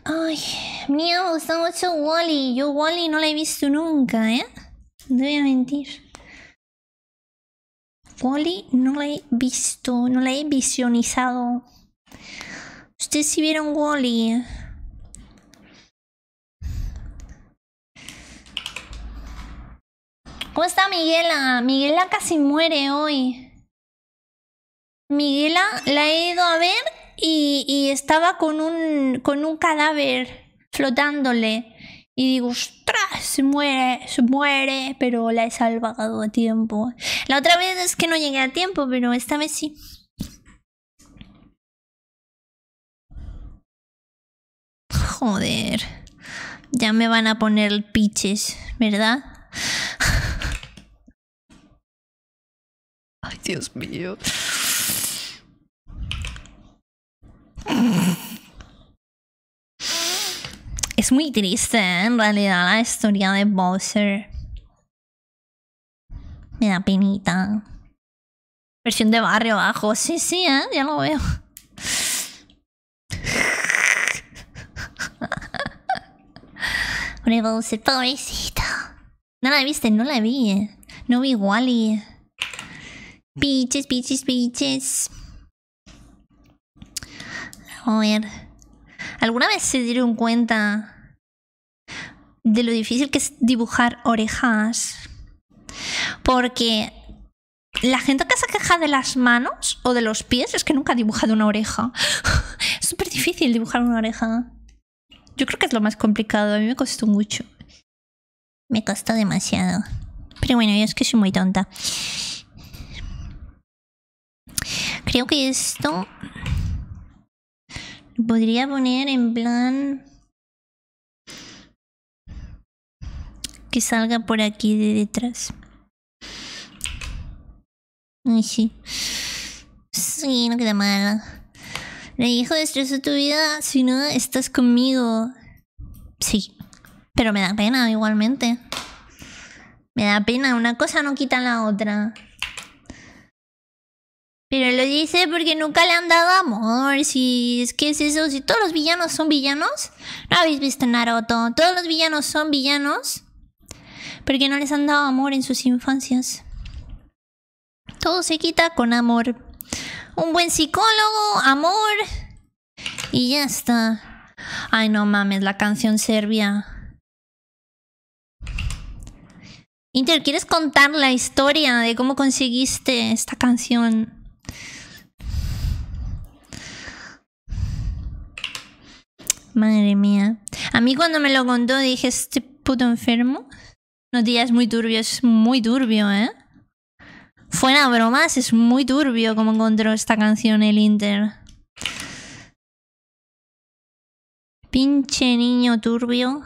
Ay, mía, me gusta mucho Wally. Yo Wally no la he visto nunca, ¿eh? no voy a mentir. Wally no la he visto, no la he visionizado. Ustedes sí vieron Wally. ¿Cómo está Miguela? Miguela casi muere hoy. Miguela la he ido a ver y, y estaba con un, con un cadáver flotándole y digo, ¡ostras! Se muere, se muere, pero la he salvado a tiempo. La otra vez es que no llegué a tiempo, pero esta vez sí. Joder. Ya me van a poner piches, ¿verdad? *laughs* Ay, Dios mío. Es muy triste, ¿eh? en realidad, la historia de Bowser. Me da penita. Versión de barrio bajo. Sí, sí, ¿eh? ya lo veo. Pobre Bowser, pobrecito. No la viste, no la vi. ¿eh? No vi Wally. Piches, piches, piches. A ver. ¿Alguna vez se dieron cuenta de lo difícil que es dibujar orejas? Porque la gente que se queja de las manos o de los pies es que nunca ha dibujado una oreja. es *laughs* súper difícil dibujar una oreja. Yo creo que es lo más complicado. A mí me costó mucho. Me costó demasiado. Pero bueno, yo es que soy muy tonta. Creo que esto Podría poner en plan... Que salga por aquí de detrás. Ay, sí. Sí, no queda mal. Le dijo, destrozó tu vida, si no, estás conmigo. Sí. Pero me da pena igualmente. Me da pena, una cosa no quita la otra. Pero lo dice porque nunca le han dado amor. Si es es eso, si todos los villanos son villanos. No habéis visto Naruto. Todos los villanos son villanos. Porque no les han dado amor en sus infancias. Todo se quita con amor. Un buen psicólogo, amor. Y ya está. Ay, no mames, la canción serbia. Inter, ¿quieres contar la historia de cómo conseguiste esta canción? Madre mía. A mí cuando me lo contó dije, este puto enfermo. No, tía, es muy turbio, es muy turbio, ¿eh? Fuera bromas, es muy turbio como encontró esta canción el Inter. Pinche niño turbio.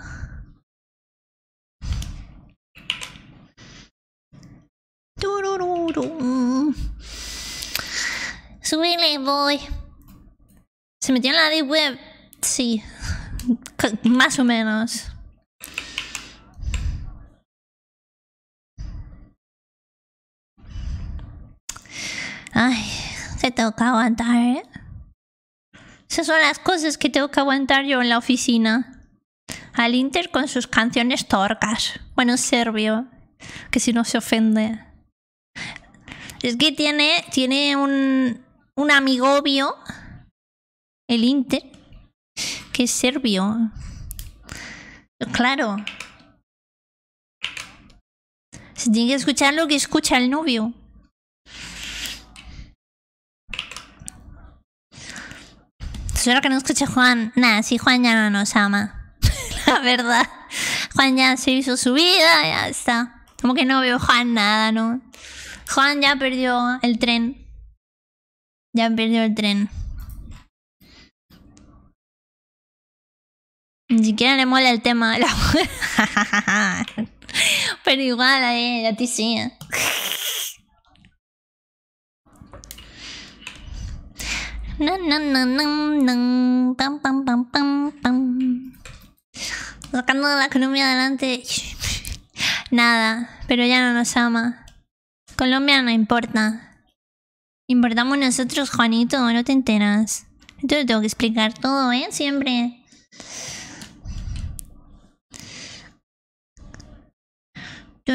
Subile, voy. Se metió en la deep web. Sí, más o menos. Ay, te toca aguantar, ¿eh? Esas son las cosas que tengo que aguantar yo en la oficina. Al Inter con sus canciones torcas. Bueno, serbio, que si no se ofende. Es que tiene, tiene un, un obvio, el Inter, que serbio. Claro. Se tiene que escuchar lo que escucha el novio. Solo que no escucha Juan. Nada, si Juan ya no nos ama. *laughs* La verdad. Juan ya se hizo su vida, ya está. Como que no veo Juan nada, ¿no? Juan ya perdió el tren. Ya perdió el tren. Ni siquiera le mola el tema *laughs* Pero igual a ella, a ti sí. ¿eh? Pam, pam, pam, pam, Sacando la Colombia adelante. Nada, pero ya no nos ama. Colombia no importa. Importamos nosotros, Juanito, no te enteras. Yo tengo que explicar todo, ¿eh? Siempre. A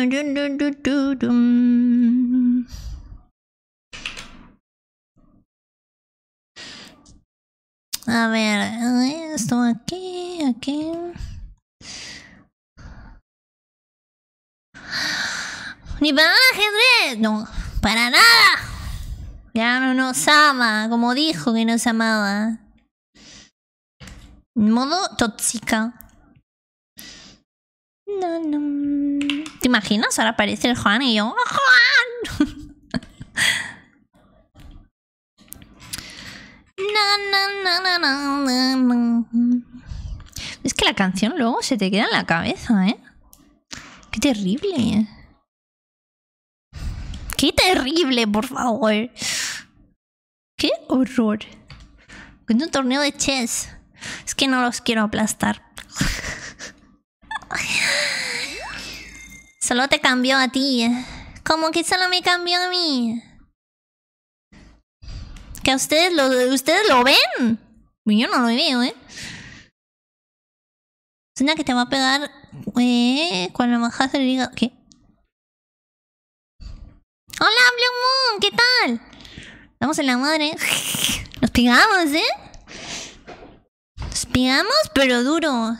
ver, eh, esto aquí, aquí. Ni para nada, ajedrez. No, para nada. Ya no nos ama, como dijo que nos amaba. Modo tóxica. No, no. ¿Te imaginas? Ahora aparece el Juan y yo. ¡Oh, ¡Juan! no, no, no, es que la canción luego se te queda en la cabeza, ¿eh? Qué terrible. Qué terrible, por favor. Qué horror. Con un torneo de chess. Es que no los quiero aplastar. Solo te cambió a ti. Eh. Como que solo me cambió a mí. Que ustedes lo, ustedes lo ven. Yo no lo veo, ¿eh? Es una que te va a pegar eh, cuando bajas el diga ¿Qué? ¡Hola, Blue Moon! ¿Qué tal? Estamos en la madre. Nos pegamos, ¿eh? Nos pegamos, pero duro.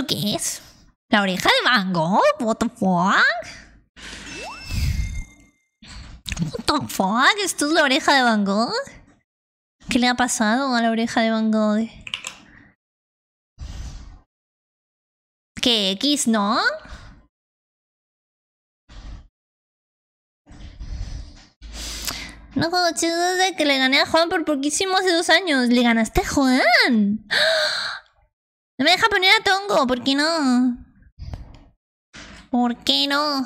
¿Esto qué es? ¿La oreja de Van Gogh? What the fuck? What the fuck? ¿Esto es la oreja de Van Gogh? ¿Qué le ha pasado a la oreja de Van Gogh? ¿Qué? ¿X no? No juego chido que le gané a Juan por poquísimo hace dos años. ¿Le ganaste a Juan? ¡Ah! No me deja poner a Tongo, ¿por qué no? ¿Por qué no?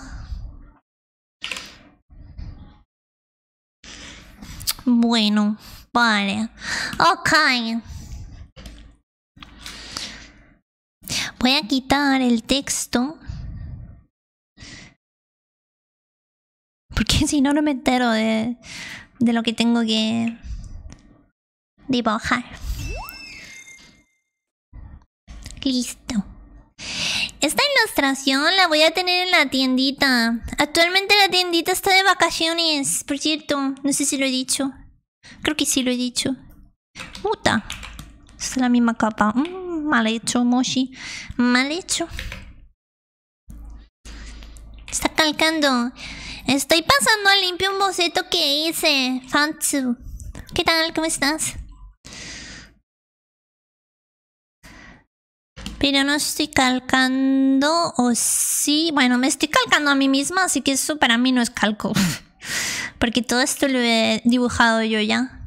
Bueno, vale. Ok. Voy a quitar el texto. Porque *laughs* si no, no me entero de, de lo que tengo que dibujar. Listo. Esta ilustración la voy a tener en la tiendita. Actualmente la tiendita está de vacaciones, por cierto. No sé si lo he dicho. Creo que sí lo he dicho. Puta. Es la misma capa. Mm, mal hecho, Moshi. Mal hecho. Está calcando. Estoy pasando a limpio un boceto que hice. Fansu. ¿Qué tal? ¿Cómo estás? pero no estoy calcando o sí, bueno, me estoy calcando a mí misma, así que eso para mí no es calco, *laughs* porque todo esto lo he dibujado yo ya.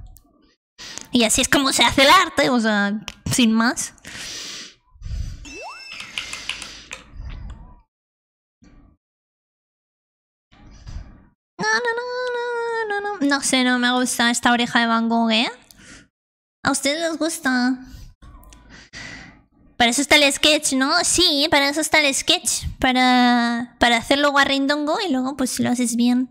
Y así es como se hace el arte, o sea, sin más. No, no, no, no, no, no. No sé, no me gusta esta oreja de Van Gogh, ¿eh? ¿A ustedes les gusta? Para eso está el sketch, ¿no? Sí, para eso está el sketch. Para, para hacerlo guarrindongo y luego pues si lo haces bien.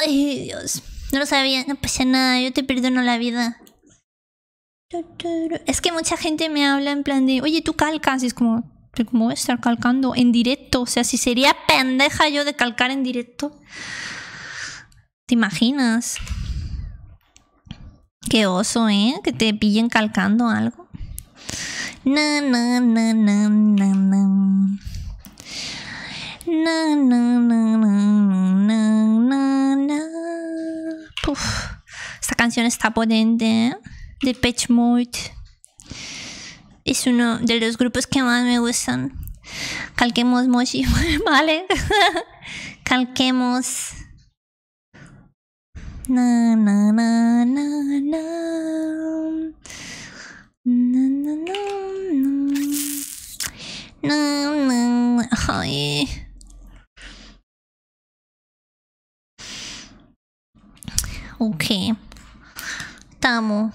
¡Ay, Dios! No lo sabía, no pasa nada, yo te perdono la vida. Es que mucha gente me habla en plan de, oye, tú calcas, y es como, ¿cómo voy a estar calcando en directo? O sea, si sería pendeja yo de calcar en directo. ¿Te imaginas? Qué oso, ¿eh? Que te pillen calcando algo. Na na na na na na. Na na na na na na. Esta canción está potente. ¿eh? De Pitch Mode. Es uno de los grupos que más me gustan. Calquemos Moshi, ¿vale? *laughs* Calquemos. Na na na na na. Na na na. Não, não. Ai. Ok. Tamo.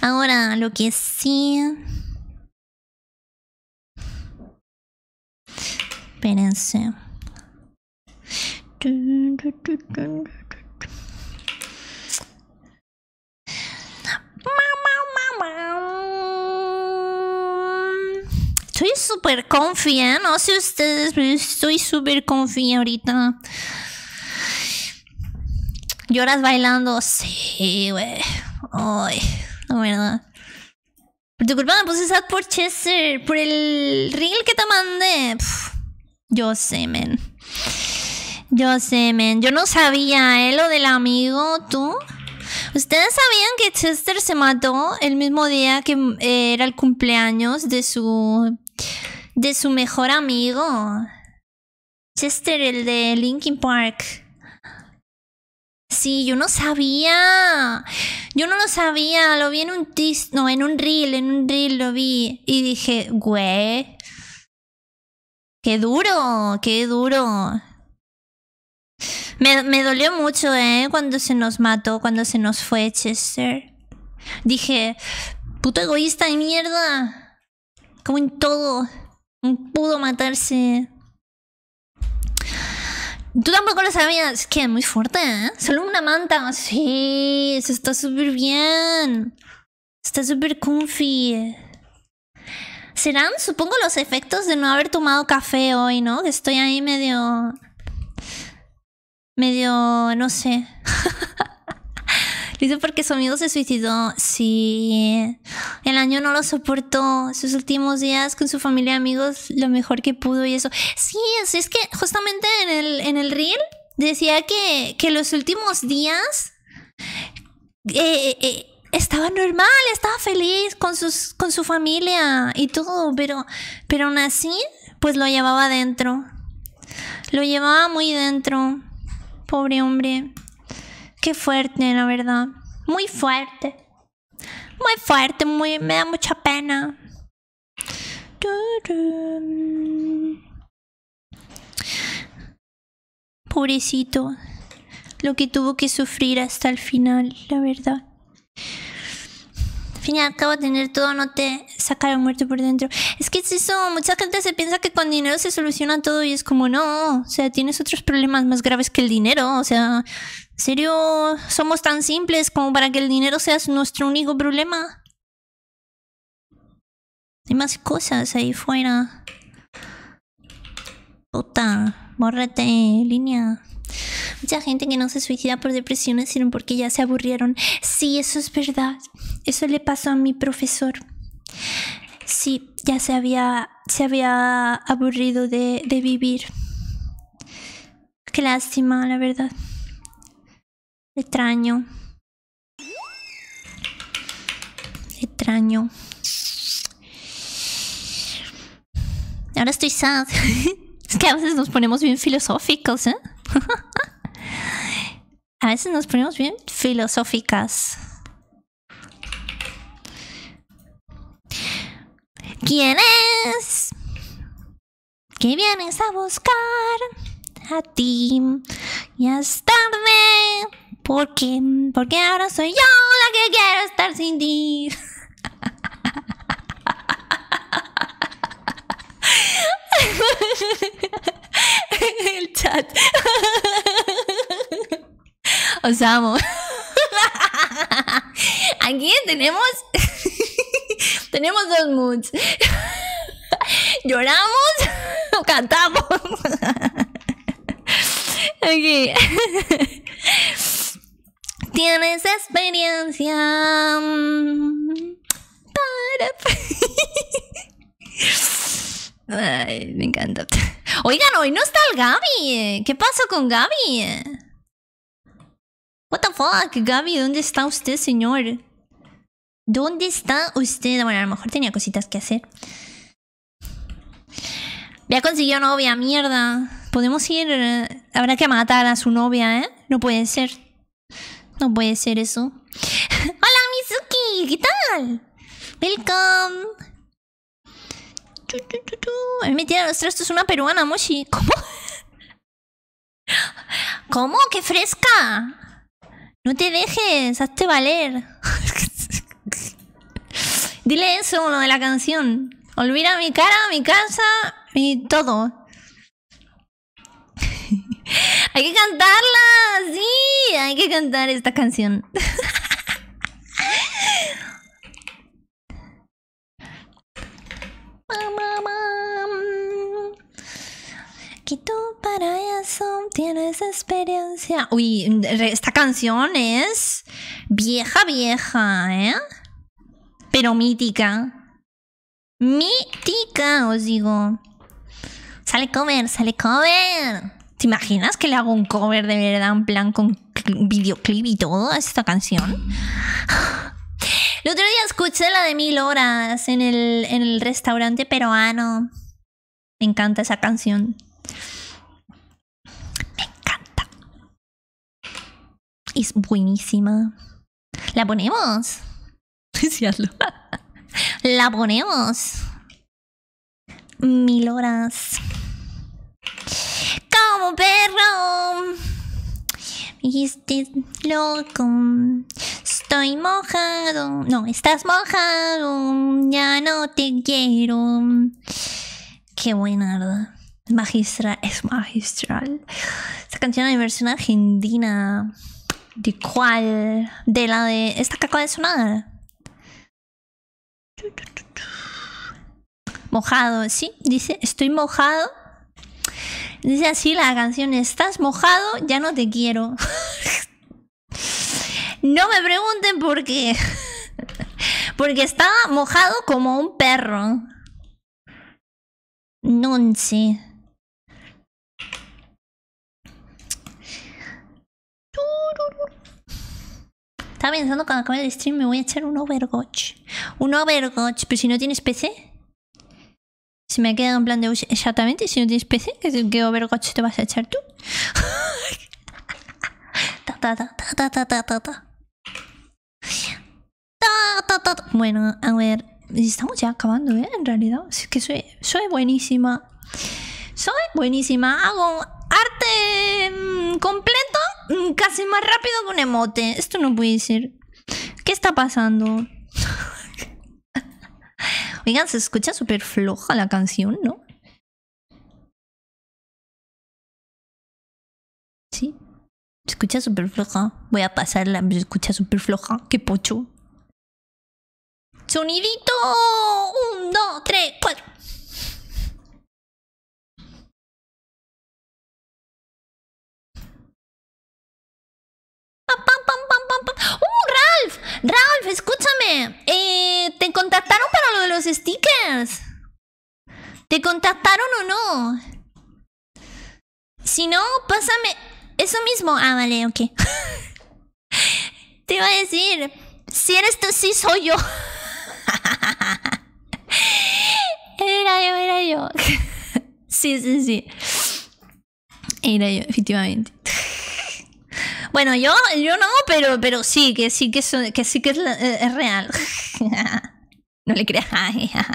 Tá, agora o que sim Espérense. soy súper confía, no sé ustedes, pero estoy súper confía ahorita. ¿Lloras bailando? Sí, güey. Ay, la verdad. Por tu culpa me puse sad por Chester, por el reel que te mandé. yo sé, men. Yo sé, men. Yo no sabía, ¿eh? Lo del amigo, tú. ¿Ustedes sabían que Chester se mató el mismo día que eh, era el cumpleaños de su de su mejor amigo. Chester, el de Linkin Park. Sí, yo no sabía. Yo no lo sabía. Lo vi en un tis, no, en un reel, en un reel lo vi. Y dije, güey. Qué duro, qué duro. Me, me dolió mucho, ¿eh? Cuando se nos mató, cuando se nos fue Chester. Dije, puto egoísta de mierda. Como en todo. Pudo matarse. Tú tampoco lo sabías. Que muy fuerte, ¿eh? Solo una manta. Sí, eso está súper bien. Está súper comfy. Serán, supongo, los efectos de no haber tomado café hoy, ¿no? Que estoy ahí medio... Medio... no sé. *laughs* Dice porque su amigo se suicidó. Sí. El año no lo soportó. Sus últimos días con su familia y amigos, lo mejor que pudo y eso. Sí, es, es que justamente en el, en el reel decía que, los últimos días eh, eh, eh, estaba normal, estaba feliz con, sus, con su familia y todo, pero, pero aún así, pues lo llevaba dentro. Lo llevaba muy dentro. Pobre hombre. Qué fuerte, la verdad. Muy fuerte. Muy fuerte, muy, me da mucha pena. Pobrecito. Lo que tuvo que sufrir hasta el final, la verdad. Al fin y al tener todo no te sacaron muerto por dentro. Es que es eso, mucha gente se piensa que con dinero se soluciona todo y es como no. O sea, tienes otros problemas más graves que el dinero. O sea, serio somos tan simples como para que el dinero sea nuestro único problema? Hay más cosas ahí fuera. Puta, bórrate, línea. Mucha gente que no se suicida por depresiones, sino porque ya se aburrieron. Sí, eso es verdad. Eso le pasó a mi profesor. Sí, ya se había, se había aburrido de, de vivir. Qué lástima, la verdad. Extraño. Extraño. Ahora estoy sad. *laughs* es que a veces nos ponemos bien filosóficos, ¿eh? *laughs* a veces nos ponemos bien filosóficas. ¿Quién es? ¿Qué vienes a buscar? A ti. Ya es tarde por qué ahora soy yo la que quiero estar sin ti. *laughs* El chat. Os amo. Aquí tenemos. tenemos dos moods. Lloramos o cantamos. Aquí. Tienes experiencia *laughs* me encanta. Oigan, hoy no está el Gabi. ¿Qué pasó con Gabi? What the fuck, Gaby, ¿dónde está usted, señor? ¿Dónde está usted? Bueno, a lo mejor tenía cositas que hacer. Ya consiguió novia, mierda. Podemos ir... Eh, habrá que matar a su novia, ¿eh? No puede ser. No puede ser eso. *laughs* ¡Hola, Mizuki! ¿Qué tal? ¡Welcome! A mí me tiran los trastos una peruana, Moshi. *laughs* ¿Cómo? ¿Cómo? ¡Qué fresca! No te dejes, hazte valer. *laughs* Dile eso, uno de la canción. Olvida mi cara, mi casa, Y todo. Hay que cantarla, hay que cantar esta canción. que tú para eso tienes experiencia. Uy, esta canción es vieja, vieja, ¿eh? Pero mítica. Mítica, os digo. Sale comer, sale comer. ¿Te imaginas que le hago un cover de verdad en plan con videoclip y todo a esta canción? *sighs* El otro día escuché la de mil horas en el, en el restaurante peruano. Me encanta esa canción. Me encanta. Es buenísima. ¿La ponemos? *laughs* Sí, *laughs* La ponemos. Mil horas. Perro perro. Dijiste loco, estoy mojado. No, estás mojado, ya no te quiero. Qué buena, ¿verdad? Magistral, es magistral. Esta canción de versión argentina. ¿De cuál? De la de. Esta que de sonar. Mojado, sí, dice, estoy mojado. Dice así la canción, estás mojado, ya no te quiero. *laughs* no me pregunten por qué. *laughs* Porque estaba mojado como un perro. No sé. Estaba pensando cuando acabe el stream me voy a echar un overcoach Un overgotch, pero si no tienes PC si me queda en plan de exactamente, si no tienes PC, que qué te vas a echar tú? Bueno, a ver, estamos ya acabando, ¿eh? En realidad, es que soy, soy buenísima. Soy buenísima. Hago arte mm, completo mm, casi más rápido que un emote. Esto no puede ser. ¿Qué está pasando? *laughs* Oigan, se escucha súper floja la canción, ¿no? Sí. Se escucha súper floja. Voy a pasarla, se escucha súper floja. ¡Qué pocho! ¡Sonidito! ¡Un, dos, tres, cuatro! Ralph, escúchame. Eh, ¿Te contactaron para lo de los stickers? ¿Te contactaron o no? Si no, pásame... Eso mismo. Ah, vale, ok. *laughs* Te iba a decir, si eres tú, sí soy yo. *laughs* era yo, era yo. *laughs* sí, sí, sí. Era yo, efectivamente. Bueno, yo, yo no, pero, pero sí, que sí que es, que sí que es, eh, real. *laughs* No le creas. *laughs*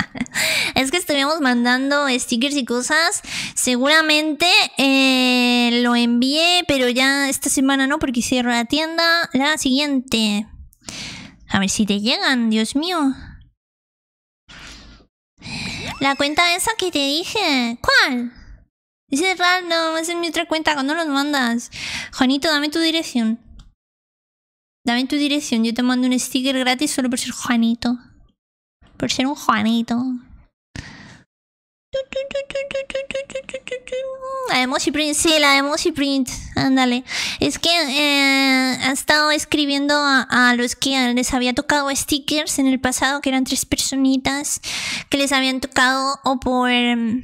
es que estuvimos mandando stickers y cosas. Seguramente eh, lo envié, pero ya esta semana no, porque cierro la tienda. La siguiente. A ver si te llegan, Dios mío. La cuenta esa que te dije. ¿Cuál? Ese es random, esa es mi otra cuenta, cuando los mandas? Juanito, dame tu dirección. Dame tu dirección, yo te mando un sticker gratis solo por ser Juanito. Por ser un Juanito. La emoji print, sí, la emoji print. Ándale. Es que eh, ha estado escribiendo a, los que les había tocado stickers en el pasado, que eran tres personitas, que les habían tocado o por. Mm,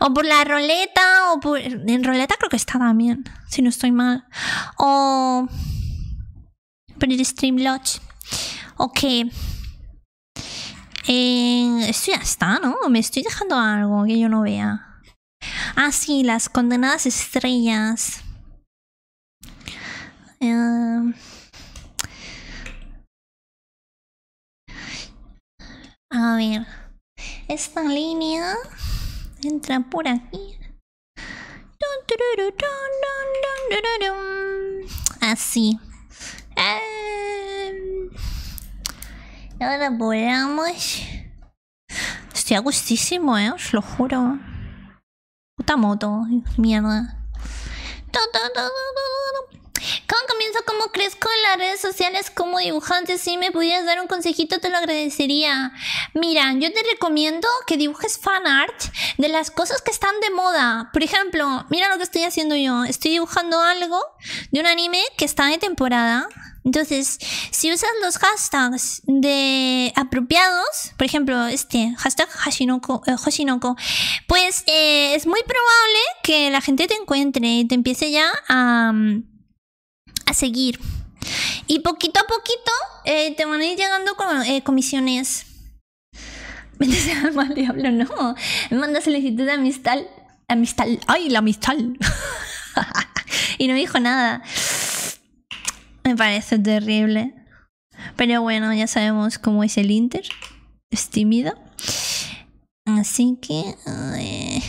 o por la roleta, o por... En roleta creo que está también, si no estoy mal. O por el Streamlodge. Lodge okay. Eh, esto ya está, ¿no? Me estoy dejando algo que yo no vea. Ah, sí, las condenadas estrellas. Eh, a ver. Esta línea entra por aquí. Así. Em, ahora volamos. Estoy agustísimo, eh, os lo juro. Puta moto, mierda. ¿Cómo comienzo ¿Cómo crezco en las redes sociales como dibujante, si me pudieras dar un consejito te lo agradecería. Mira, yo te recomiendo que dibujes fan art de las cosas que están de moda. Por ejemplo, mira lo que estoy haciendo yo. Estoy dibujando algo de un anime que está de temporada. Entonces, si usas los hashtags de apropiados, por ejemplo, este hashtag Hashinoko, eh, Hoshinoko, pues eh, es muy probable que la gente te encuentre y te empiece ya a... Mm, a seguir. Y poquito a poquito eh, te van a ir llegando con, eh, comisiones. *laughs* dice mal mal diablo, no. Manda solicitud de amistad. Amistad. ¡Ay, la amistad! *laughs* y no dijo nada. Me parece terrible. Pero bueno, ya sabemos cómo es el Inter. Es tímido. Así que... Eh,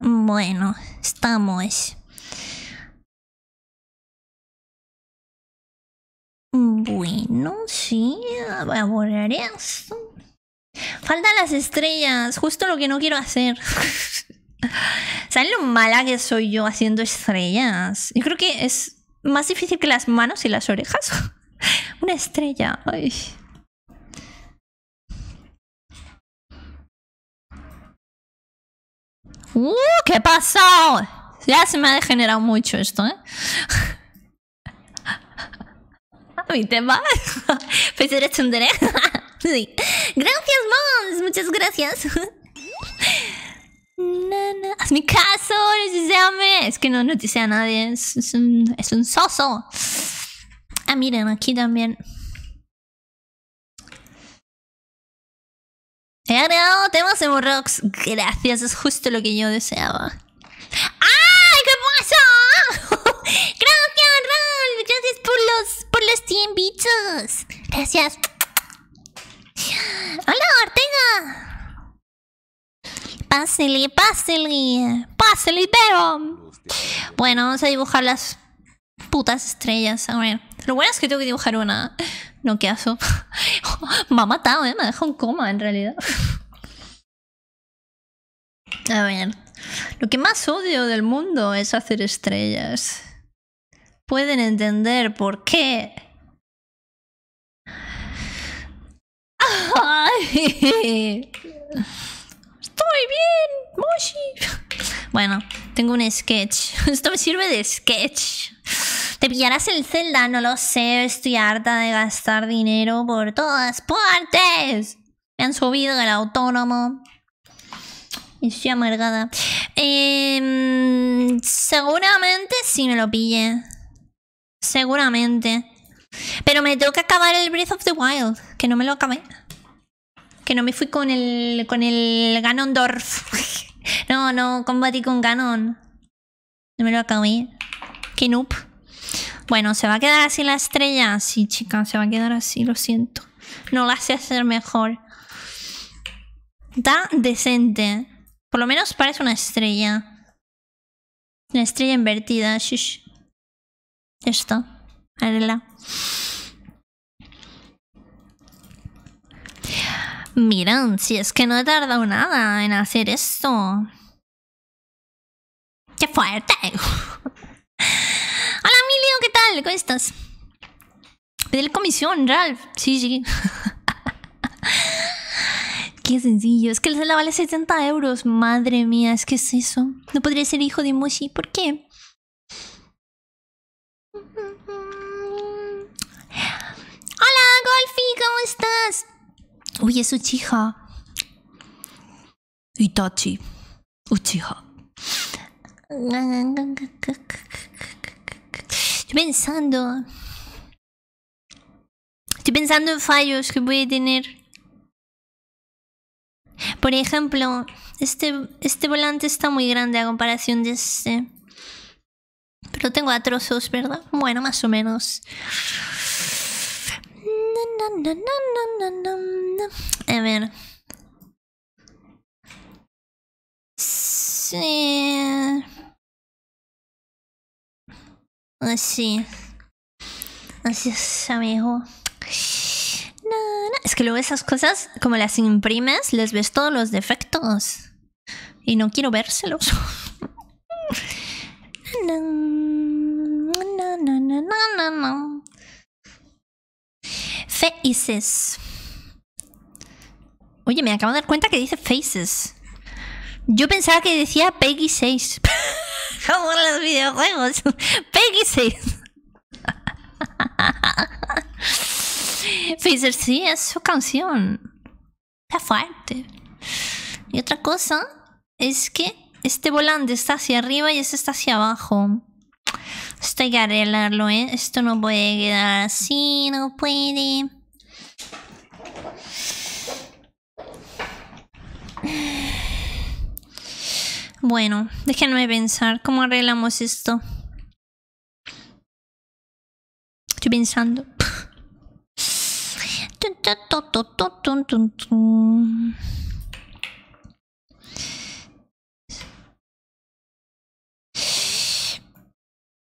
bueno, estamos. Bueno, sí, a borrar esto. Faltan las estrellas, justo lo que no quiero hacer. *laughs* ¿Saben lo mala que soy yo haciendo estrellas? Yo creo que es más difícil que las manos y las orejas. *laughs* Una estrella. Ay. ¡Uh! ¿Qué pasó? Ya se me ha degenerado mucho esto, ¿eh? *laughs* mi tema. *laughs* pues *laughs* sí. Gracias, Mons. Muchas gracias. Nana. *laughs* Haz mi caso, mí! Es que no noticia a nadie. Es, un, es un soso. Ah, miren, aquí también. He agregado temas de Morrox. Gracias, es justo lo que yo deseaba. bichos. Gracias. Hola, Ortega. Pásele, pásele. Pásele, pero. Bueno, vamos a dibujar las putas estrellas. A ver. Lo bueno es que tengo que dibujar una. No, qué aso. *laughs* me ha matado, eh, Me ha dejado en coma, en realidad. a ver. Lo que más odio del mundo es hacer estrellas. Pueden entender por qué Estoy bien, Bueno, tengo un sketch. Esto me sirve de sketch. ¿Te pillarás el Zelda? No lo sé. Estoy harta de gastar dinero por todas partes. Me han subido el autónomo. Estoy amargada. Em, seguramente sí me lo pille. Seguramente. Pero me tengo que acabar el Breath of the Wild, que no me lo acabé que no me fui con el, con el Ganondorf. *laughs* no, no, combatí con Ganon. No me lo acabé. Qué noob. Bueno, se va a quedar así la estrella. Sí, chica, se va a quedar así, lo siento. No la sé hacer mejor. Está decente. Por lo menos parece una estrella. Una estrella invertida. Shush. Ya Miren, si es que no he tardado nada en hacer esto. ¡Qué fuerte! *laughs* Hola, Emilio, ¿qué tal? ¿Cómo estás? la comisión, Ralph. Sí, sí. *laughs* Qué sencillo. Es que se la vale 70 euros. Madre mía, es que es eso. No podría ser hijo de Moshi. ¿Por qué? *laughs* Hola, Golfi, ¿cómo estás? Uy, es uchija, Itachi. Uchiha. Estoy pensando. Estoy pensando en fallos que voy a tener. Por ejemplo, este, este volante está muy grande a comparación de este. Pero tengo a trozos, ¿verdad? Bueno, más o menos. A ver. Sí. Así. Ah, Así es, amigo. Es que luego esas cosas, como las imprimes, les ves todos los defectos. Y no quiero vérselos. *laughs* Faces. Oye, me acabo de dar cuenta que dice Faces. Yo pensaba que decía Peggy 6. *laughs* Como en los videojuegos. *laughs* Peggy 6. Faces, sí, es su canción. Está fuerte. Y otra cosa es que este volante está hacia arriba y este está hacia abajo. Esto hay que arreglarlo, ¿eh? Esto no puede quedar así, no puede. Bueno, déjenme pensar cómo arreglamos esto. Estoy pensando.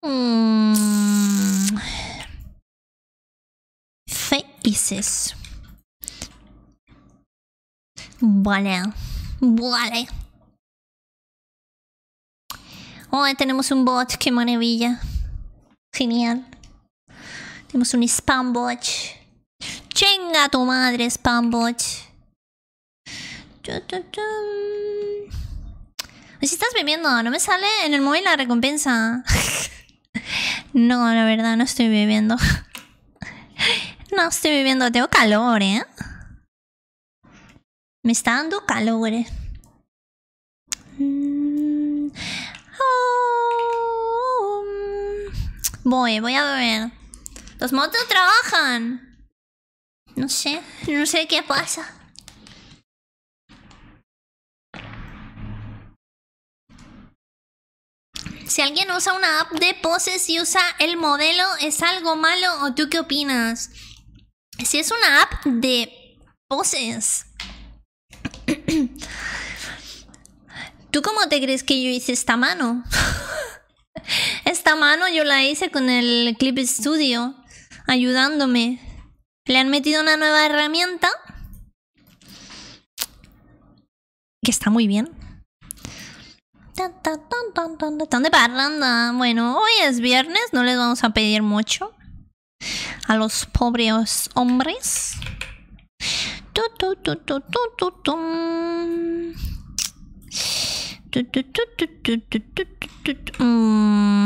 Mmm. Faces. Vale. Vale. Hoy tenemos un bot, qué maravilla. Genial. Tenemos un spam bot. Chenga tu madre, spam bot. Si estás bebiendo, no me sale en el móvil la recompensa. *laughs* No, la verdad no estoy bebiendo. *laughs* no estoy viviendo. tengo calor, ¿eh? Me está dando calor. ¿eh? Mm. Oh. Voy, voy a beber. Los motos trabajan. No sé, no sé qué pasa. Si alguien usa una app de poses y usa el modelo, ¿es algo malo o tú qué opinas? Si es una app de poses. *clears throat* ¿Tú cómo te crees que yo hice esta mano? *laughs* esta mano yo la hice con el Clip Studio, ayudándome. Le han metido una nueva herramienta que está muy bien. Están de Bueno, hoy es viernes, no les vamos a pedir mucho a los pobres hombres.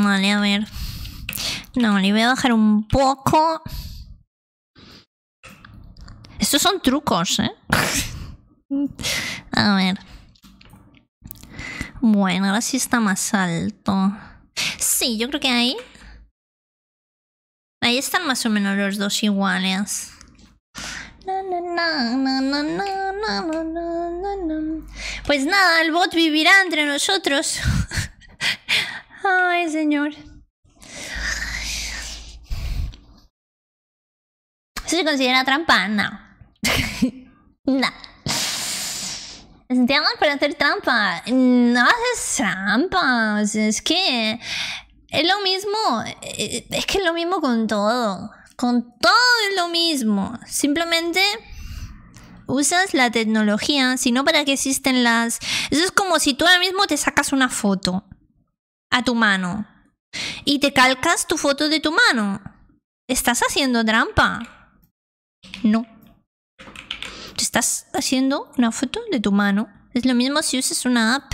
vale, a ver. No, le voy a bajar un poco. Estos son trucos, ¿eh? a ver. Bueno, ahora sí está más alto. Sí, yo creo que ahí... Ahí están más o menos los dos iguales. Pues nada, el bot vivirá entre nosotros. *laughs* Ay, señor. ¿Eso se considera trampa? No. *laughs* no. Te para hacer trampa. No haces trampas es que es lo mismo. Eh, es que es lo mismo con todo. Con todo es lo mismo. Simplemente usas la tecnología, sino para que existen las... Eso es como si tú ahora mismo te sacas una foto a tu mano y te calcas tu foto de tu mano. ¿Estás haciendo trampa? No. Te estás haciendo una foto de tu mano. Es lo mismo si usas una app.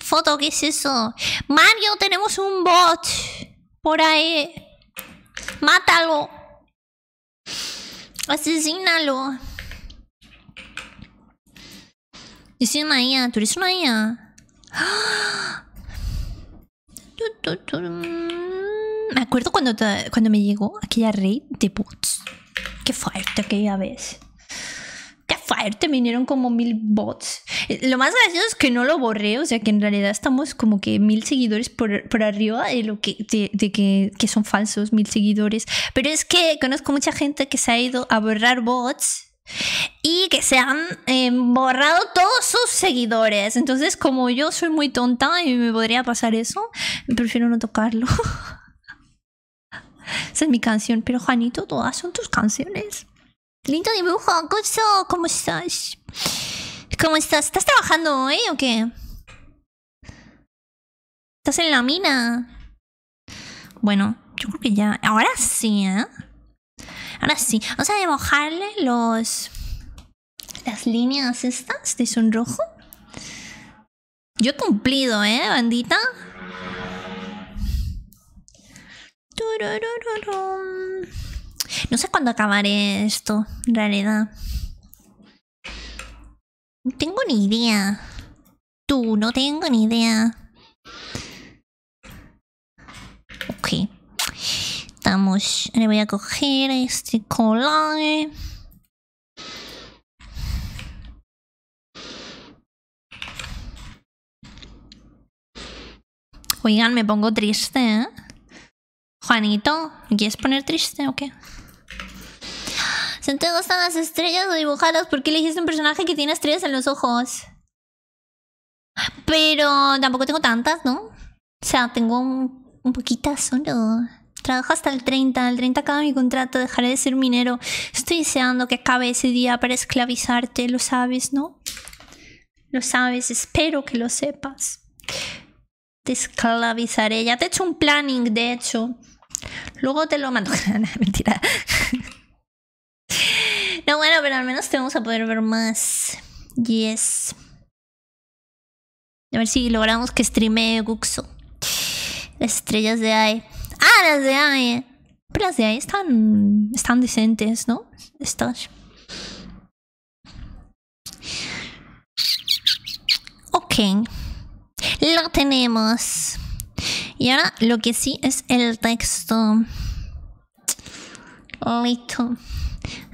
Foto, ¿qué es eso? Mario, tenemos un bot por ahí. Mátalo. Asesínalo. Es una IA, tú eres una IA. Mm, me acuerdo cuando, cuando me llegó aquella raid de bots. Qué fuerte aquella vez. Qué fuerte, vinieron como mil bots. Eh, lo más gracioso es que no lo borré, o sea que en realidad estamos como que mil seguidores por, arriba de lo que, que, que son falsos, mil seguidores. Pero es que conozco mucha gente que se ha ido a borrar bots y que se han em, borrado todos sus seguidores. Entonces, como yo soy muy tonta y me podría pasar eso, prefiero no tocarlo. *laughs* Esa es mi canción, pero Juanito, todas son tus canciones. Lindo dibujo, gusto ¿cómo estás? ¿Cómo estás? ¿Estás trabajando hoy o qué? ¿Estás en la mina? Bueno, yo creo que ya. Ahora sí, ¿eh? Ahora sí, vamos a dibujarle los... Las líneas estas de sonrojo. Yo he cumplido, ¿eh, bandita? No sé cuándo acabaré esto, en realidad. No tengo ni idea. Tú, no tengo ni idea. Ok. Vamos, Le voy a coger este color. Oigan, me pongo triste, ¿eh? Juanito, ¿quieres poner triste o qué? Si te gustan las estrellas o dibujadas, ¿por qué elegiste un personaje que tiene estrellas en los ojos? Pero tampoco tengo tantas, ¿no? O sea, tengo un, un poquito solo. Trabaja hasta el 30, Al 30 acaba mi contrato, dejaré de ser minero. Estoy deseando que acabe ese día para esclavizarte, lo sabes, ¿no? Lo sabes, espero que lo sepas. Te esclavizaré. Ya te he hecho un planning, de hecho. Luego te lo mando. *laughs* Mentira. no, bueno, pero al menos te vamos a poder ver más. Yes. A ver si logramos que streame Guxo. Las estrellas de AE. Ah, las de ahí! Eh. Pero las de ahí están, decentes, ¿no? Estas. Ok. Lo tenemos. Y ahora lo que sí es el texto. Listo.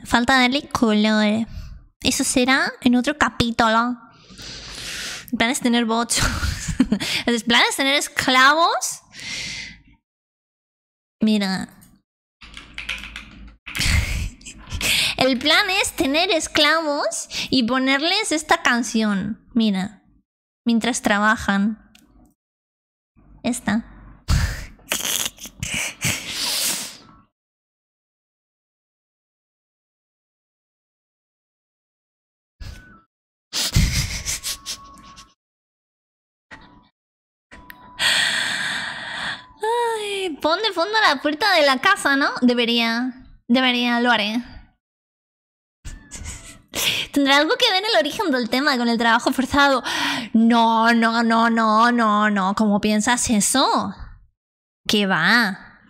Falta darle color. Eso será en otro capítulo. El plan es tener bochos. El *laughs* plan es tener esclavos Mira. El plan es tener esclavos y ponerles esta canción. Mira. Mientras trabajan. Esta. pon de fondo la puerta de la casa, ¿no? Debería. Debería, lo haré. *laughs* ¿Tendrá algo que ver el origen del tema con el trabajo forzado? No, no, no, no, no, no. ¿Cómo piensas eso? ¿Qué va?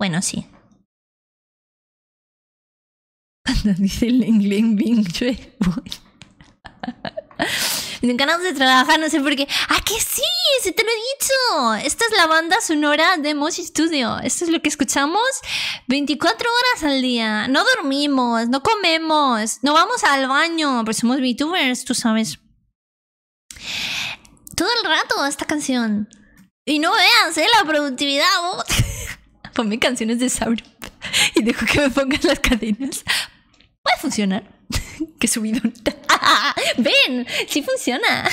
Bueno, sí. *laughs* Cuando dice el inglés Bing Me encanta *laughs* de trabajar, no sé por qué. ¡Ah, que sí! Sí, te lo he dicho. Esta es la banda sonora de Moshi Studio. Esto es lo que escuchamos 24 horas al día. No dormimos, no comemos, no vamos al baño, Pero somos VTubers, tú sabes. Todo el rato esta canción. Y no veas, ¿eh? La productividad. vos. Uh. *laughs* Ponme canciones de Sauron y dejo que me pongas las cadenas. Puede funcionar. *laughs* Que subido *laughs* Ven, sí funciona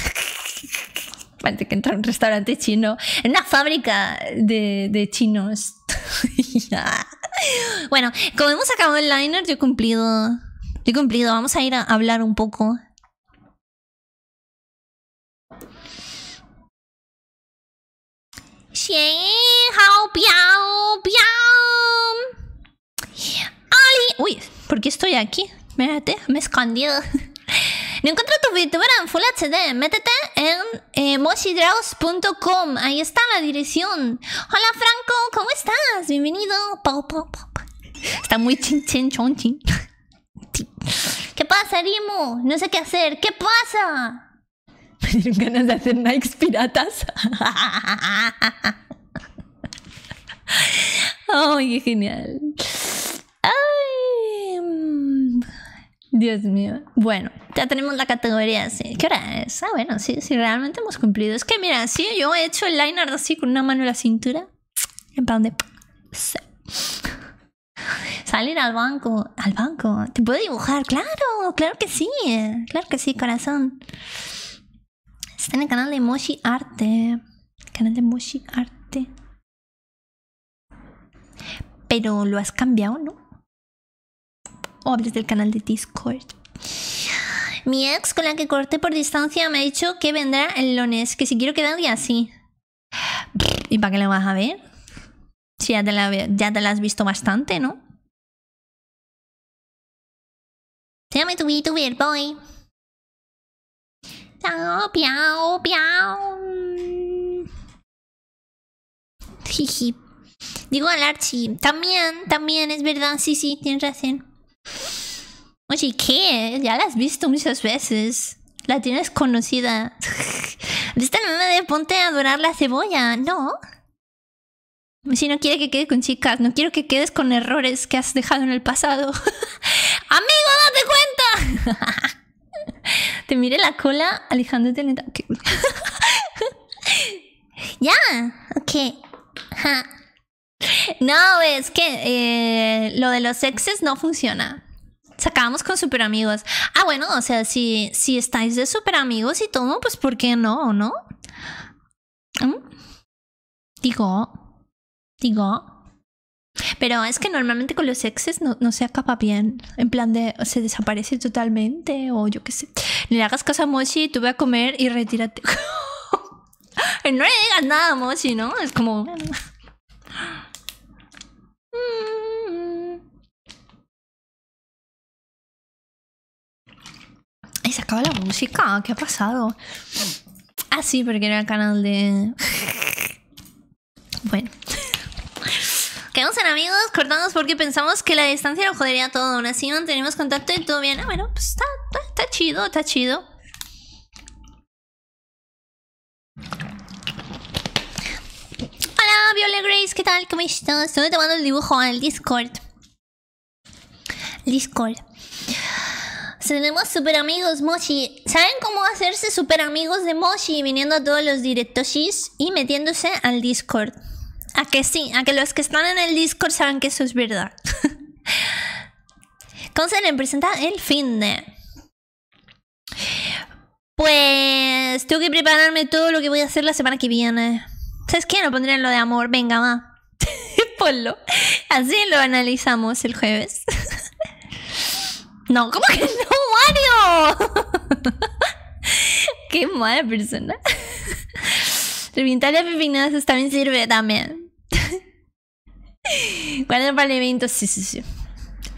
parece que entrar a un restaurante chino, en una fábrica de, de chinos. *laughs* bueno, como hemos acabado el liner, yo he cumplido. Yo he cumplido. Vamos a ir a hablar un poco. Uy, ¿por qué estoy aquí? Mírate, me he escondido. *laughs* No encuentro tu VTuber en Full HD. Métete en eh, Ahí está la dirección. Hola Franco, ¿cómo estás? Bienvenido. Está muy chin, chin, chon, chin. ¿Qué pasa, Rimo? No sé qué hacer. ¿Qué pasa? *laughs* Me dieron ganas de hacer Nikes piratas. *laughs* ¡Ay, oh, qué genial! ¡Ay! Dios mío. Bueno, ya tenemos la categoría. ¿sí? ¿Qué hora es? Ah, bueno, sí, sí, realmente hemos cumplido. Es que mira, sí, yo he hecho el liner así con una mano en la cintura. En plan de... Salir al banco. Al banco. ¿Te puedo dibujar? Claro, claro que sí. Claro que sí, corazón. Está en el canal de Moshi Arte. Canal de Moshi Arte. Pero lo has cambiado, ¿no? o hables del canal de Discord. Mi ex con la que corté por distancia me ha dicho que vendrá el lunes, que si quiero quedar y así. ¿Y para qué la vas a ver? Si ya te la, ya te la has visto bastante, ¿no? Llame tu VTuber, boy. Chao, piao, piao. Jiji. Digo al Archie. También, también, es verdad. Sí, sí, tienes razón. Oye, ¿qué? Ya la has visto muchas veces. La tienes conocida. Esta mamá de ponte a adorar la cebolla, ¿no? Si no quiere que quede con chicas, no quiero que quedes con errores que has dejado en el pasado. *laughs* ¡Amigo, date cuenta! Te mire la cola alejándote lenta. *laughs* ya, ok. Ja. No, es que eh, lo de los exes no funciona. Sacamos con super amigos. Ah, bueno, o sea, si, si estáis de super amigos y todo, pues ¿por qué no, no? ¿Mm? Digo, digo. Pero es que normalmente con los exes no, se acaba bien. En plan de o se desaparece totalmente o yo qué sé. Le hagas caso a Mochi, tú ve a comer y retírate. *laughs* no le digas nada a Mochi, ¿no? Es como... Y se acaba la música. ¿Qué ha pasado? Ah, sí, porque era el canal de... Bueno. Quedamos en amigos, cortamos porque pensamos que la distancia lo jodería todo. Aún así tenemos contacto y todo bien. Ah, bueno, pues está chido, está chido. ¿qué tal? ¿Cómo están? Estoy tomando el dibujo en el Discord. Discord. Tenemos super amigos, Moshi. ¿Saben cómo hacerse super amigos de Moshi? Viniendo a todos los directos y metiéndose al Discord. A que sí, a que los que están en el Discord saben que eso es verdad. *laughs* ¿Cómo se le presenta el fin de. Pues tengo que prepararme todo lo que voy a hacer la semana que viene. ¿Sabes qué? No pondré lo de amor. Venga, va. Así lo analizamos el jueves. No, ¿cómo que no, Mario? *laughs* Qué mala persona. Reventarle a pepinas también sirve también. ¿Cuál para el evento, sí, sí, sí.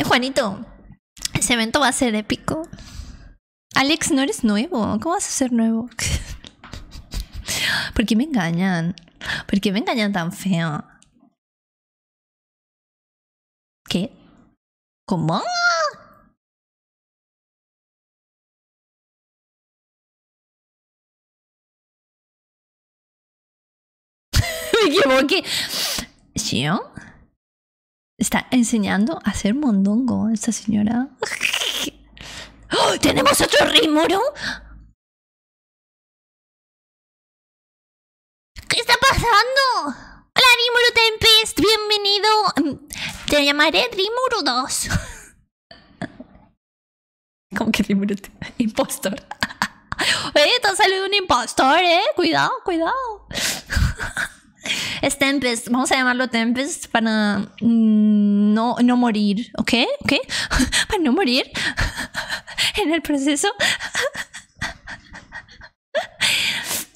Juanito, ese evento va a ser épico. Alex, no eres nuevo. ¿Cómo vas a ser nuevo? *laughs* ¿Por qué me engañan? ¿Por qué me engañan tan feo? ¿Qué? ¿Cómo? *laughs* Me equivoqué. Está enseñando a hacer mondongo esta señora. *laughs* ¡Oh, ¡Tenemos otro pasando? ¿Qué está pasando? Rimuru Tempest, bienvenido. Te llamaré Rimuru *laughs* 2. ¿Cómo que Rimuru Impostor. *laughs* Oye, te ha salido un impostor, eh. Cuidado, cuidado. *laughs* Es Tempest, vamos a llamarlo Tempest para mm, no, no morir, ¿ok? ¿Ok? Para no morir en el proceso.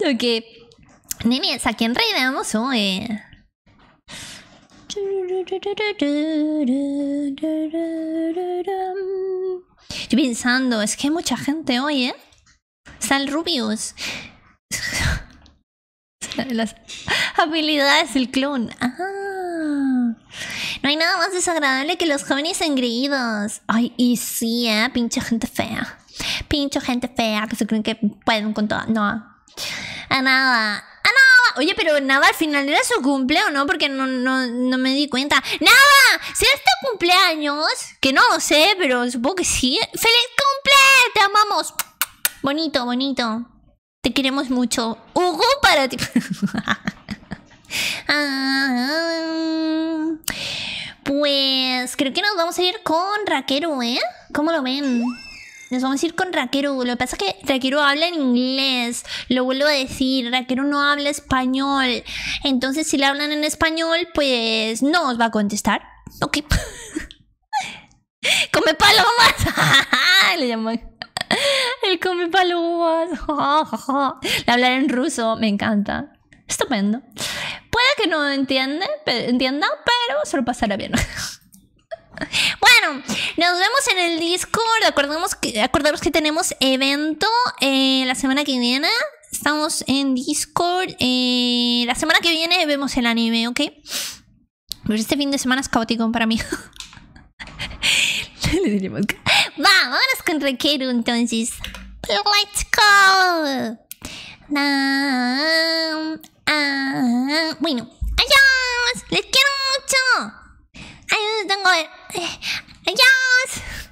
Ok. Niña, ¿a quién reinamos hoy? Estoy pensando, es que hay mucha gente hoy, ¿eh? Sal Rubius. Las habilidades del clon. Ah. No hay nada más desagradable que los jóvenes engreídos. Ay, y sí, ¿eh? Pinche gente fea. Pinche gente fea que se creen que pueden con todo. No. A nada. ¡Ah, Oye, pero nada, al final era su cumpleaños, ¿no? Porque no, me di cuenta. Nada, ¿Será tu este cumpleaños? Que no lo sé, pero supongo que sí. ¡Feliz cumple! ¡Te amamos! Bonito, bonito. Te queremos mucho. Hugo para ti. *laughs* Ah, pues creo que nos vamos a ir con Raquero, ¿eh? ¿Cómo lo ven? Nos vamos a ir con Raquero. Lo que pasa es que Raquero habla en inglés. Lo vuelvo a decir. Raquero no habla español. Entonces, si le hablan en español, pues no os va a contestar. Ok. *laughs* ¡Come palomas! *laughs* le llamo, El come palomas. *laughs* le hablar en ruso. Me encanta. Estupendo. Puede que no entiende, entienda, pero se lo pasará bien. Bueno, nos vemos en el Discord. Acordemos que, acordaros que tenemos evento eh, la semana que viene. Estamos en Discord. Eh, la semana que viene vemos el anime, ¿ok? Pero este fin de semana es caótico para mí. *laughs* Vámonos con Requero entonces. Let's go. Ah, ah. bueno, adiós. Les quiero mucho. Adiós, tengo... え、やーす